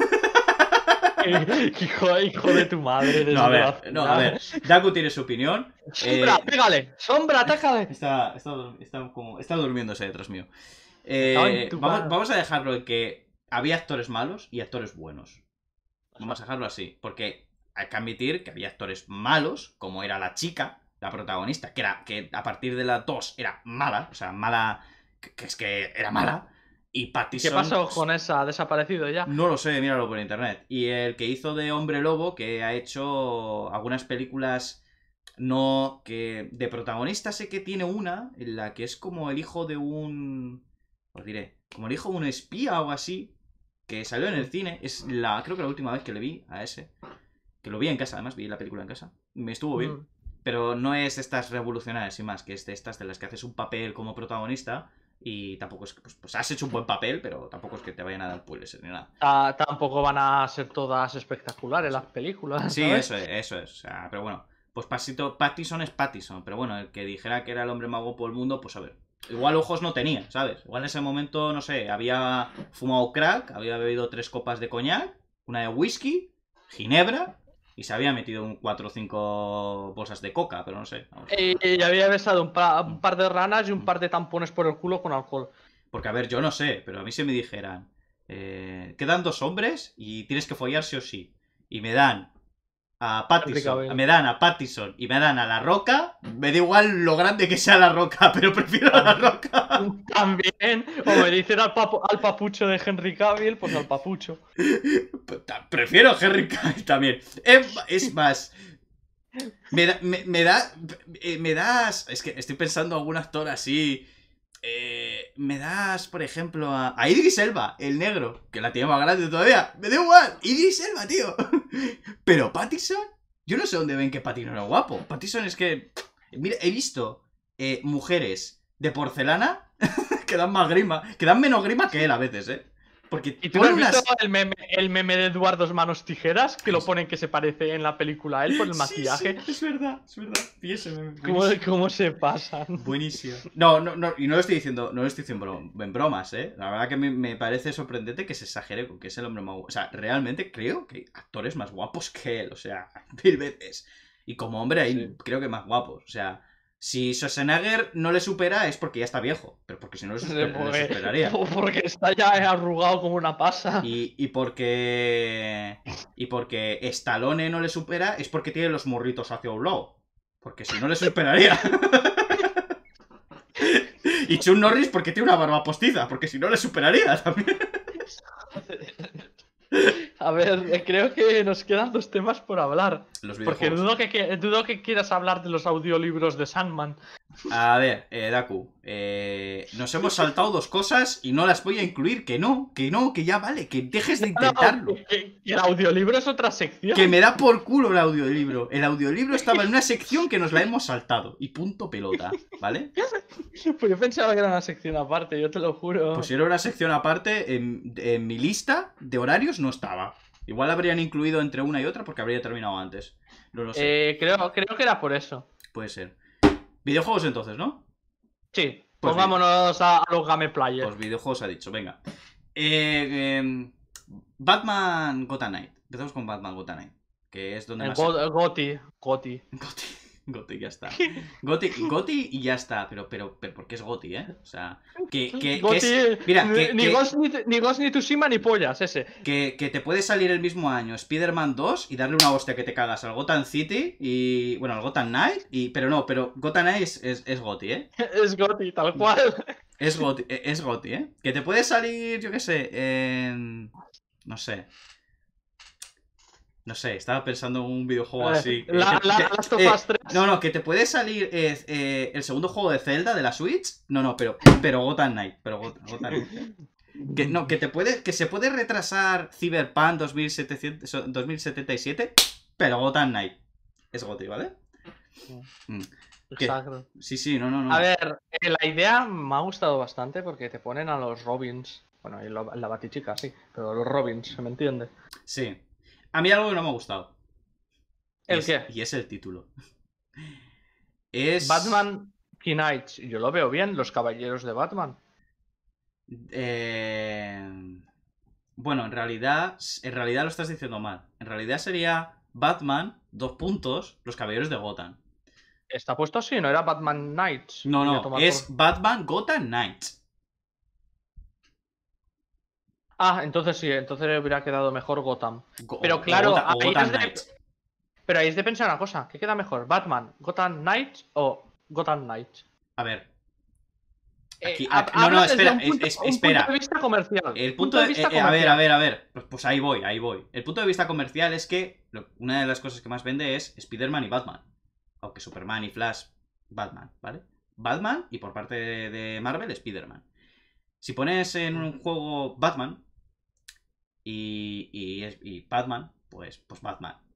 hijo, de tu madre. No, a ver, no, a ver. Daku tiene su opinión. ¡Sombra, eh, pégale! ¡Sombra, atácale! Está, está, como, está durmiéndose detrás mío. Eh, vamos, a dejarlo en que había actores malos y actores buenos. Vamos a dejarlo así, porque hay que admitir que había actores malos, como era la chica, la protagonista, que, era, que a partir de la 2 era mala, o sea, mala, que es que era mala. ¿Qué pasó con esa? ¿Ha desaparecido ya? No lo sé, míralo por internet. Y el que hizo de Hombre Lobo, que ha hecho algunas películas no que de protagonista sé que tiene una en la que es como el hijo de un os diré como el hijo de un espía o así que salió en el cine es la creo que la última vez que le vi a ese que lo vi en casa además vi la película en casa me estuvo bien mm. pero no es de estas revolucionarias y más que es de estas de las que haces un papel como protagonista y tampoco es que, pues, pues, has hecho un buen papel, pero tampoco es que te vayan a dar puiles eh, ni nada. tampoco van a ser todas espectaculares las películas. Sí, eso es, eso es. pero bueno, pues Pasito, Pattison es Pattison, pero bueno, el que dijera que era el hombre mago por el mundo, pues a ver. Igual ojos no tenía, ¿sabes? Igual en ese momento, no sé, había fumado crack, había bebido tres copas de coñac, una de whisky, ginebra, y se había metido un 4 o 5 bolsas de coca, pero no sé. y, había besado un, mm. par de ranas y un mm. par de tampones por el culo con alcohol. Porque, a ver, yo no sé, pero a mí se me dijeran, eh, quedan dos hombres y tienes que follar sí o sí. Y me dan a Pattison, a Y Pattison y a La Roca, me da igual lo grande que sea La Roca, pero prefiero a La Roca. También, o al, papu al papucho de Henry Cavill, pues al papucho. Pues prefiero a Henry Cavill también. Es, más, me da, me, da, eh, me das, es que estoy pensando algún actor así eh, me das, por ejemplo, a, a, Idris Elba, el negro, que la tiene más grande todavía. Me da igual, Idris Elba, tío. Pero pattison yo no sé dónde ven que Pattinson era guapo. pattison es que, mira, he visto eh, mujeres de porcelana que dan más grima, que dan menos grima que él a veces, ¿eh? Porque ¿Y tú no has visto el meme, el meme de Eduardo Manos Tijeras? Que lo ponen que se parece en la película a él por el maquillaje. es verdad, es verdad. ese meme. ¿Cómo, ¿Cómo, se pasan? Buenísimo. No, no, no, y no lo estoy diciendo, no lo estoy diciendo en bromas, ¿eh? La verdad que me, parece sorprendente que se exagere con que es el hombre más guapo. O sea, realmente creo que hay actores más guapos que él, o sea, mil veces. Y como hombre, ahí creo que más guapos, o sea. Si Schwarzenegger no le supera es porque ya está viejo, pero porque si no le, superaría. porque, superaría. Porque está ya arrugado como una pasa. Y, y, porque. Y porque Stallone no le supera es porque tiene los morritos hacia un lado. Porque si no le superaría. y Chun Norris porque tiene una barba postiza, porque si no le superaría también. A ver, eh, creo que nos quedan dos temas por hablar. porque dudo que quieras hablar de los audiolibros de Sandman. A ver, eh, Daku, eh, nos hemos saltado dos cosas y no las voy a incluir, que no, que no, que ya vale, que dejes de intentarlo. Y el audiolibro es otra sección. Que me da por culo el audiolibro. El audiolibro estaba en una sección que nos la hemos saltado y punto pelota, ¿vale? Pues yo pensaba que era una sección aparte, yo te lo juro. Pues si era una sección aparte, en, mi lista de horarios no estaba. Igual habrían incluido entre una y otra porque habría terminado antes. lo sé. Eh, creo, creo que era por eso. Puede ser. Videojuegos entonces, ¿no? Sí, pues, pues vámonos a, los game players. Pues videojuegos ha dicho, venga. Eh, em, Batman Gotham Knight. Empezamos con Batman Gotham Knight. Que es donde Goti, ya está. Goti, y ya está, pero, pero, pero, porque es Goti, ¿eh? O sea, que, que, que mira, que, ni, Ghost, ni, Tushima ni pollas, ese. Que, te puede salir el mismo año Spider-Man 2 y darle una hostia que te cagas al Gotham City y, bueno, al Gotham Knight, y, pero no, pero Gotham Knight es, es, ¿eh? es Goti, tal cual. Es Goti, e, es Goti, ¿eh? Que te puede salir, yo qué sé, en... no sé. No sé, estaba pensando en un videojuego eh, así. La, 3. Eh, no, no, que te puede salir eh, el segundo juego de Zelda de la Switch. No, no, pero, pero Gotham Knight. Pero Gotham, Knight. Que, no, que, te puede, que se puede retrasar Cyberpunk 2077, pero Gotham Knight. Es Gotham, ¿vale? Mm. Mm. Exacto. Sí, sí, no, no, no. A ver, la idea me ha gustado bastante porque te ponen a los Robins. Bueno, y la batichica, sí, pero los Robins, ¿se me entiende? Sí. A mí algo que no me ha gustado. ¿El qué? Y es el título. Es. Batman Knights. Yo lo veo bien, los caballeros de Batman. Eh, bueno, en realidad. En realidad lo estás diciendo mal. En realidad sería Batman, dos puntos, los caballeros de Gotham. Está puesto así, no era Batman Knights. No, no, es Batman Gotham Knights. Ah, entonces sí, entonces hubiera quedado mejor Gotham. pero claro, pero ahí es de pensar una cosa, ¿qué queda mejor? ¿Batman, Gotham Knight o Gotham Knight? A ver. Eh, ah, no, no, espera, El punto, de, vista comercial. Eh, a ver, a ver, a ver. Pues, pues, ahí voy, ahí voy. El punto de vista comercial es que una de las cosas que más vende es Spider-Man y Batman. Aunque Superman y Flash, Batman, ¿vale? Batman y por parte de, de Marvel, Spider-Man. Si pones en un juego Batman, y, y, y Batman, pues, pues Batman. Mm.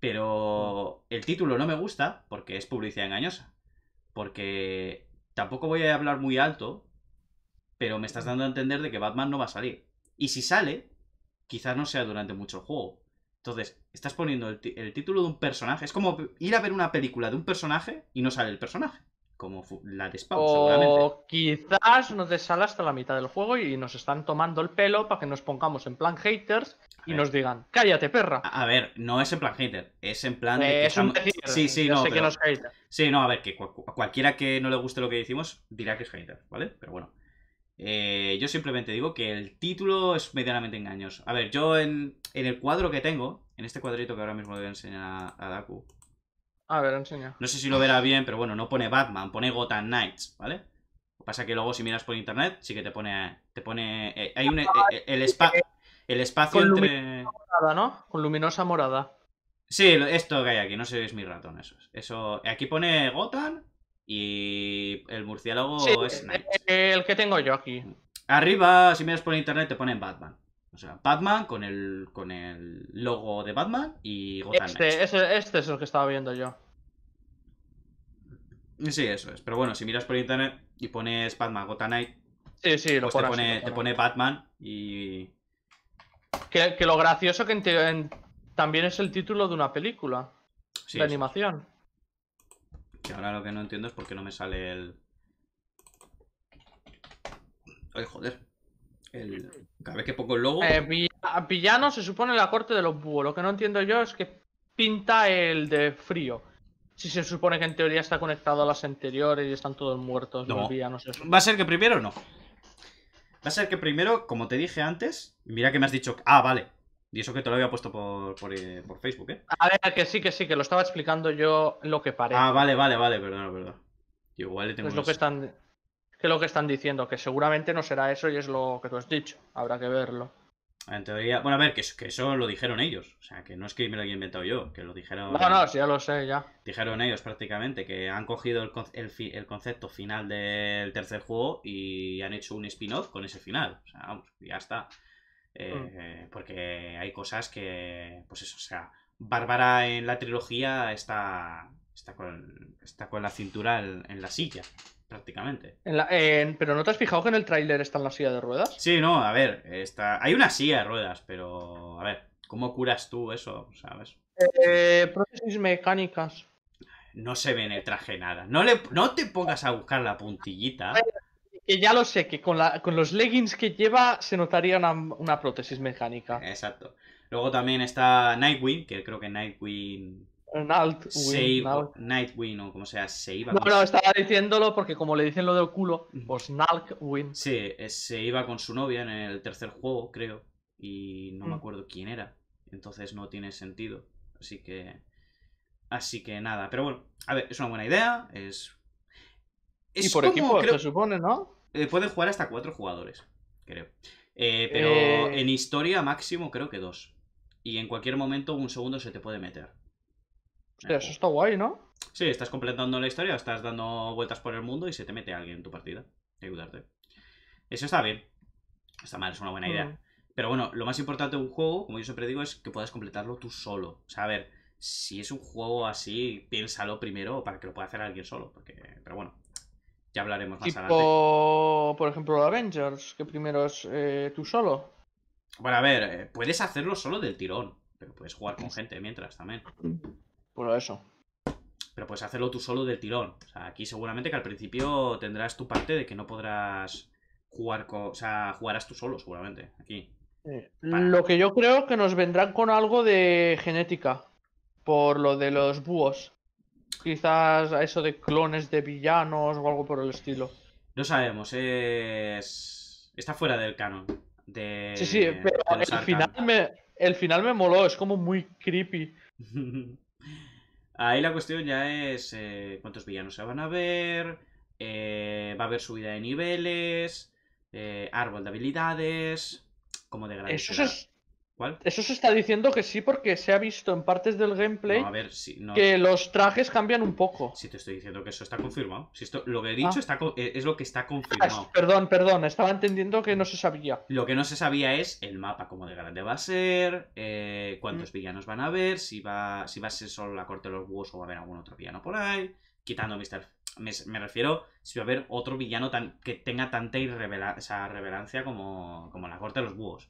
Pero el título no me gusta porque es publicidad engañosa. Porque tampoco voy a hablar muy alto, pero me estás mm. dando a entender de que Batman no va a salir. Y si sale, quizás no sea durante mucho el juego. Entonces, estás poniendo el título de un personaje. Es como ir a ver una película de un personaje y no sale el personaje como la de Spawn, O quizás nos desala hasta la mitad del juego y nos están tomando el pelo para que nos pongamos en plan haters y nos digan, cállate, perra. A, ver, no es en plan hater, es en plan... sí, sí, no, sé que es Sí, no, a ver, que cualquiera que no le guste lo que decimos dirá que es hater, ¿vale? Pero bueno. Eh, yo simplemente digo que el título es medianamente engañoso. A ver, yo en, el cuadro que tengo, en este cuadrito que ahora mismo le voy a enseñar a Daku, a ver, enseña. No sé si lo verá bien, pero bueno, no pone Batman, pone Gotham Knights, ¿vale? Lo que pasa que luego si miras por internet, sí que te pone... Te pone eh, eh, hay un, eh, el, espacio, el espacio Con luminosa Morada, ¿no? Con luminosa morada. Sí, esto que hay aquí, no sé si es mi ratón, eso Eso, aquí pone Gotham y el murciélago es Knights. El que tengo yo aquí. Arriba, si miras por internet, te pone Batman. O sea, Batman con el, con el logo de Batman y Gotham este, este es el que estaba viendo yo. Sí, eso es. Pero bueno, si miras por internet y pones Batman Gotham Knight, sí, sí, lo pues te, pone, Batman y... Que, lo gracioso que también es el título de una película. Sí, de animación. Que ahora lo que no entiendo es por qué no me sale el... Ay, joder. El, cada vez que pongo el logo. Eh, villano se supone la corte de los búhos. Lo que no entiendo yo es que pinta el de frío. Si se supone que en teoría está conectado a las anteriores y están todos muertos. Va a ser que primero no. Va a ser que primero, como te dije antes, mira que me has dicho. Ah, vale. Y eso que te lo había puesto eh, por, Facebook, ¿eh? A ver, que sí, que sí, que lo estaba explicando yo lo que parece. Ah, vale, vale, vale, perdón, perdón. Igual le lo que están que lo que están diciendo, que seguramente no será eso y es lo que tú has dicho. Habrá que verlo. En teoría, bueno, a ver, que, eso lo dijeron ellos. O sea, que no es que me lo haya inventado yo, que lo dijeron. No, no, sí, ya lo sé, ya. Dijeron ellos prácticamente que han cogido el, concepto final del tercer juego y han hecho un spin-off con ese final. O sea, vamos, ya está. Eh, mm. Porque hay cosas que, pues eso, o sea, Bárbara en la trilogía está, está, con, está con la cintura en la silla prácticamente. En la, pero ¿no te has fijado que en el tráiler está en la silla de ruedas? Sí, no, a ver, está... hay una silla de ruedas, pero a ver, ¿cómo curas tú eso? ¿Sabes? Eh, prótesis mecánicas. No se ve en el traje nada. No, le, no te pongas a buscar la puntillita. Que ya lo sé, que con, la, con los leggings que lleva se notaría una, una prótesis mecánica. Exacto. Luego también está Nightwing, que creo que Nightwing eh, Nightwing, o como sea, se iba. No, no, estaba diciéndolo porque como le dicen lo del culo, pues win. Sí, eh, se iba con su novia en el tercer juego, creo, y no me mm. acuerdo quién era. Entonces no tiene sentido. Así que. Así que nada. Pero bueno, a ver, es una buena idea. Es. y por equipo se supone, ¿no? Eh, pueden jugar hasta cuatro jugadores, creo. Eh, pero en historia máximo creo que dos. Y en cualquier momento un segundo se te puede meter eso está guay, ¿no? Sí, estás completando la historia, estás dando vueltas por el mundo y se te mete alguien en tu partida. ayudarte. Eso está bien. Está mal, es una buena idea. Mm. Pero bueno, lo más importante de un juego, como yo siempre digo, es que puedas completarlo tú solo. O sea, a ver, si es un juego así, piénsalo primero para que lo pueda hacer alguien solo. Porque, pero bueno, ya hablaremos más adelante. Por ejemplo, Avengers, que primero es eh, tú solo. Bueno, a ver, eh, puedes hacerlo solo del tirón, pero puedes jugar con pues gente mientras también. Mm. Pero puedes hacerlo tú solo del tirón. aquí seguramente que al principio tendrás tu parte de que no podrás jugar con. O sea, jugarás tú solo, seguramente. Aquí. lo que yo creo que nos vendrán con algo de genética. Por lo de los búhos. Quizás eso de clones de villanos o algo por el estilo. No sabemos, es. Está fuera del canon. Sí, sí, pero el final, me, el final me moló, es como muy creepy. Ahí la cuestión ya es eh, cuántos villanos se van a ver, eh, va a haber subida de niveles, eh, árbol de habilidades, como de Eso, es, eso se está diciendo que sí, porque se ha visto en partes del gameplay que los trajes cambian un poco. Sí, si te estoy diciendo que eso está confirmado. Si lo que he dicho ah. está, eh, es lo que está ah, confirmado. perdón, perdón, estaba entendiendo que no se sabía. Lo que no se sabía es el mapa, cómo de grande va a ser, eh, cuántos mm. villanos van a haber, si va, si va a ser solo la corte de los búhos o va a haber algún otro villano por ahí. Quitando Me, refiero si va a haber otro villano que tenga tanta irreverencia revelancia como, como la corte de los búhos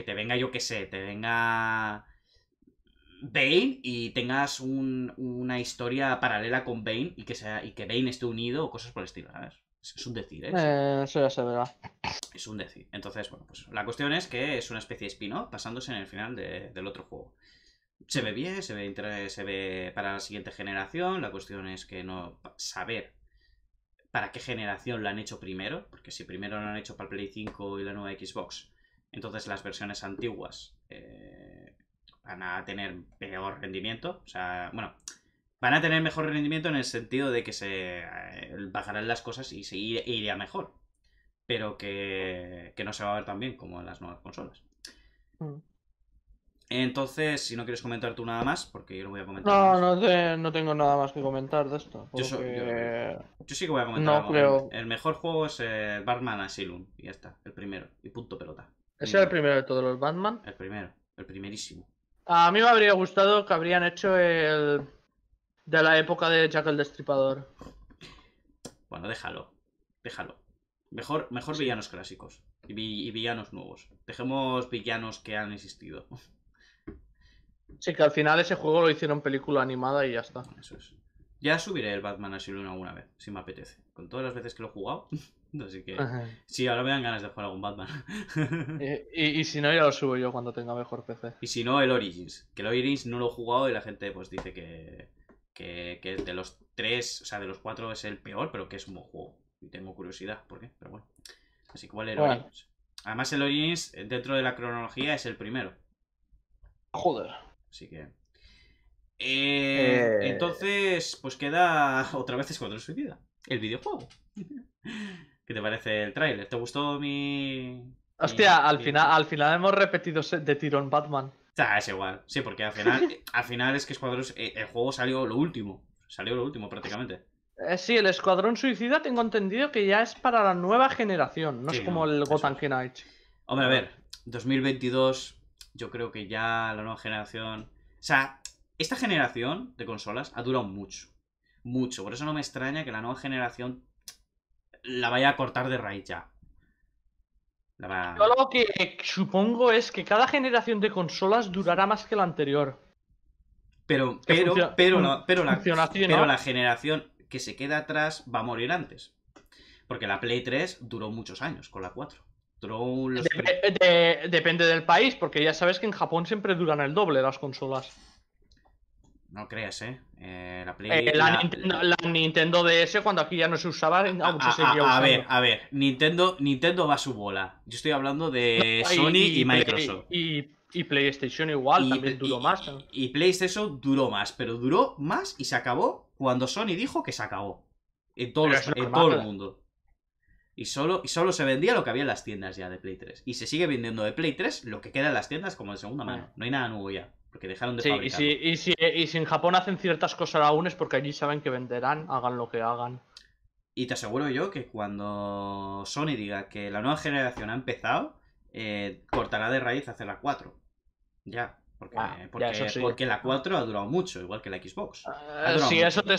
que te venga, yo qué sé, te venga Bane y tengas una historia paralela con Bane y que, sea, y que Bane esté unido o cosas por el estilo, Es un decir, ¿eh? eh eso ya se Es un decir. Entonces, bueno, pues la cuestión es que es una especie de spin-off pasándose en el final del otro juego. Se ve bien, se ve, se ve para la siguiente generación. La cuestión es que no saber para qué generación lo han hecho primero. Porque si primero lo han hecho para el Play 5 y la nueva Xbox, entonces las versiones antiguas eh, van a tener peor rendimiento. O sea, bueno, van a tener mejor rendimiento en el sentido de que se eh, bajarán las cosas y se iría mejor. Pero que, que, no se va a ver tan bien como en las nuevas consolas. Mm. Entonces, si no quieres comentar tú nada más, porque yo no voy a comentar. No, No, tengo nada más que comentar de esto. Yo, sí que voy a comentar. No, Creo... El, mejor juego es eh, Batman Asylum, y ya está, el primero, y punto pelota. ¿Ese era el primero de todos los Batman? El primero, el primerísimo. A mí me habría gustado que habrían hecho el de la época de Jack el Destripador. Bueno, déjalo, déjalo. Mejor, mejor villanos clásicos y, villanos nuevos. Dejemos villanos que han existido. Sí, que al final ese juego lo hicieron película animada y ya está. Eso es. Ya subiré el Batman Asylum alguna vez, si me apetece. Con todas las veces que lo he jugado. Así que sí, ahora me dan ganas de jugar algún Batman. Eh, y, si no, ya lo subo yo cuando tenga mejor PC. Y si no, el Origins. Que el Origins no lo he jugado y la gente pues dice que, de los tres, o sea, de los cuatro es el peor, pero que es un buen juego. Y tengo curiosidad por qué, pero bueno. Así que el Origins. Además, el Origins, dentro de la cronología, es el primero. Joder. Así que. Eh, eh. Entonces, pues queda otra vez Escuadrón Suicida. El videojuego. ¿Qué te parece el tráiler? ¿Te gustó mi...? Hostia, al, Final, al final hemos repetido de tirón Batman. sea, es igual. Sí, porque al final, al final es que Escuadrón... Eh, el juego salió lo último. Salió lo último prácticamente. Eh, sí, el Escuadrón Suicida tengo entendido que ya es para la nueva generación. No es como el Gotham Knights. Hombre, a ver. 2022 yo creo que ya la nueva generación... O sea, esta generación de consolas ha durado mucho. Mucho. Por eso no me extraña que la nueva generación la vaya a cortar de raíz ya. Yo lo que supongo es que cada generación de consolas durará más que la anterior. Pero, pero, mm, pero, la, pero, la, generación que se queda atrás va a morir antes. Porque la Play 3 duró muchos años con la 4. depende del país, porque ya sabes que en Japón siempre duran el doble las consolas. No creas, ¿eh? eh, eh la, Nintendo, DS, cuando aquí ya no se usaba, a, se a, ver, a ver. Nintendo, Nintendo va a su bola. Yo estoy hablando de Sony y, Microsoft. Y, y, PlayStation igual, también duró más. Y, PlayStation duró más, pero duró más y se acabó cuando Sony dijo que se acabó. En, todo, todo el mundo. Y solo, y solo se vendía lo que había en las tiendas ya de Play 3. Y se sigue vendiendo de Play 3 lo que queda en las tiendas como de segunda mano. No hay nada nuevo ya. Porque dejaron de sí, y si, en Japón hacen ciertas cosas aún es porque allí saben que venderán, hagan lo que hagan. Y te aseguro yo que cuando Sony diga que la nueva generación ha empezado, eh, cortará de raíz hacer la 4. Ya. Porque, ah, porque, la 4 ha durado mucho, igual que la Xbox. Eh, si eso te,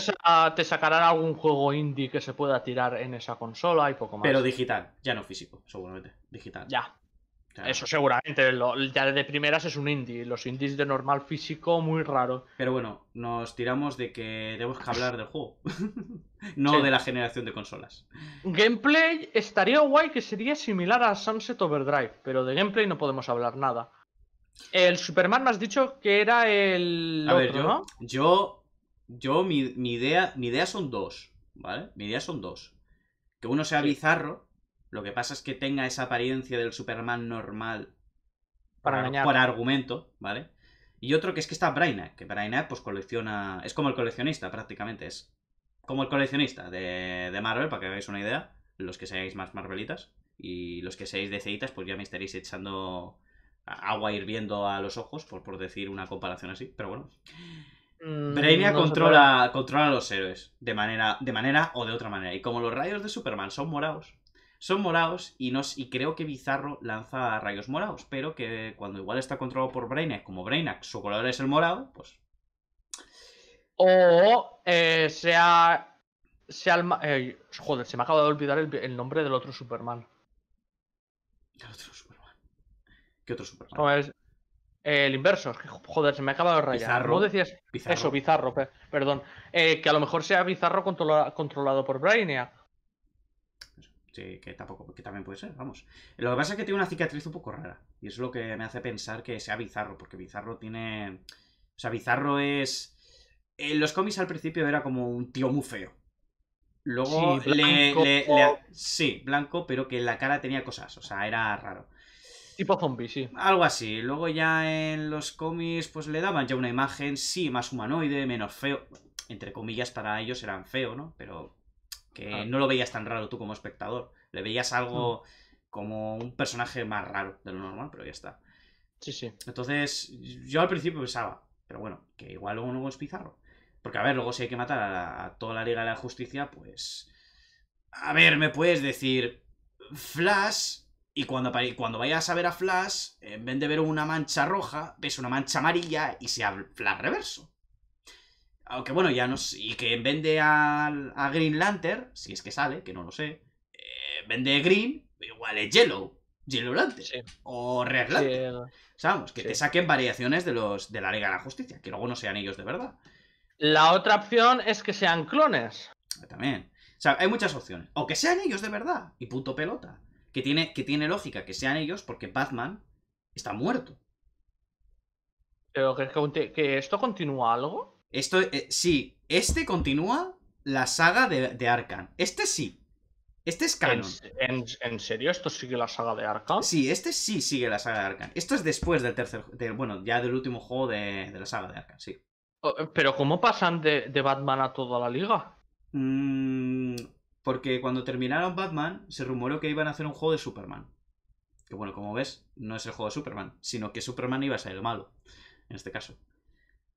te sacarán algún juego indie que se pueda tirar en esa consola y poco más. Pero digital, ya no físico, seguramente. Digital. Ya, eso seguramente, ya de primeras es un indie, los indies de normal físico muy raro. Pero bueno, nos tiramos de que tenemos que hablar del juego, no de la generación de consolas. Gameplay estaría guay que sería similar a Sunset Overdrive, pero de gameplay no podemos hablar nada. El Superman me has dicho que era el... A ver, yo, yo, mi, idea, mi idea son dos, ¿vale? Mi idea son dos. Que uno sea bizarro lo que pasa es que tenga esa apariencia del Superman normal. Para, argumento, ¿vale? Y otro que es que está Brainiac, que Brainiac pues colecciona... Es como el coleccionista prácticamente, es como el coleccionista de, Marvel, para que hagáis una idea, los que seáis más Marvelitas, y los que seáis DCitas pues ya me estaréis echando agua hirviendo a los ojos, por, decir una comparación así, pero bueno. Mm, Brainia controla, controla a los héroes de manera, de manera o de otra manera. Y como los rayos de Superman son morados, son morados y, y creo que Bizarro lanza rayos morados, pero que cuando igual está controlado por Brainiac, como Brainiac su color es el morado, pues... O eh, sea... sea eh, joder, se me ha acabado de olvidar el, nombre del otro Superman. ¿El otro Superman? ¿Qué otro Superman? el inverso, joder, se me acaba de rayar. Bizarro. decías? Eso, bizarro, perdón. Eh, que a lo mejor sea bizarro controlado por Brainiac. Eso. Sí, que tampoco, que también puede ser, vamos. Lo que pasa es que tiene una cicatriz un poco rara. Y es lo que me hace pensar que sea Bizarro, porque Bizarro tiene. O sea, Bizarro es. En los cómics al principio era como un tío muy feo. Luego sí, blanco, le, Sí, blanco, pero que la cara tenía cosas. O sea, era raro. Tipo zombie, sí. Algo así. Luego ya en los cómics, pues le daban ya una imagen, sí, más humanoide, menos feo. Entre comillas, para ellos eran feo, ¿no? Pero que ah. no lo veías tan raro tú como espectador. Le veías algo hmm. como un personaje más raro de lo normal, pero ya está. Sí, sí. Entonces, yo al principio pensaba, pero bueno, que igual luego no es Pizarro. Porque a ver, luego si hay que matar a, toda la Liga de la Justicia, pues... A ver, me puedes decir Flash y cuando, cuando vayas a ver a Flash, en vez de ver una mancha roja, ves una mancha amarilla y habla Flash reverso. Aunque bueno, ya no Y que vende al, a Green Lantern, si es que sale, que no lo sé. Eh, vende Green, igual es Yellow. Yellow Lantern. O Red Lantern. Sabemos, que te saquen variaciones de los de la Liga de la Justicia, que luego no sean ellos de verdad. La otra opción es que sean clones. Ah, también. O sea, hay muchas opciones. O que sean ellos de verdad. Y punto pelota. Que tiene, que tiene lógica que sean ellos porque Batman está muerto. ¿Pero crees que esto continúa algo? Esto, eh, sí, este continúa la saga de, de Este sí. Este es canon. ¿En, serio? ¿Esto sigue la saga de Arkham? Sí, este sí sigue la saga de Arkham. Esto es después del tercer... bueno, ya del último juego de, la saga de Arkham, sí. Eh, pero ¿cómo pasan de, Batman a toda la liga? Mm, porque cuando terminaron Batman, se rumoró que iban a hacer un juego de Superman. Que bueno, como ves, no es el juego de Superman, sino que Superman iba a ser el malo, en este caso.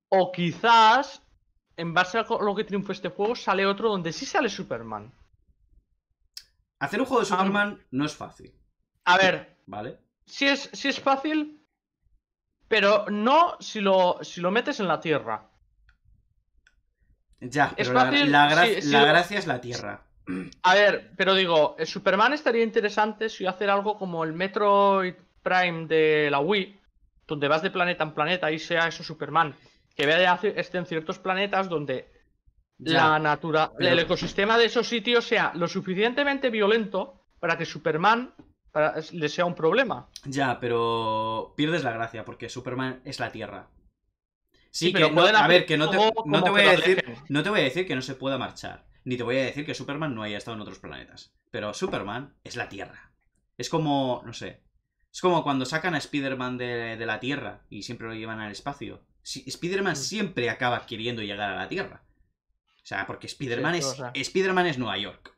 O quizás, en base a lo que triunfó este juego, sale otro donde sí sale Superman. Hacer un juego de Superman no es fácil. A ver. ¿Vale? Sí si es, es fácil, pero no si lo, si lo metes en la Tierra. Ya, pero la, la gracia es la Tierra. A ver, pero digo, Superman estaría interesante si hacer algo como el Metroid Prime de la Wii, donde vas de planeta en planeta y sea eso Superman que vaya estén ciertos planetas donde la natura, el ecosistema de esos sitios sea lo suficientemente violento para que Superman le sea un problema. Ya, pero pierdes la gracia porque Superman es la Tierra. Sí, pero que no, a ver, que no te, no te voy a decir, que no se pueda marchar, ni te voy a decir que Superman no haya estado en otros planetas, pero Superman es la Tierra. Es como, no sé, es como cuando sacan a Spiderman de la Tierra y siempre lo llevan al espacio. Spider-Man mm. siempre acaba queriendo llegar a la Tierra. O sea, porque Spider-Man es, es Nueva York.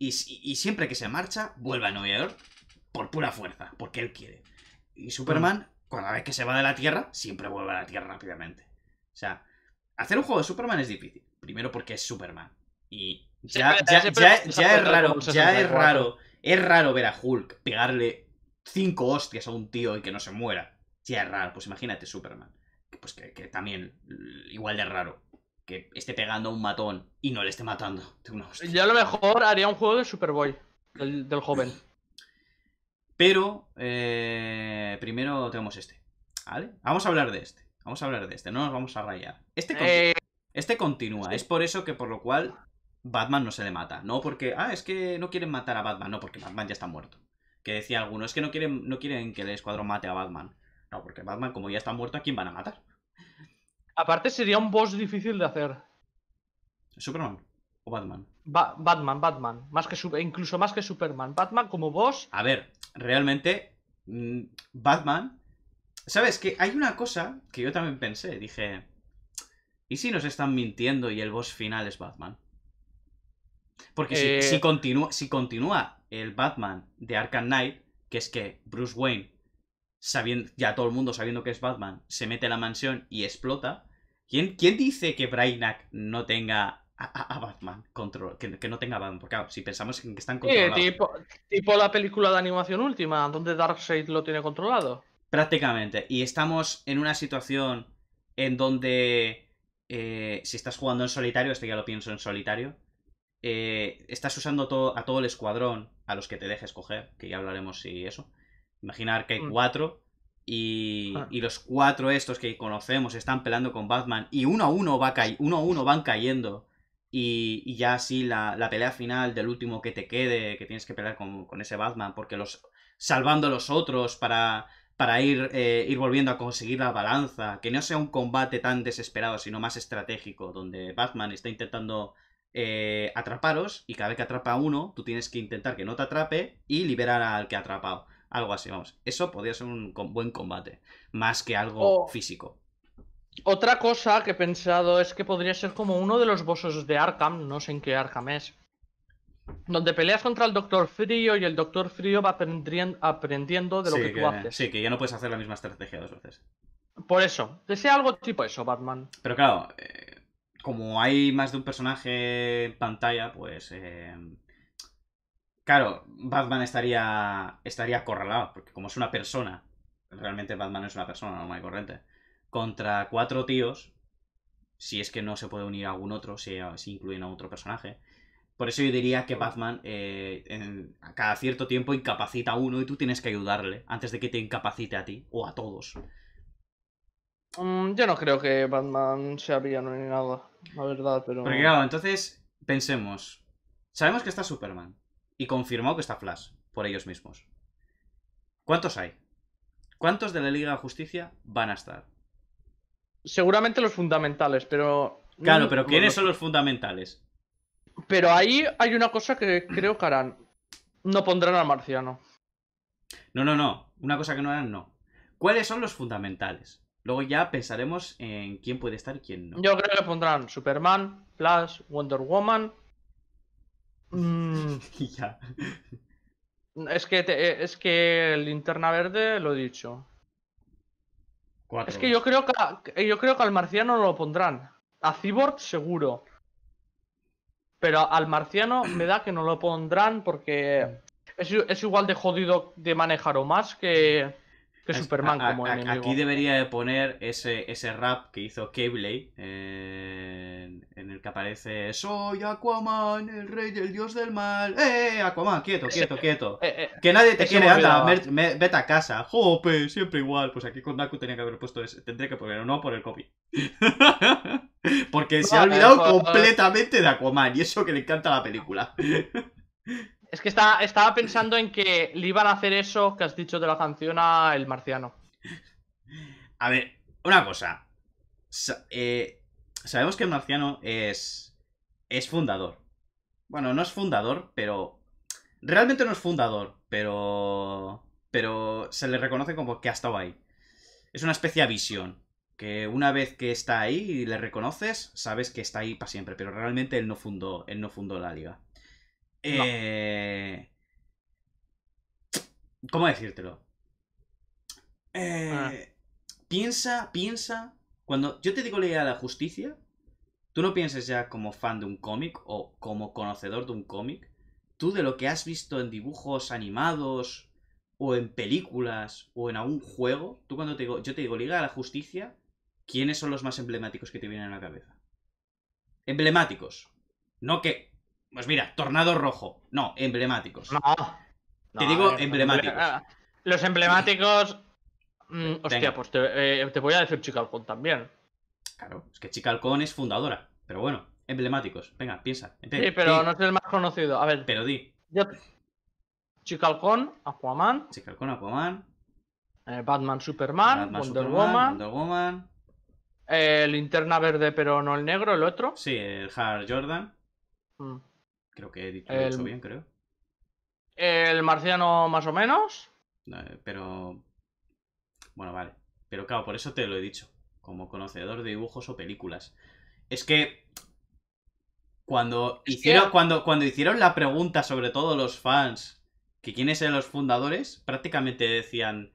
Y, siempre que se marcha, vuelve a Nueva York por pura fuerza, porque él quiere. Y Superman, mm. cada vez que se va de la Tierra, siempre vuelve a la Tierra rápidamente. O sea, hacer un juego de Superman es difícil. Primero porque es Superman. Y ya, es raro, ya es raro, es raro ver a Hulk pegarle cinco hostias a un tío y que no se muera. Ya es raro, pues imagínate Superman pues que, también igual de raro que esté pegando a un matón y no le esté matando. Yo a lo mejor haría un juego de Superboy, del, joven. Pero eh, primero tenemos este. ¿Vale? Vamos a hablar de este. Vamos a hablar de este, no nos vamos a rayar. Este, eh, este continúa. Es por eso que por lo cual Batman no se le mata. No porque, ah, es que no quieren matar a Batman. No, porque Batman ya está muerto. Que decía alguno, es que no quieren, no quieren que el escuadrón mate a Batman. No, porque Batman, como ya está muerto, ¿a quién van a matar? Aparte sería un boss difícil de hacer. ¿Superman o Batman? Batman, Batman. Más que incluso más que Superman. Batman como boss. A ver, realmente mm, Batman... ¿Sabes? Que hay una cosa que yo también pensé. Dije... ¿Y si nos están mintiendo y el boss final es Batman? Porque si, eh. continúa, si continúa el Batman de Arkham Knight, que es que Bruce Wayne sabiendo, ya todo el mundo sabiendo que es Batman, se mete a la mansión y explota. ¿Quién, quién dice que Brainiac no tenga a, Batman control, que, no tenga Batman? Porque si pensamos en que están controlados. tipo, tipo, la película de animación última, donde Darkseid lo tiene controlado. Prácticamente. Y estamos en una situación en donde. Eh, si estás jugando en solitario, este ya lo pienso en solitario. Eh, estás usando a todo el escuadrón a los que te dejes coger, que ya hablaremos si eso. Imaginar que hay mm. cuatro y, ah. y, los cuatro estos que conocemos están peleando con Batman y uno a uno, va uno, a uno van cayendo. Y, ya así la, la, pelea final del último que te quede, que tienes que pelear con, con ese Batman, porque los salvando a los otros para, para ir, eh, ir volviendo a conseguir la balanza, que no sea un combate tan desesperado, sino más estratégico, donde Batman está intentando eh, atraparos y cada vez que atrapa a uno, tú tienes que intentar que no te atrape y liberar al que ha atrapado. Algo así, vamos. Eso podría ser un buen combate, más que algo físico. Otra cosa que he pensado es que podría ser como uno de los bosses de Arkham, no sé en qué Arkham es. Donde peleas contra el Doctor Frío y el Doctor Frío va aprendiendo de lo que tú haces. Sí, que ya no puedes hacer la misma estrategia dos veces. Por eso, desea algo tipo eso, Batman. Pero claro, eh, como hay más de un personaje en pantalla, pues eh, Claro, Batman estaría, estaría acorralado, porque como es una persona, realmente Batman es una persona normal y corriente, contra cuatro tíos, si es que no se puede unir a algún otro, si, incluyen a otro personaje. Por eso yo diría que Batman eh, a cada cierto tiempo incapacita a uno y tú tienes que ayudarle antes de que te incapacite a ti o a todos. Mm, yo no creo que Batman se habría ni nada, la verdad, pero... Porque claro, entonces pensemos. Sabemos que está Superman y confirmó que está Flash por ellos mismos. ¿Cuántos hay? ¿Cuántos de la Liga de Justicia van a estar? Seguramente los fundamentales, pero... Claro, pero ¿quiénes son los fundamentales? Pero ahí hay una cosa que creo que harán. No pondrán al marciano. No, no, no. Una cosa que no harán, no. ¿Cuáles son los fundamentales? Luego ya pensaremos en quién puede estar y quién no. Yo creo que pondrán Superman, Flash, Wonder Woman, Mm. Es que, eh, es que el linterna verde, lo he dicho. Es que yo creo que, yo creo que al marciano no lo pondrán. A Cyborg seguro. Pero al marciano me da que no lo pondrán porque mm. es, es igual de jodido de manejar o más que Superman como Aquí debería de poner ese, ese rap que hizo Cabley en, el que aparece Soy Aquaman, el rey del dios del mal. ¡Eh, eh, eh Aquaman! Quieto, quieto, quieto. Eh, que nadie te quiere, anda, vete a casa. Jope, siempre igual. Pues aquí con Naku tenía que haber puesto ese. Tendré que poner no por el copy. Porque se ha olvidado completamente de Aquaman y eso que le encanta la película. Es que estaba pensando en que le iban a hacer eso que has dicho de la canción a El Marciano. A ver, una cosa. Eh, sabemos que El Marciano es. Es fundador. Bueno, no es fundador, pero. Realmente no es fundador, pero. Pero se le reconoce como que ha estado ahí. Es una especie de visión. Que una vez que está ahí y le reconoces, sabes que está ahí para siempre. Pero realmente él no fundó, él no fundó la liga. Eh, ¿Cómo decírtelo? Eh, ah. Piensa, piensa. Cuando yo te digo Liga idea de la justicia, tú no pienses ya como fan de un cómic o como conocedor de un cómic. Tú de lo que has visto en dibujos animados o en películas o en algún juego, tú cuando te digo, yo te digo Liga de la Justicia, ¿quiénes son los más emblemáticos que te vienen a la cabeza? Emblemáticos. No que pues mira, Tornado Rojo. No, emblemáticos. No. Te digo emblemáticos. Ah, los emblemáticos. Mm, hostia, pues eh, te, voy a decir Chicalcón también. Claro, es que Chicalcón es fundadora. Pero bueno, emblemáticos. Venga, piensa. sí, pero no es el más conocido. A ver. Pero di. Chicalcón, Aquaman. Chicalcón, Aquaman. Eh, Batman, Superman. Batman, Wonder, Woman, Wonder Woman. El eh, linterna verde, pero no el negro, el otro. Sí, el Hard Jordan. Mm. Creo que he dicho, bien, creo. El marciano más o menos. Eh, pero... Bueno, vale. Pero claro, por eso te lo he dicho. Como conocedor de dibujos o películas. Es que... Cuando, hicieron, Cuando, cuando hicieron la pregunta, sobre todo los fans, que quiénes eran los fundadores, prácticamente decían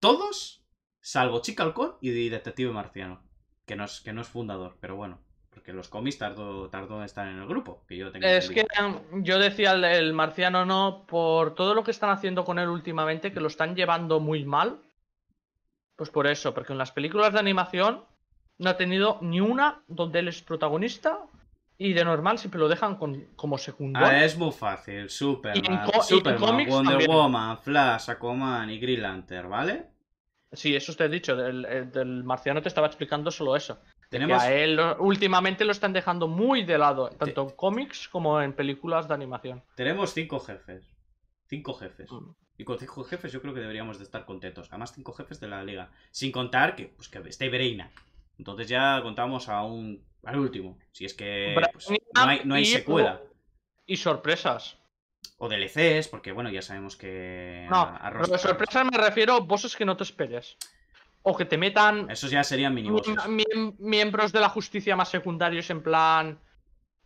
todos, salvo Alcón y Detective Marciano, que no es, que no es fundador, pero bueno. Porque los cómics tardó, tardó en estar en el grupo. yo es que yo um, decía el, marciano no, por todo lo que están haciendo con él últimamente, que lo están llevando muy mal. Pues por eso, porque en las películas de animación no ha tenido ni una donde él es protagonista y de normal siempre lo dejan con, como secundario. Ah, es muy fácil. Superman, y Wonder Woman, Flash, Aquaman y Green Lantern, ¿vale? Sí, eso te he dicho. Del, eh, del marciano te estaba explicando solo eso. A él últimamente lo están dejando muy de lado, tanto en cómics como en películas de animación. Tenemos cinco jefes. Cinco jefes. Mm. Y con cinco jefes yo creo que deberíamos de estar contentos. Además, cinco jefes de la liga. Sin contar que, está pues, que Entonces ya contamos a un, al último. Si es que pues, no hay, secuela. Y sorpresas. O DLCs, porque bueno, ya sabemos que... No, sorpresas me refiero a bosses que no te esperes o que te metan. Esos ya serían mínimos. miembros de la justicia más secundarios en plan.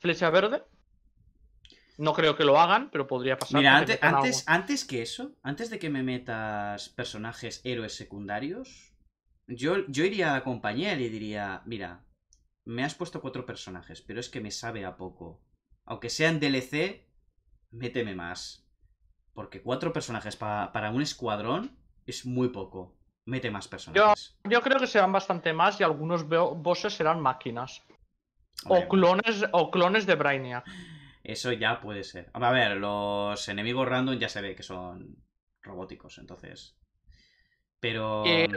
Flecha verde. No creo que lo hagan, pero podría pasar. Mira, antes, antes, que eso, antes de que me metas personajes héroes secundarios, yo, yo iría a la compañía y le diría: Mira, me has puesto cuatro personajes, pero es que me sabe a poco. Aunque sean DLC, méteme más. Porque cuatro personajes para un escuadrón es muy poco mete más personas. Yo, creo que serán bastante más y algunos bosses serán máquinas. o clones, o clones de Brainia. Eso ya puede ser. A ver, los enemigos random ya se ve que son robóticos, entonces. Pero. Mm,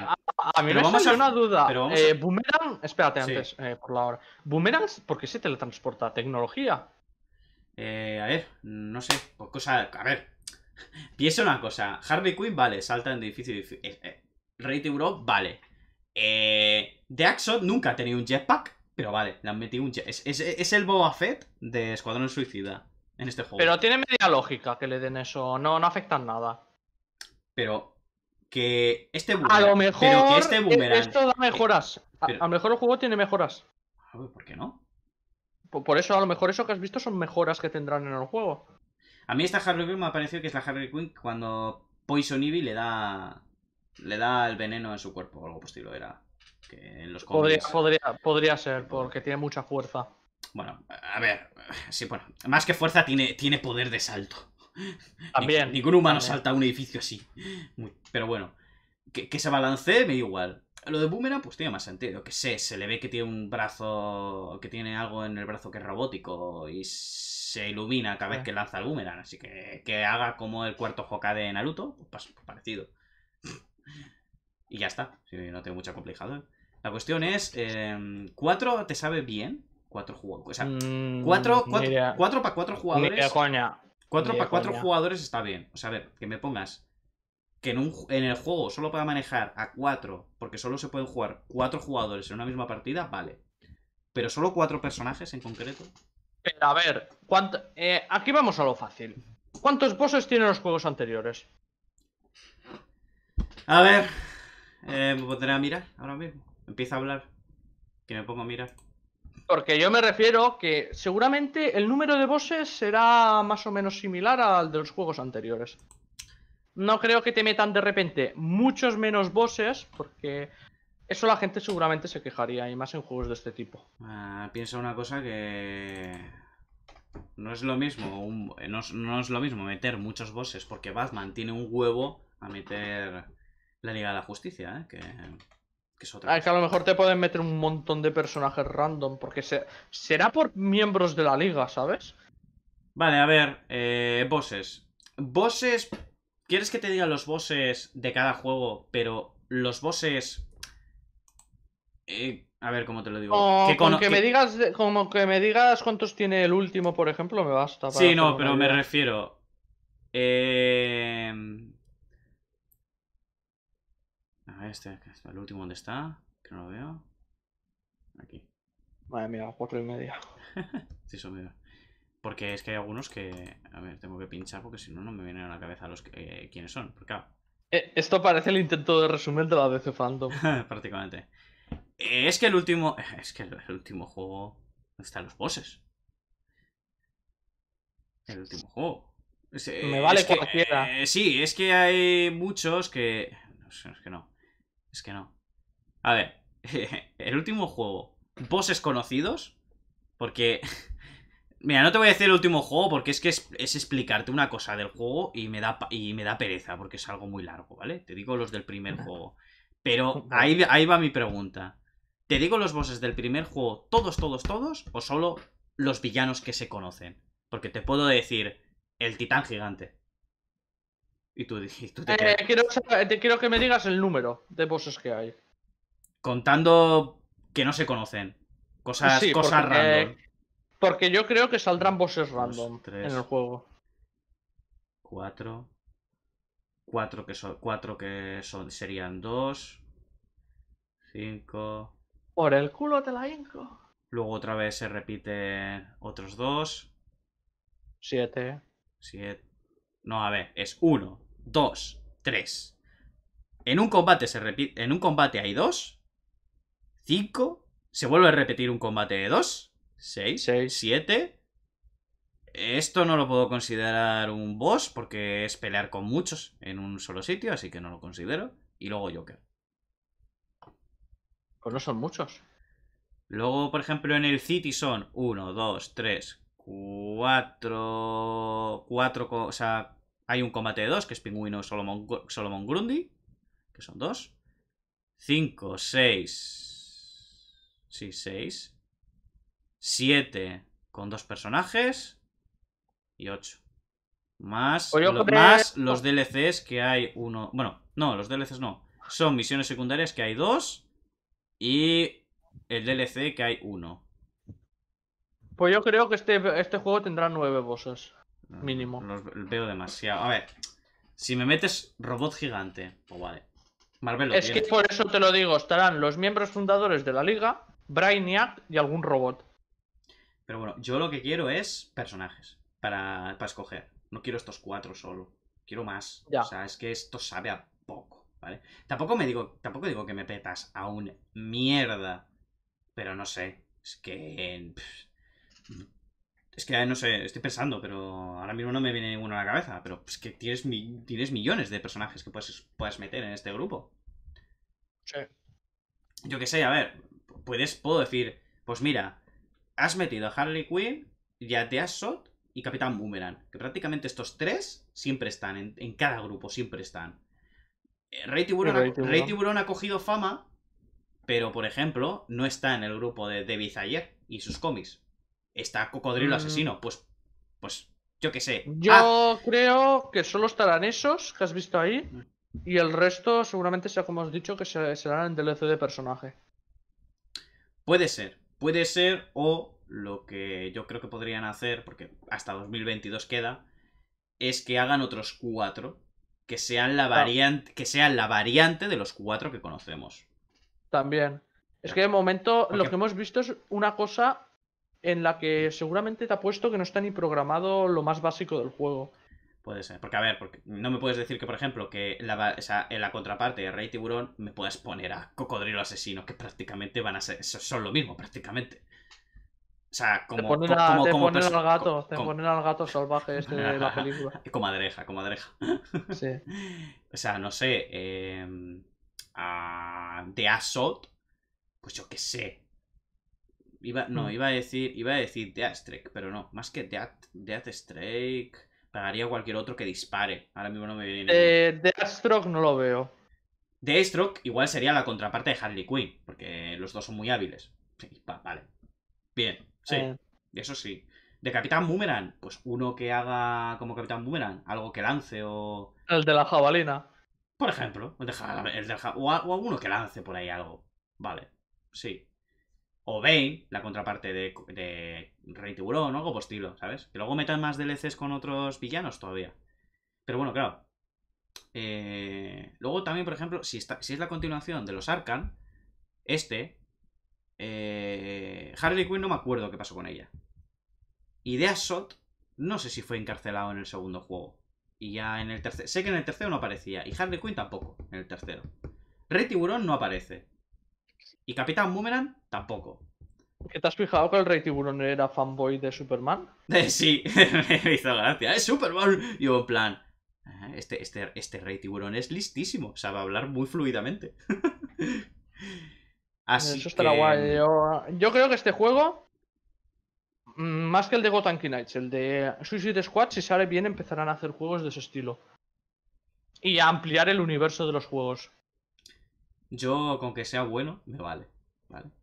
a, mí me vamos una duda. Eh, Boomerang. Espérate antes, eh, por la hora. ¿Boomerang por qué se teletransporta? ¿Tecnología? Eh, a ver, no sé. Pues cosa. A ver. Piensa una cosa. Harvey Quinn, vale, salta en edificio. edificio rate Europe, vale. Eh, de nunca ha tenido un jetpack, pero vale, le han metido un jetpack. Es, el Boba Fett de Escuadrón Suicida en este juego. Pero tiene media lógica que le den eso, no, no afectan nada. Pero que este boomerang. A lo mejor. que este e-, Esto da mejoras. a, lo mejor el juego tiene mejoras. ¿Por qué no? Por, por, eso, a lo mejor eso que has visto son mejoras que tendrán en el juego. A mí esta Harley Quinn me ha parecido que es la Harley Quinn cuando Poison Ivy le da le da el veneno en su cuerpo o algo posible era. en los podría, podría, ser, porque tiene mucha fuerza. Bueno, a ver, sí, bueno, más que fuerza tiene, tiene poder de salto. También. ningún humano salta a un edificio así. pero bueno, que, se balancee me igual. Lo de Boomerang, pues tiene más sentido. Que sé, se le ve que tiene un brazo, que tiene algo en el brazo que es robótico y se ilumina cada vez eh. que lanza el Boomerang. Así que que haga como el cuarto joka de Naruto, pues, pues parecido. Y ya está, si no tengo mucha complicado La cuestión es, 4 em, te sabe bien, Cuatro jugadores, mm, para cuatro jugadores. Cuatro para cuatro jugadores está bien. O sea, a ver, que me pongas que en, el juego solo pueda manejar a cuatro porque solo se pueden jugar cuatro jugadores en una misma partida, vale. Pero solo cuatro personajes en concreto. a ver, eh, aquí vamos a lo fácil. ¿Cuántos bosses tienen los juegos anteriores? A ver. Eh, me pondré a mirar ahora mismo. Empieza a hablar. Que me pongo a mirar. Porque yo me refiero que seguramente el número de bosses será más o menos similar al de los juegos anteriores. No creo que te metan de repente muchos menos bosses, porque eso la gente seguramente se quejaría, y más en juegos de este tipo. Pienso ah, piensa una cosa que... No es lo mismo, no, es, no es lo mismo meter muchos bosses, porque Batman tiene un huevo a meter la Liga de la Justicia, ¿eh? que, es otra. Ah, que a lo mejor te pueden meter un montón de personajes random, porque se... será por miembros de la Liga, ¿sabes? Vale, a ver, eh, bosses. Bosses. ¿Quieres que te diga los bosses de cada juego, pero los bosses. Eh, a ver, ¿cómo te lo digo? Me digas, como que me digas cuántos tiene el último, por ejemplo, me basta. sí, no, pero me refiero. Eh, este, el último donde está, que no lo veo. Aquí. Madre mía, cuatro y media. sí, son medio. Porque es que hay algunos que. A ver, tengo que pinchar porque si no, no me vienen a la cabeza los eh, quiénes son. Porque, claro. Eh, esto parece el intento de resumen de la DC Phantom. Prácticamente. Eh, es que el último. Es que el, último juego. Están los bosses. El último juego. me vale que cualquiera. Que, sí, es que hay muchos que. No sé, es que no. Es que no. A ver, el último juego. Bosses conocidos. Porque... Mira, no te voy a decir el último juego porque es que es, explicarte una cosa del juego y me, da, y me da pereza porque es algo muy largo, ¿vale? Te digo los del primer juego. Pero ahí, ahí va mi pregunta. ¿Te digo los bosses del primer juego todos, todos, todos? ¿O solo los villanos que se conocen? Porque te puedo decir el titán gigante. Y tú, dijiste eh, quiero, que me digas el número de bosses que hay. Contando que no se conocen. Cosas, cosas random. Porque yo creo que saldrán bosses random en el juego. Cuatro. Cuatro que son. Cuatro que son. Serían dos. Cinco. Por el culo te la hinco. Luego otra vez se repiten otros dos. Siete. No, a ver, es uno. 2, 3. En un combate se repite. En un combate hay 2. 5. Se vuelve a repetir un combate de 2. 6, 7. Esto no lo puedo considerar un boss porque es pelear con muchos en un solo sitio, así que no lo considero. Y luego Joker. Pues no son muchos. Luego, por ejemplo, en el City son 1, 2, 3, 4. 4, o sea, hay un combate de dos, que es Pingüino Solomon, Grundy, que son dos Cinco, seis Sí, seis 7 con dos personajes. Y ocho Más, pues más los DLCs que hay uno. Bueno, no, los DLCs no. Son misiones secundarias que hay dos. Y el DLC que hay uno. Pues yo creo que este, este juego tendrá nueve bosses. Mínimo. Los veo demasiado. A ver, si me metes robot gigante, o pues vale. Marvel es que por eso te lo digo, estarán los miembros fundadores de la liga, Brainiac y algún robot. Pero bueno, yo lo que quiero es personajes para, para escoger. No quiero estos cuatro solo. Quiero más. O sea, es que esto sabe a poco, ¿vale? Tampoco me digo, tampoco digo que me petas a un mierda. Pero no sé. Es que. Es que no sé, estoy pensando, pero ahora mismo no me viene ninguno a la cabeza. Pero es pues, que tienes, millones de personajes que puedes, meter en este grupo. Sí. Yo qué sé, a ver, puedes, puedo decir, pues mira, has metido a Harley Quinn, ya te has shot y Capitán Boomerang. Que prácticamente estos tres siempre están, en, cada grupo siempre están. Eh, Rey Tiburón, ha cogido fama, pero por ejemplo, no está en el grupo de David Ayer y sus cómics está Cocodrilo mm. Asesino. Pues, pues, yo qué sé. Yo ah. creo que solo estarán esos que has visto ahí. Mm. Y el resto seguramente sea como has dicho, que serán en DLC de personaje. Puede ser, puede ser, o lo que yo creo que podrían hacer, porque hasta 2022 queda, es que hagan otros cuatro que sean la variante, que la variante de los cuatro que conocemos. También. Es que de momento lo que hemos visto es una cosa en la que seguramente te ha puesto que no está ni programado lo más básico del juego. Puede ser, porque a ver, porque no me puedes decir que, por ejemplo, que la, en la contraparte de Rey Tiburón me puedas poner a Cocodrilo Asesino, que prácticamente van a ser, son lo mismo, prácticamente. O sea, como. poner al gato, te al gato salvaje este de la película. como como adreja. Sí. o sea, no sé. Em, The a, de Assault, pues yo qué sé no, mm. iba a decir, iba a decir pero no, más que Death, pagaría cualquier otro que dispare. Ahora mismo no me viene. Eh, Deathstroke no lo veo. Deathstroke igual sería la contraparte de Harley Quinn, porque los dos son muy hábiles. Sí, vale. Bien, sí, eh. eso sí. De Capitán Boomerang, pues uno que haga como Capitán Boomerang, algo que lance o. El de la jabalina. Por ejemplo, el de o, o alguno que lance por ahí algo. Vale, sí. O Bane, la contraparte de, Rey Tiburón o algo por estilo, ¿sabes? Que luego metan más DLCs con otros villanos todavía. Pero bueno, claro. Eh, luego también, por ejemplo, si, si es la continuación de los Arcan, este, eh, Harley Quinn no me acuerdo qué pasó con ella. Y de no sé si fue encarcelado en el segundo juego. Y ya en el tercero. Sé que en el tercero no aparecía. Y Harley Quinn tampoco, en el tercero. Rey Tiburón no aparece. Y Capitán Boomerang tampoco. ¿Te has fijado que el Rey Tiburón era fanboy de Superman? sí, me hizo gracia. ¡Es Superman! Yo, en plan. Ah, este, este, este Rey Tiburón es listísimo, sabe hablar muy fluidamente. Así Eso que... guay. Yo, creo que este juego, mm, más que el de Gotham Knights, el de Suicide Squad, si sale bien, empezarán a hacer juegos de ese estilo. Y a ampliar el universo de los juegos. Yo, con que sea bueno, me vale.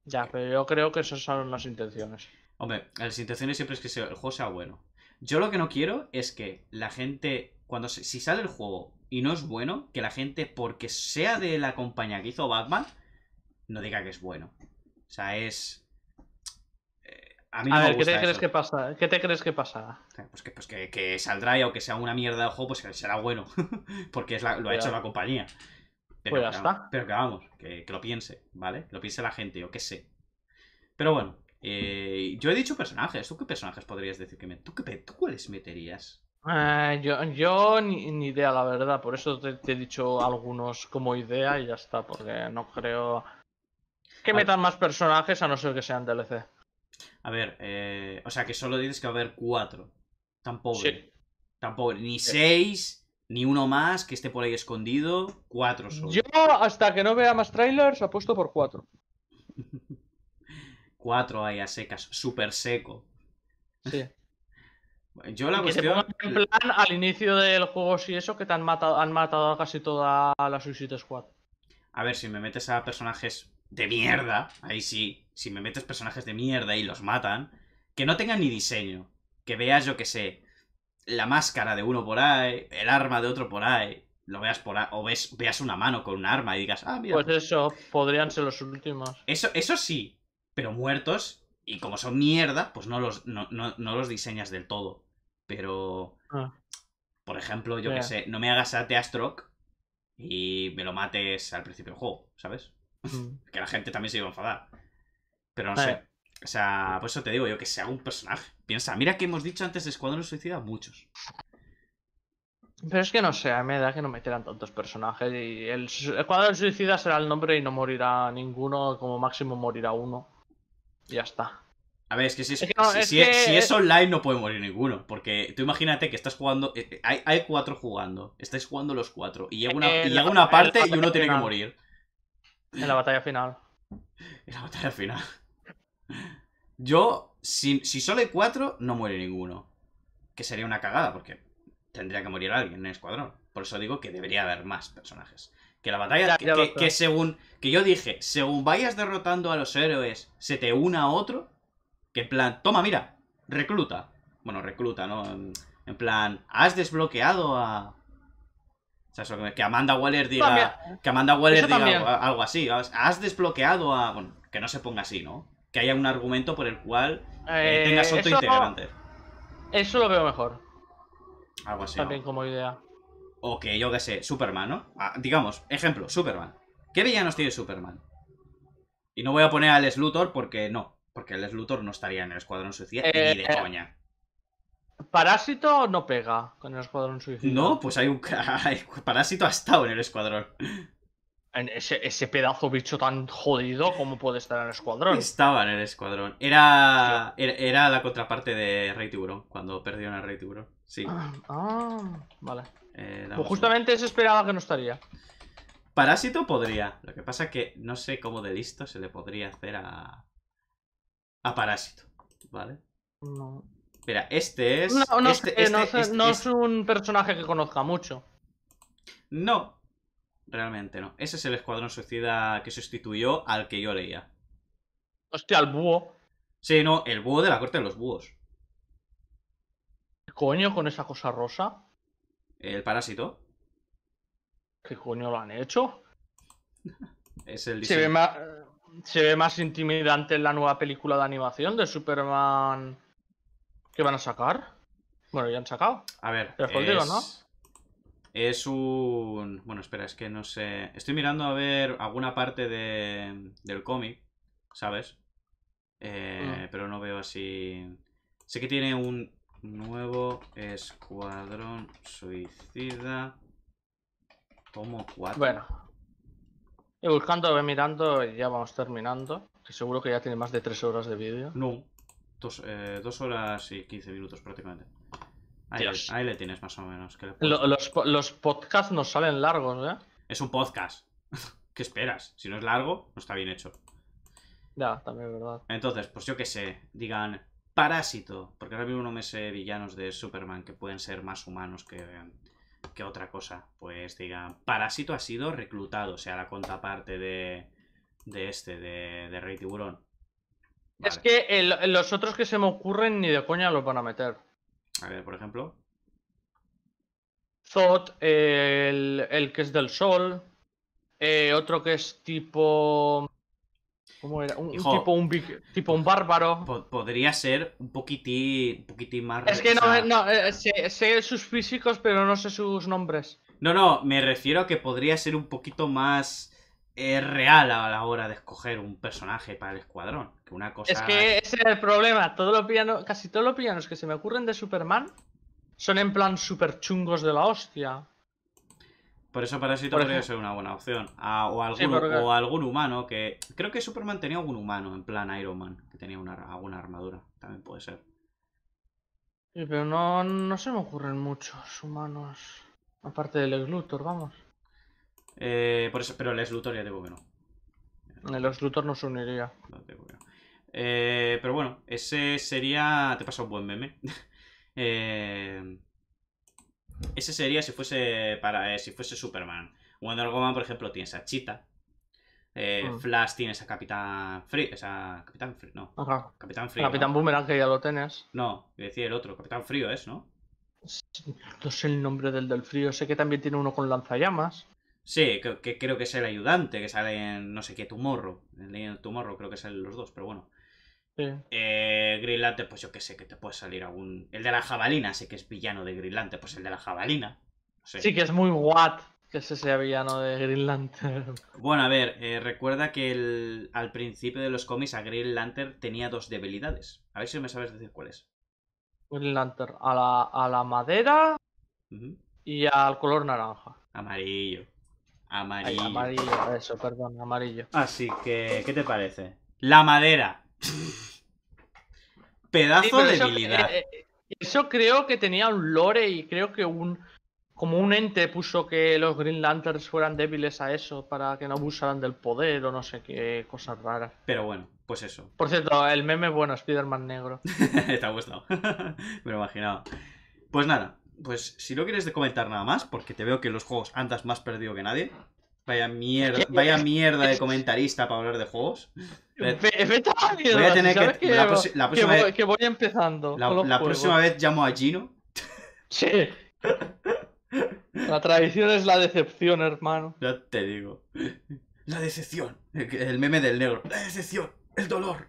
Ya, pero yo creo que esas son las intenciones. Hombre, las intenciones siempre es que el juego sea bueno. Yo lo que no quiero es que la gente, cuando si sale el juego y no es bueno, que la gente, porque sea de la compañía que hizo Batman, no diga que es bueno. O sea, es... Eh, a, mí no ver, ¿qué te crees que pasa? ¿Qué te crees que pasa? Pues que, pues que, saldrá y aunque sea una mierda de juego, pues que será bueno. porque lo ha hecho la compañía. Pero, pues que vamos, que, lo piense, ¿vale? lo piense la gente, o qué sé. Pero bueno, eh, yo he dicho personajes. ¿Tú qué personajes podrías decir que me... ¿Tú, qué, tú cuáles meterías? Eh, yo, ni, idea, la verdad. Por eso te, he dicho algunos como idea y ya está, porque no creo que metan más personajes a no ser que sean DLC. A ver, eh, o sea que solo dices que va a haber cuatro. Tan pobre. Tan pobre. Ni seis ni uno más que esté por ahí escondido. Cuatro solo. Yo, hasta que no vea más trailers, apuesto por cuatro. cuatro ahí a secas. Súper seco. Sí. Yo la cuestión. en plan al inicio del juego, si eso, que te han matado, han matado a casi toda la Suicide Squad. A ver, si me metes a personajes de mierda, ahí sí. Si me metes personajes de mierda y los matan, que no tengan ni diseño. Que veas, yo que sé, la máscara de uno por ahí, el arma de otro por ahí, lo veas por ahí, o ves, veas una mano con un arma y digas, ah, mira. Pues eso, podrían ser los últimos. Eso, eso sí, pero muertos, y como son mierda, pues no los, no, no, los diseñas del todo. Pero. Ah. Por ejemplo, yo qué sé, no me hagas a Teastrock y me lo mates al principio del juego, ¿sabes? Mm. que la gente también se iba a enfadar. Pero no eh. sé. O sea, por eso te digo yo que sea un personaje. Piensa, mira que hemos dicho antes de Escuadrón Suicida muchos. Pero es que no sé, me da que no metieran tantos personajes. Y el Escuadrón Suicida será el nombre y no morirá ninguno, como máximo morirá uno. ya está. A ver, es que si es, online no puede morir ninguno. Porque tú imagínate que estás jugando. Eh, eh, hay, cuatro jugando. Estáis jugando los cuatro. Y llega una, parte y uno tiene que morir. En la batalla final. En la batalla final. Yo, si, si solo hay cuatro, no muere ninguno. Que sería una cagada, porque tendría que morir alguien en el escuadrón. Por eso digo que debería haber más personajes. Que la batalla, que, según, que yo dije, según vayas derrotando a los héroes, se te una a otro, que en plan, toma, mira, recluta. Bueno, recluta, ¿no? En, plan, has desbloqueado a... que, Amanda Waller diga, que Amanda Waller diga algo, así. Has desbloqueado a... que no se ponga así, ¿no? que haya un argumento por el cual eh, eh, tengas otro integrante. Eso lo veo mejor. Algo así. También como idea. O que yo qué sé, Superman, ¿no? Ah, digamos, ejemplo, Superman. ¿Qué villanos tiene Superman? Y no voy a poner al Sluthor porque no. Porque el Sluthor no estaría en el Escuadrón Suicida ni eh, de coña. Parásito no pega con el Escuadrón Suicida. No, pues hay un. Parásito ha estado en el Escuadrón ese, pedazo bicho tan jodido como puede estar en el escuadrón. Estaba en el escuadrón. Era, era, la contraparte de Rey Tiburón, cuando perdieron a Rey Tiburón. Sí. Ah, ah vale. Eh, pues justamente se esperaba que no estaría. Parásito podría. Lo que pasa es que no sé cómo de listo se le podría hacer a. A Parásito. ¿Vale? No. Mira, este es. no este, este es un personaje que conozca mucho. No, Realmente no. Ese es el escuadrón suicida que sustituyó al que yo leía. Hostia, al búho. Sí, no, el búho de la corte de los búhos. ¿Qué coño con esa cosa rosa? ¿El parásito? ¿Qué coño lo han hecho? es el Se ve, más, intimidante en la nueva película de animación de Superman que van a sacar. Bueno, ya han sacado. A ver. es... ¿no? Es un... Bueno, espera, es que no sé... Estoy mirando a ver alguna parte de... del cómic, ¿sabes? Eh, ah. Pero no veo así... Sé que tiene un nuevo escuadrón suicida. como 4. Bueno. Y buscando, mirando, ya vamos terminando. seguro que ya tiene más de 3 horas de vídeo. No. 2 eh, horas y 15 minutos prácticamente. Ahí, le tienes más o menos. los, podcasts nos salen largos, ¿eh? Es un podcast. ¿Qué esperas? Si no es largo, no está bien hecho. Ya, también es verdad. Entonces, pues yo qué sé, digan Parásito, porque ahora mismo no me sé villanos de Superman que pueden ser más humanos que, que otra cosa. Pues digan, Parásito ha sido reclutado, o sea, la contraparte de, de este, de, Rey Tiburón. Es que los otros que se me ocurren ni de coña los van a meter. A ver, por ejemplo. Zod, el, que es del sol. Eh, otro que es tipo. ¿Cómo era? Un, tipo, un bárbaro. podría ser un poquitín, un más. Es que no, eh, eh, sé, sé, sus físicos, pero no sé sus nombres. No, no, me refiero a que podría ser un poquito más es real a la hora de escoger un personaje para el escuadrón. Que una cosa... Es que ese es el problema. Todos los casi todos los pianos que se me ocurren de Superman son en plan super chungos de la hostia. Por eso Parásito por podría ser una buena opción. o, algún, o algún humano que... Creo que Superman tenía algún humano, en plan Iron Man, que tenía una, alguna armadura. También puede ser. Sí, pero no, no se me ocurren muchos humanos. Aparte del Luthor, vamos. Eh, por eso, pero el Sluthor ya debo que no. El exlutor No se eh, pero bueno, ese sería... Te pasa un buen meme. Eh, ese sería si fuese para si fuese Superman. Wonder Woman, por ejemplo, tiene esa chita mm. Flash tiene esa Capitán Free, Capitán Free, no. Capitán Capitán Boomerang, que ya lo tienes. No, decía el otro, Capitán Frío es, ¿no? no sé el nombre del del frío, sé que también tiene uno con lanzallamas. Sí, que, creo que es el ayudante que sale en no sé qué tu En el morro creo que salen los dos, pero bueno. Sí. Eh, Green Lantern, pues yo qué sé, que te puede salir algún. El de la jabalina, sé que es villano de Green Lantern, pues el de la jabalina. Sí, que es muy guat que ese sea villano de Green Lantern. Bueno, a ver, eh, recuerda que al principio de los cómics a Green Lantern tenía dos debilidades. A ver si me sabes decir cuáles. Green Lantern, a la, a la madera y al color naranja. Amarillo. Amarillo. amarillo, eso, perdón, amarillo. Así que, ¿qué te parece? La madera. Pedazo de debilidad. eso eh, eh, creo que tenía un lore y creo que un como un ente puso que los Green Lanterns fueran débiles a eso para que no abusaran del poder o no sé qué cosas raras. Pero bueno, pues eso. Por cierto, el meme es bueno, Spiderman negro. Te ha gustado. Me lo imaginaba. Pues nada, pues si no quieres comentar nada más, porque te veo que en los juegos andas más perdido que nadie. Vaya mierda, vaya mierda de comentarista para hablar de juegos. Vete voy a tener que, la, próxima voy, vez, que voy empezando. La, próxima vez llamo a Gino. Sí. La tradición es la decepción, hermano. Ya te digo. La decepción. El meme del negro. La decepción. El dolor.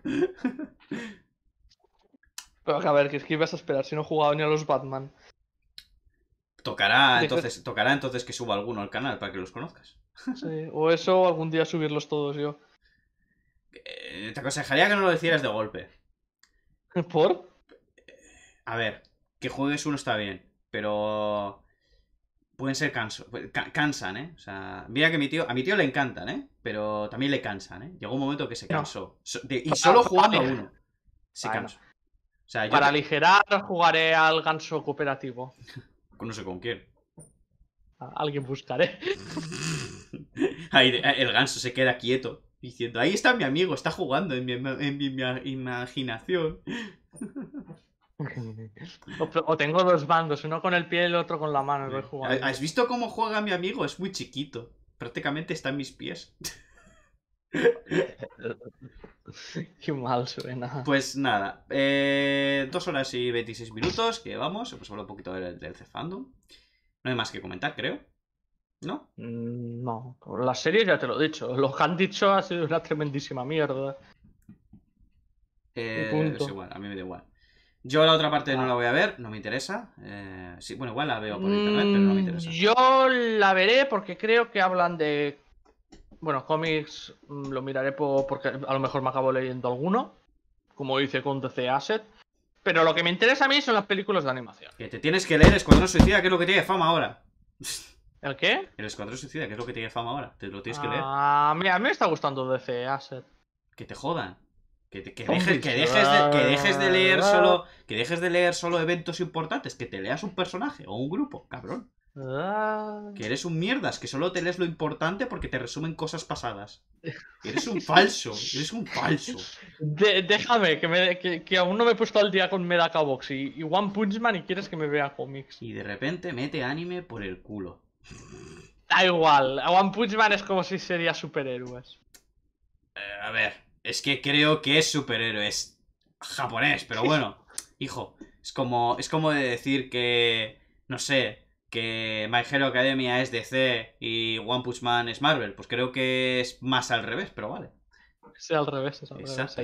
Pero a ver, que es que ibas a esperar si no he jugado ni a los Batman. Tocará entonces, tocará entonces que suba alguno al canal para que los conozcas. o eso, algún día subirlos todos yo. Eh, te aconsejaría que no lo hicieras de golpe. ¿Por? A ver, que juegues uno está bien, pero pueden ser canso, pues, cansan, ¿eh? O sea, mira que mi tío, a mi tío le encantan, ¿eh? Pero también le cansan, ¿eh? Llegó un momento que se cansó. y solo jugando uno. Se cansó. Para aligerar jugaré al ganso cooperativo. no sé con quién. Alguien buscaré. Eh, el ganso se queda quieto, diciendo, ahí está mi amigo, está jugando en mi, imaginación. O, tengo dos bandos, uno con el pie y el otro con la mano. ¿Eh? ¿Has visto cómo juega mi amigo? Es muy chiquito. Prácticamente está en mis pies. Qué mal suena. Pues nada, eh, dos horas y 26 minutos que vamos. Hemos hablado un poquito del, del Fandom. No hay más que comentar, creo. ¿No? Mm, no, La serie ya te lo he dicho. Lo que han dicho ha sido una tremendísima mierda. Eh, es igual, a mí me da igual. Yo la otra parte no ah. la voy a ver, no me interesa. Eh, sí, bueno, igual la veo por mm, internet, pero no me interesa. Yo la veré porque creo que hablan de bueno, cómics mm, lo miraré porque a lo mejor me acabo leyendo alguno, como hice con DC Asset. Pero lo que me interesa a mí son las películas de animación. Que te tienes que leer Escuadrón Suicida, que es lo que tiene fama ahora. ¿El qué? El Escuadrón Suicida, que es lo que tiene fama ahora. Te lo tienes que leer. Ah, mira, a mí me está gustando DC Asset. Que te jodan. Que, que, dejes, de, leer solo. Que dejes de leer solo eventos importantes. Que te leas un personaje o un grupo, cabrón. Ah. Que eres un mierdas, que solo te lees lo importante porque te resumen cosas pasadas. Eres un falso, eres un falso. déjame, que, me, que, aún no me he puesto al día con Medaka Box y, One Punch Man y quieres que me vea cómics. Y de repente mete anime por el culo. Da igual, One Punch Man es como si sería superhéroes. Eh, a ver, es que creo que es superhéroe es japonés, pero bueno, hijo, es como, es como de decir que, no sé, que My Hero Academia es DC y One Punch Man es Marvel. Pues creo que es más al revés, pero vale. Sí, al revés, es al revés. Exacto,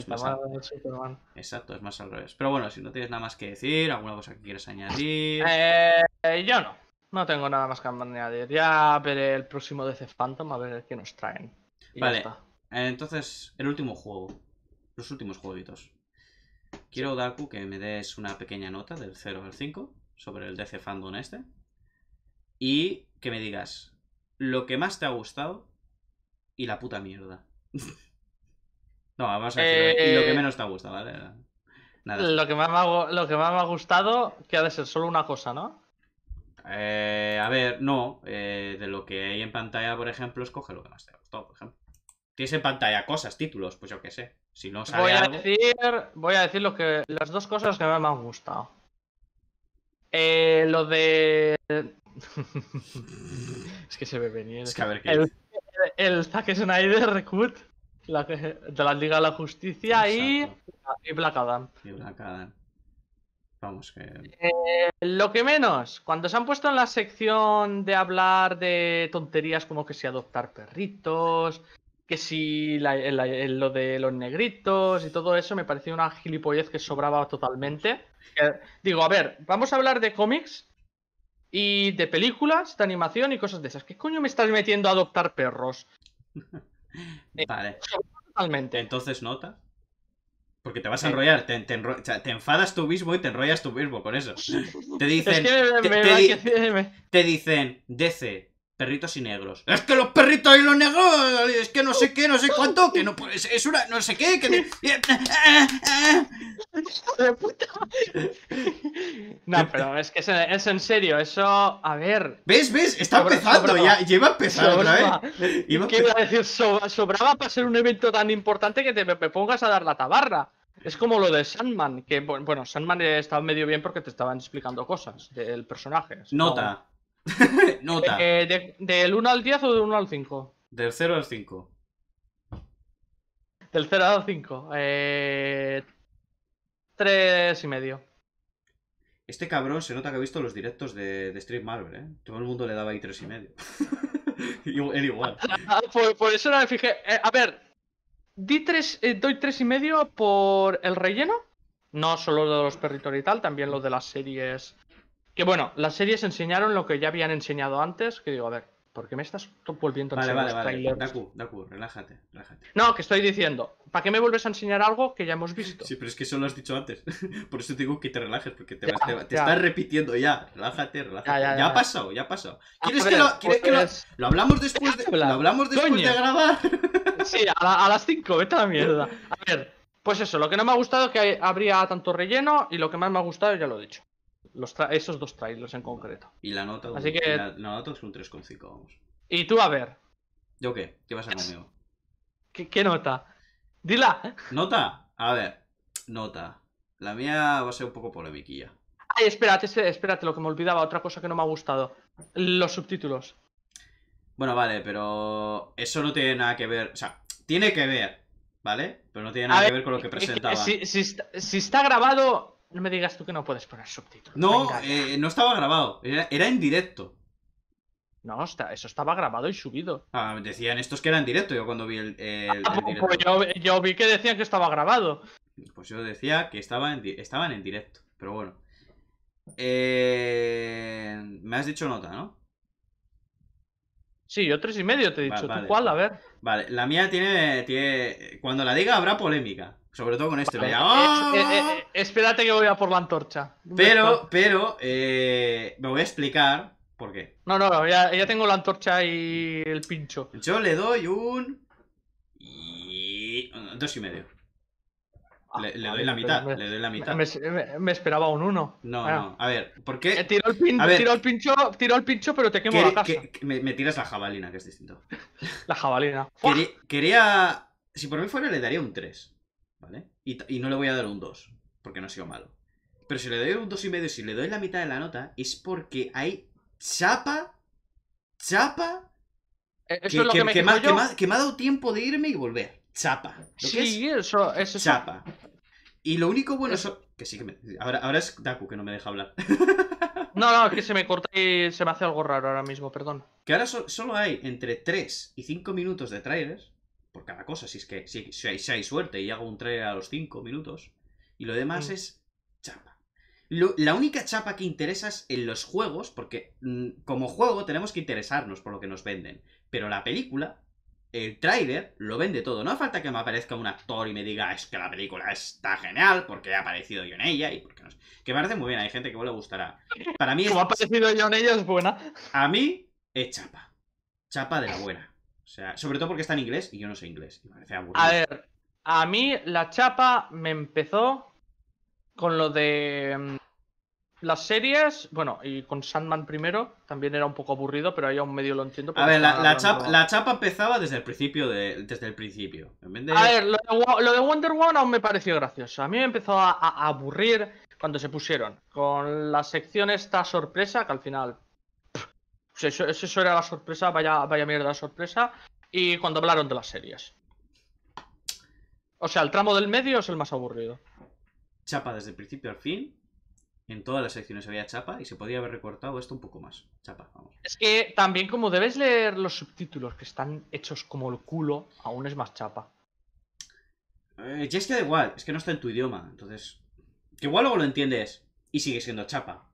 es más al revés. Pero bueno, si no tienes nada más que decir, alguna cosa que quieras añadir. Eh, yo no. No tengo nada más que añadir. Ya veré el próximo DC Phantom a ver qué nos traen. vale. Entonces, el último juego. Los últimos jueguitos. Quiero, Daku, que me des una pequeña nota del 0 al 5 sobre el DC Phantom este y que me digas lo que más te ha gustado y la puta mierda. no, vamos a decir lo que eh, menos te ha gustado, ¿vale? Lo, que más me ha, lo que más me ha gustado, que ha de ser solo una cosa, ¿no? Eh, a ver, no. Eh, de lo que hay en pantalla, por ejemplo, escoge lo que más te ha gustado, por ejemplo. Tienes en pantalla cosas, títulos, pues yo qué sé. Si no sale voy a decir, voy a decir lo que las dos cosas que me han gustado. lo de es que se ve venir. Es que a ver El, Zack Snyder Recut de la Liga de la Justicia y, y, Black Adam. Y Vamos, que. Eh, lo que menos, cuando se han puesto en la sección de hablar de tonterías como que si adoptar perritos, que si lo de los negritos y todo eso, me parecía una gilipollez que sobraba totalmente. digo, a ver, vamos a hablar de cómics y de películas, de animación y cosas de esas. ¿Qué coño me estás metiendo a adoptar perros? vale. Totalmente. Entonces, nota. Porque te vas a enrollar, te, enfadas tu mismo y te enrollas tu mismo con eso. Te dicen, te, te, dicen, DC, Perritos y negros. Es que los perritos y los negros, es que no sé qué, no sé cuánto, que no es una, no sé qué, que... Eh, eh, eh. puta No, pero es que es, en serio, eso, a ver... ¿Ves, ves? Está empezando, ya, lleva empezando Iba a decir? sobraba para ser un evento tan importante que te me pongas a dar la tabarra. Es como lo de Sandman, que bueno, Sandman estaba medio bien porque te estaban explicando cosas del personaje. Nota, Nota. Eh, ¿Del 1 al 10 o del 1 al 5? Del 0 al 5. Del 0 al 5. Eh, 3 y medio. Este cabrón se nota que ha visto los directos de, Street Marvel, ¿eh? Todo el mundo le daba ahí 3 y medio. Él igual. Ah, ah, por, eso no me fijé. Eh, a ver, di eh, doy 3 y medio por el relleno. No solo de los perritos y tal, también lo de las series que bueno, las series enseñaron lo que ya habían enseñado antes, que digo, a ver, ¿por qué me estás volviendo a vale, enseñar vale, vale. Daku, Daku, relájate, No, que estoy diciendo, ¿para qué me vuelves a enseñar algo que ya hemos visto? Sí, pero es que eso lo has dicho antes. Por eso te digo que te relajes, porque te, estás repitiendo ya. Relájate, relájate. Ya, ha pasado, ya ha pasado. Ah, ¿Quieres que, lo, pues, lo, hablamos después de, grabar? Sí, a, las 5, vete a la mierda. A ver, pues eso, lo que no me ha gustado es que habría tanto relleno y lo que más me ha gustado ya lo he dicho esos dos trailers en concreto. Y la nota, Así que... la, nota es un 3,5, vamos. ¿Y tú a ver? ¿Yo qué? ¿Qué pasa conmigo? ¿Qué, nota? Dila. ¿Nota? A ver, nota. La mía va a ser un poco polemiquilla. Ay, espérate, este, espérate, lo que me olvidaba, otra cosa que no me ha gustado. Los subtítulos. Bueno, vale, pero eso no tiene nada que ver. O sea, tiene que ver, ¿vale? Pero no tiene nada que ver, con lo que presentaba. si, está grabado no me digas tú que no puedes poner subtítulos. No, eh, no estaba grabado. Era, en directo. No, está, eso estaba grabado y subido. Ah, decían estos que era en directo yo cuando vi el, ah, pues yo, vi que decían que estaba grabado. Pues yo decía que estaban en directo, pero bueno. Eh, me has dicho nota, ¿no? Sí, yo tres y medio te he dicho. ¿Tú cuál? A ver. Vale, la mía tiene, tiene... Cuando la diga habrá polémica. Sobre todo con este. Eh, eh, ¡ah! eh, espérate que voy a por la antorcha. Pero, pero, me voy a explicar por qué. No, no, ya, tengo la antorcha y el pincho. Yo le doy un... Y... Dos y medio. Ah, le, doy la mitad, le doy Me, esperaba un uno. No, no. A ver, ¿por qué? Tiro el, pincho, tiro el pincho, pero te quemo la casa. me, tiras la jabalina, que es distinto. la jabalina. Quería, quería... Si por mí fuera, le daría un 3. ¿Vale? Y, no le voy a dar un 2, porque no ha sido malo. Pero si le doy un y medio si le doy la mitad de la nota, es porque hay chapa, chapa, e, que, es que, me ha dado tiempo de irme y volver. Chapa. sí, es? Chapa. Y lo único bueno Que sí me... Ahora, ahora es Daku que no me deja hablar. No, no, es que se me corta y se me hace algo raro ahora mismo, perdón. Que ahora solo hay entre 3 y 5 minutos de trailers por cada cosa. Si es que si, si, hay, suerte y hago un trailer a los 5 minutos. Y lo demás mm. es chapa. la única chapa que interesa es en los juegos, porque mm, como juego tenemos que interesarnos por lo que nos venden. Pero la película, el trailer, lo vende todo. No hace falta que me aparezca un actor y me diga es que la película está genial porque he aparecido yo en ella y porque no sé. Que me parece muy bien, hay gente que no le gustará. Para mí Como ha aparecido yo en ella es buena. A mí es chapa. Chapa de la buena. O sea, sobre todo porque está en inglés y yo no sé inglés. A ver, a mí la chapa me empezó con lo de mm, las series, bueno, y con Sandman primero, también era un poco aburrido, pero ahí aún medio lo entiendo. A ver, la, la, chapa, empezaba desde el principio. desde el principio. A ver, lo de, Wonder Woman aún me pareció gracioso. A mí me empezó a, a, aburrir cuando se pusieron con la sección esta sorpresa, que al final eso, era la sorpresa, vaya, mierda la sorpresa. Y cuando hablaron de las series. O sea, el tramo del medio es el más aburrido. Chapa desde el principio al fin. En todas las secciones había chapa y se podía haber recortado esto un poco más. Chapa, vamos. Es que también como debes leer los subtítulos que están hechos como el culo, aún es más chapa. Eh, ya es que da igual, es que no está en tu idioma, entonces... Que igual luego lo entiendes y sigue siendo chapa.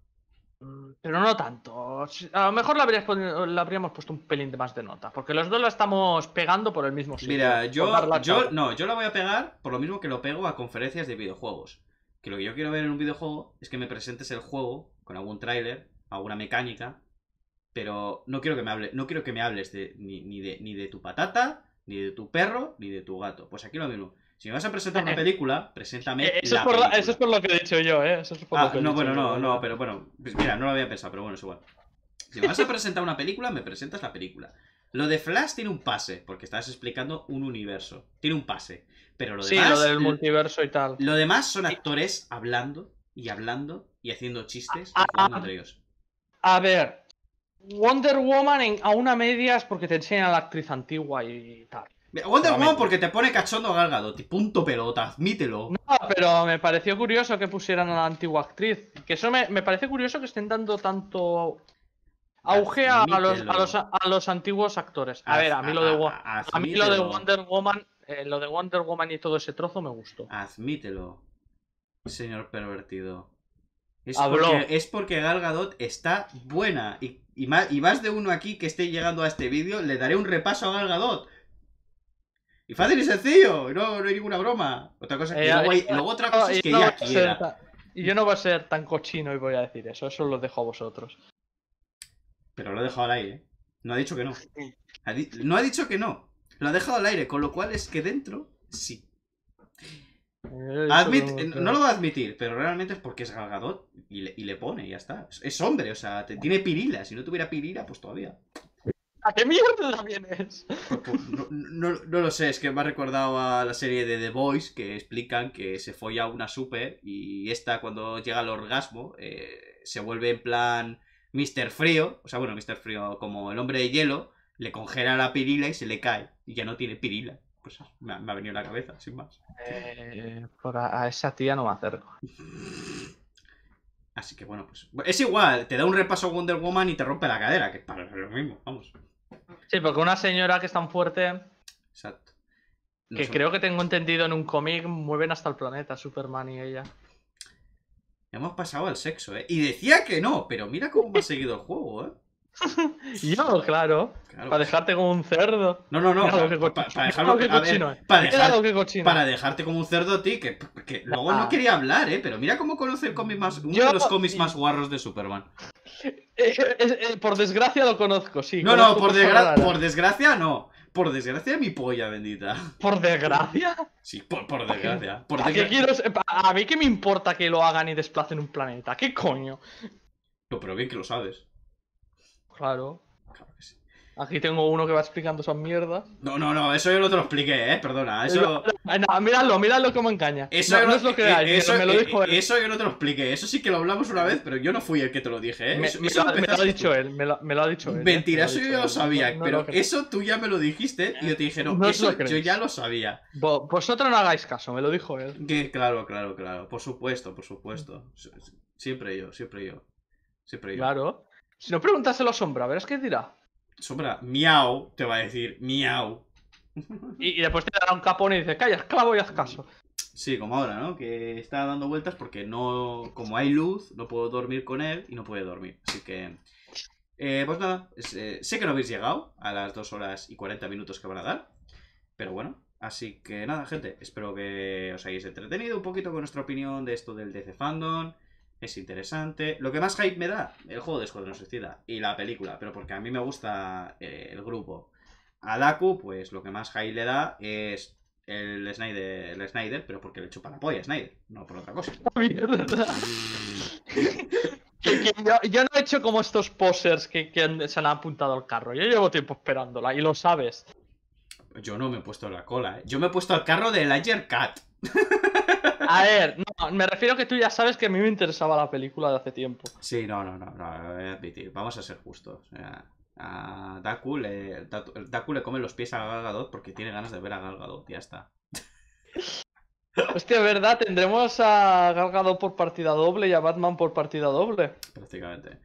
Mm, pero no tanto. A lo mejor la habríamos, habríamos puesto un pelín de más de nota. Porque los dos la estamos pegando por el mismo sitio. Mira, yo, no, yo la voy a pegar por lo mismo que lo pego a conferencias de videojuegos. Que lo que yo quiero ver en un videojuego es que me presentes el juego con algún tráiler, alguna mecánica. Pero no quiero que me hable, no quiero que me hables de, ni, de, ni de tu patata, ni de tu perro, ni de tu gato. Pues aquí lo mismo. Si vas a presentar una película, preséntame. Eh, eso, es por lo que he dicho yo, ¿eh? Eso es por ah, que he no, bueno, no, no, pero bueno. Pues mira, no lo había pensado, pero bueno, es igual. Si me vas a presentar una película, me presentas la película. Lo de Flash tiene un pase, porque estás explicando un universo. Tiene un pase. Pero lo demás. Sí, lo del multiverso y tal. Lo demás son actores hablando y hablando y haciendo chistes a, ah, y ah, entre ellos. A ver. Wonder Woman en, a una media es porque te enseñan a la actriz antigua y tal. Wonder Woman porque te pone cachondo galgado, punto pelota, admítelo. No, pero me pareció curioso que pusieran a la antigua actriz. Que eso me, parece curioso que estén dando tanto auge a los, a los, antiguos actores. A ver, a mí lo de, Wonder Woman, eh, lo de Wonder Woman y todo ese trozo me gustó. Admítelo, señor pervertido. Es porque, es está buena. Y, y, más, de uno aquí que esté llegando a este vídeo, le daré un repaso a Galgadot. Y fácil y sencillo, no, no hay ninguna broma. Otra cosa es que ya y yo no voy a ser tan cochino y voy a decir eso, eso lo dejo a vosotros. Pero lo he dejado al aire, ¿eh? no ha dicho que no. No ha dicho que no, lo ha dejado al aire, con lo cual es que dentro sí. Eh, eh, no lo va a admitir, pero realmente es porque es Galgadot y le, pone, y ya está. Es, hombre, o sea, tiene pirila. Si no tuviera pirila, pues todavía. ¿A qué mierda también pues, pues, No, no, lo sé, es que me ha recordado a la serie de The Boys que explican que se folla una super y esta cuando llega al orgasmo eh, se vuelve en plan Mr. Frío, o sea, bueno, Mr. Frío como el hombre de hielo, le congela la pirila y se le cae y ya no tiene pirila. Pues me ha, venido a la cabeza, sin más. Eh, a, a esa tía no me acerco. Así que bueno, pues es igual, te da un repaso Wonder Woman y te rompe la cadera, que es para lo mismo, vamos. Sí, porque una señora que es tan fuerte. Exacto. que creo que tengo entendido en un cómic, mueven hasta el planeta Superman y ella. Hemos pasado al sexo, ¿eh? Y decía que no, pero mira cómo ha seguido el juego, ¿eh? Yo, claro. Para dejarte como un cerdo. No, no, no. Para dejarte como un cerdo a ti, que, luego no ah. quería hablar, ¿eh? Pero mira cómo conoce el más, uno de los cómics más guarros de Superman. Eh, eh, eh, por desgracia lo conozco, sí. No, no, por, por desgracia no. Por desgracia, mi polla bendita. ¿Por desgracia? Sí, por, desgracia. ¿A, quiero... ¿A mí qué me importa que lo hagan y desplacen un planeta? ¿Qué coño? pero bien que lo sabes. Claro. Aquí tengo uno que va explicando esas mierdas. No, no, no, eso yo no te lo expliqué, ¿eh? Perdona, eso... No, míralo, míralo como engaña. Eso no, es lo que eh, hay, eso, me lo eh, dijo él. Eso yo no te lo expliqué, eso sí que lo hablamos una vez, pero yo no fui el que te lo dije, ¿eh? Me, lo, ha dicho él, me lo, ha dicho él. Eh, Mentira, eso yo lo sabía, pero eso tú ya me lo dijiste y yo te dije, no, eso yo ya lo sabía. vosotros no hagáis caso, me lo dijo él. Que, claro, claro, claro, por supuesto, por supuesto. Siempre yo, siempre yo. Siempre yo. Claro. Si no, pregúntaselo a Sombra, verás qué dirá. Sombra, miau, te va a decir miau. Y, después te dará un capón y dice, calla, esclavo y haz caso. Sí, como ahora, ¿no? Que está dando vueltas porque no. Como hay luz, no puedo dormir con él y no puede dormir. Así que. Eh, pues nada, eh, sé que no habéis llegado a las 2 horas y 40 minutos que van a dar. Pero bueno, así que nada, gente. Espero que os hayáis entretenido un poquito con nuestra opinión de esto del DC Fandom es interesante. Lo que más hype me da, el juego de Escuadrón Suicida y la película, pero porque a mí me gusta eh, el grupo. A Daku, pues lo que más hype le da es el Snyder, Snyder, pero porque le chupa la polla Snyder, no por otra cosa. yo, no he hecho como estos posers que, se han apuntado al carro. Yo llevo tiempo esperándola y lo sabes. Yo no me he puesto la cola, ¿eh? Yo me he puesto al carro de Ayer Cat. A ver, no, me refiero que tú ya sabes que a mí me interesaba la película de hace tiempo. Sí, no, no, no, voy a admitir. Vamos a ser justos. A Daku le, le come los pies a Galgadot porque tiene ganas de ver a Galgadot. ya está. Hostia, ¿verdad? Tendremos a Galgadot por partida doble y a Batman por partida doble. Prácticamente.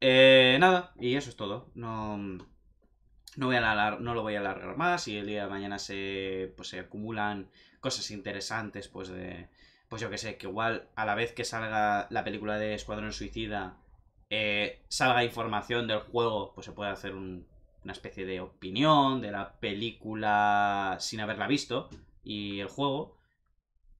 Eh, nada, y eso es todo. No, no, voy a no lo voy a alargar más. Y el día de mañana se, pues, se acumulan cosas interesantes, pues de... Pues yo que sé, que igual a la vez que salga la película de Escuadrón Suicida, eh, salga información del juego, pues se puede hacer una especie de opinión de la película sin haberla visto y el juego.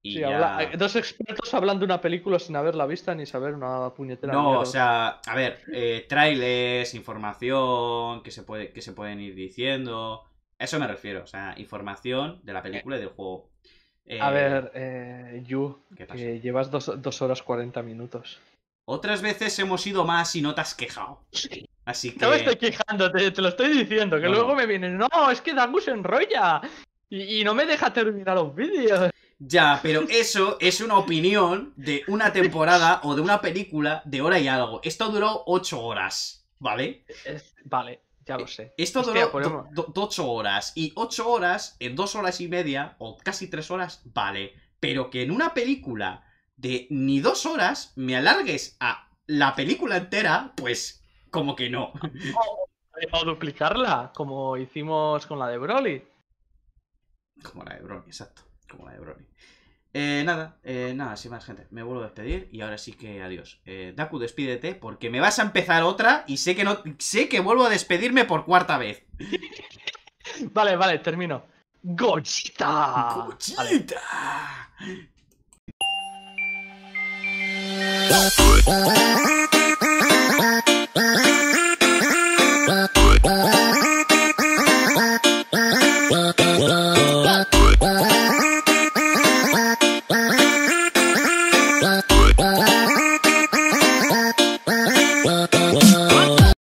Y sí, eh, dos expertos hablando de una película sin haberla vista ni saber una puñetera. No, o sea, a ver, eh, trailers, información que se, puede, que se pueden ir diciendo. eso me refiero, o sea, información de la película y del juego a eh, ver, eh, Yu, que llevas dos horas 40 minutos. Otras veces hemos ido más y no te has quejado. Así No estoy quejando, te, lo estoy diciendo, que luego me vienen, no, es que Dagus se enrolla y, y no me deja terminar los vídeos. Ya, pero eso es una opinión de una temporada o de una película de hora y algo. Esto duró ocho horas, ¿vale? Vale. Ya lo eh, sé. Esto dura duró 8 horas. Y 8 horas, en 2 horas y media, o casi 3 horas, vale. Pero que en una película de ni 2 horas me alargues a la película entera, pues como que no. o duplicarla, como hicimos con la de Broly. Como la de Broly, exacto. Como la de Broly. Eh, nada, eh, nada, sin más gente, me vuelvo a despedir y ahora sí que adiós. Eh, Daku, despídete porque me vas a empezar otra y sé que no, sé que vuelvo a despedirme por cuarta vez. vale, vale, termino. Gochita. Gochita.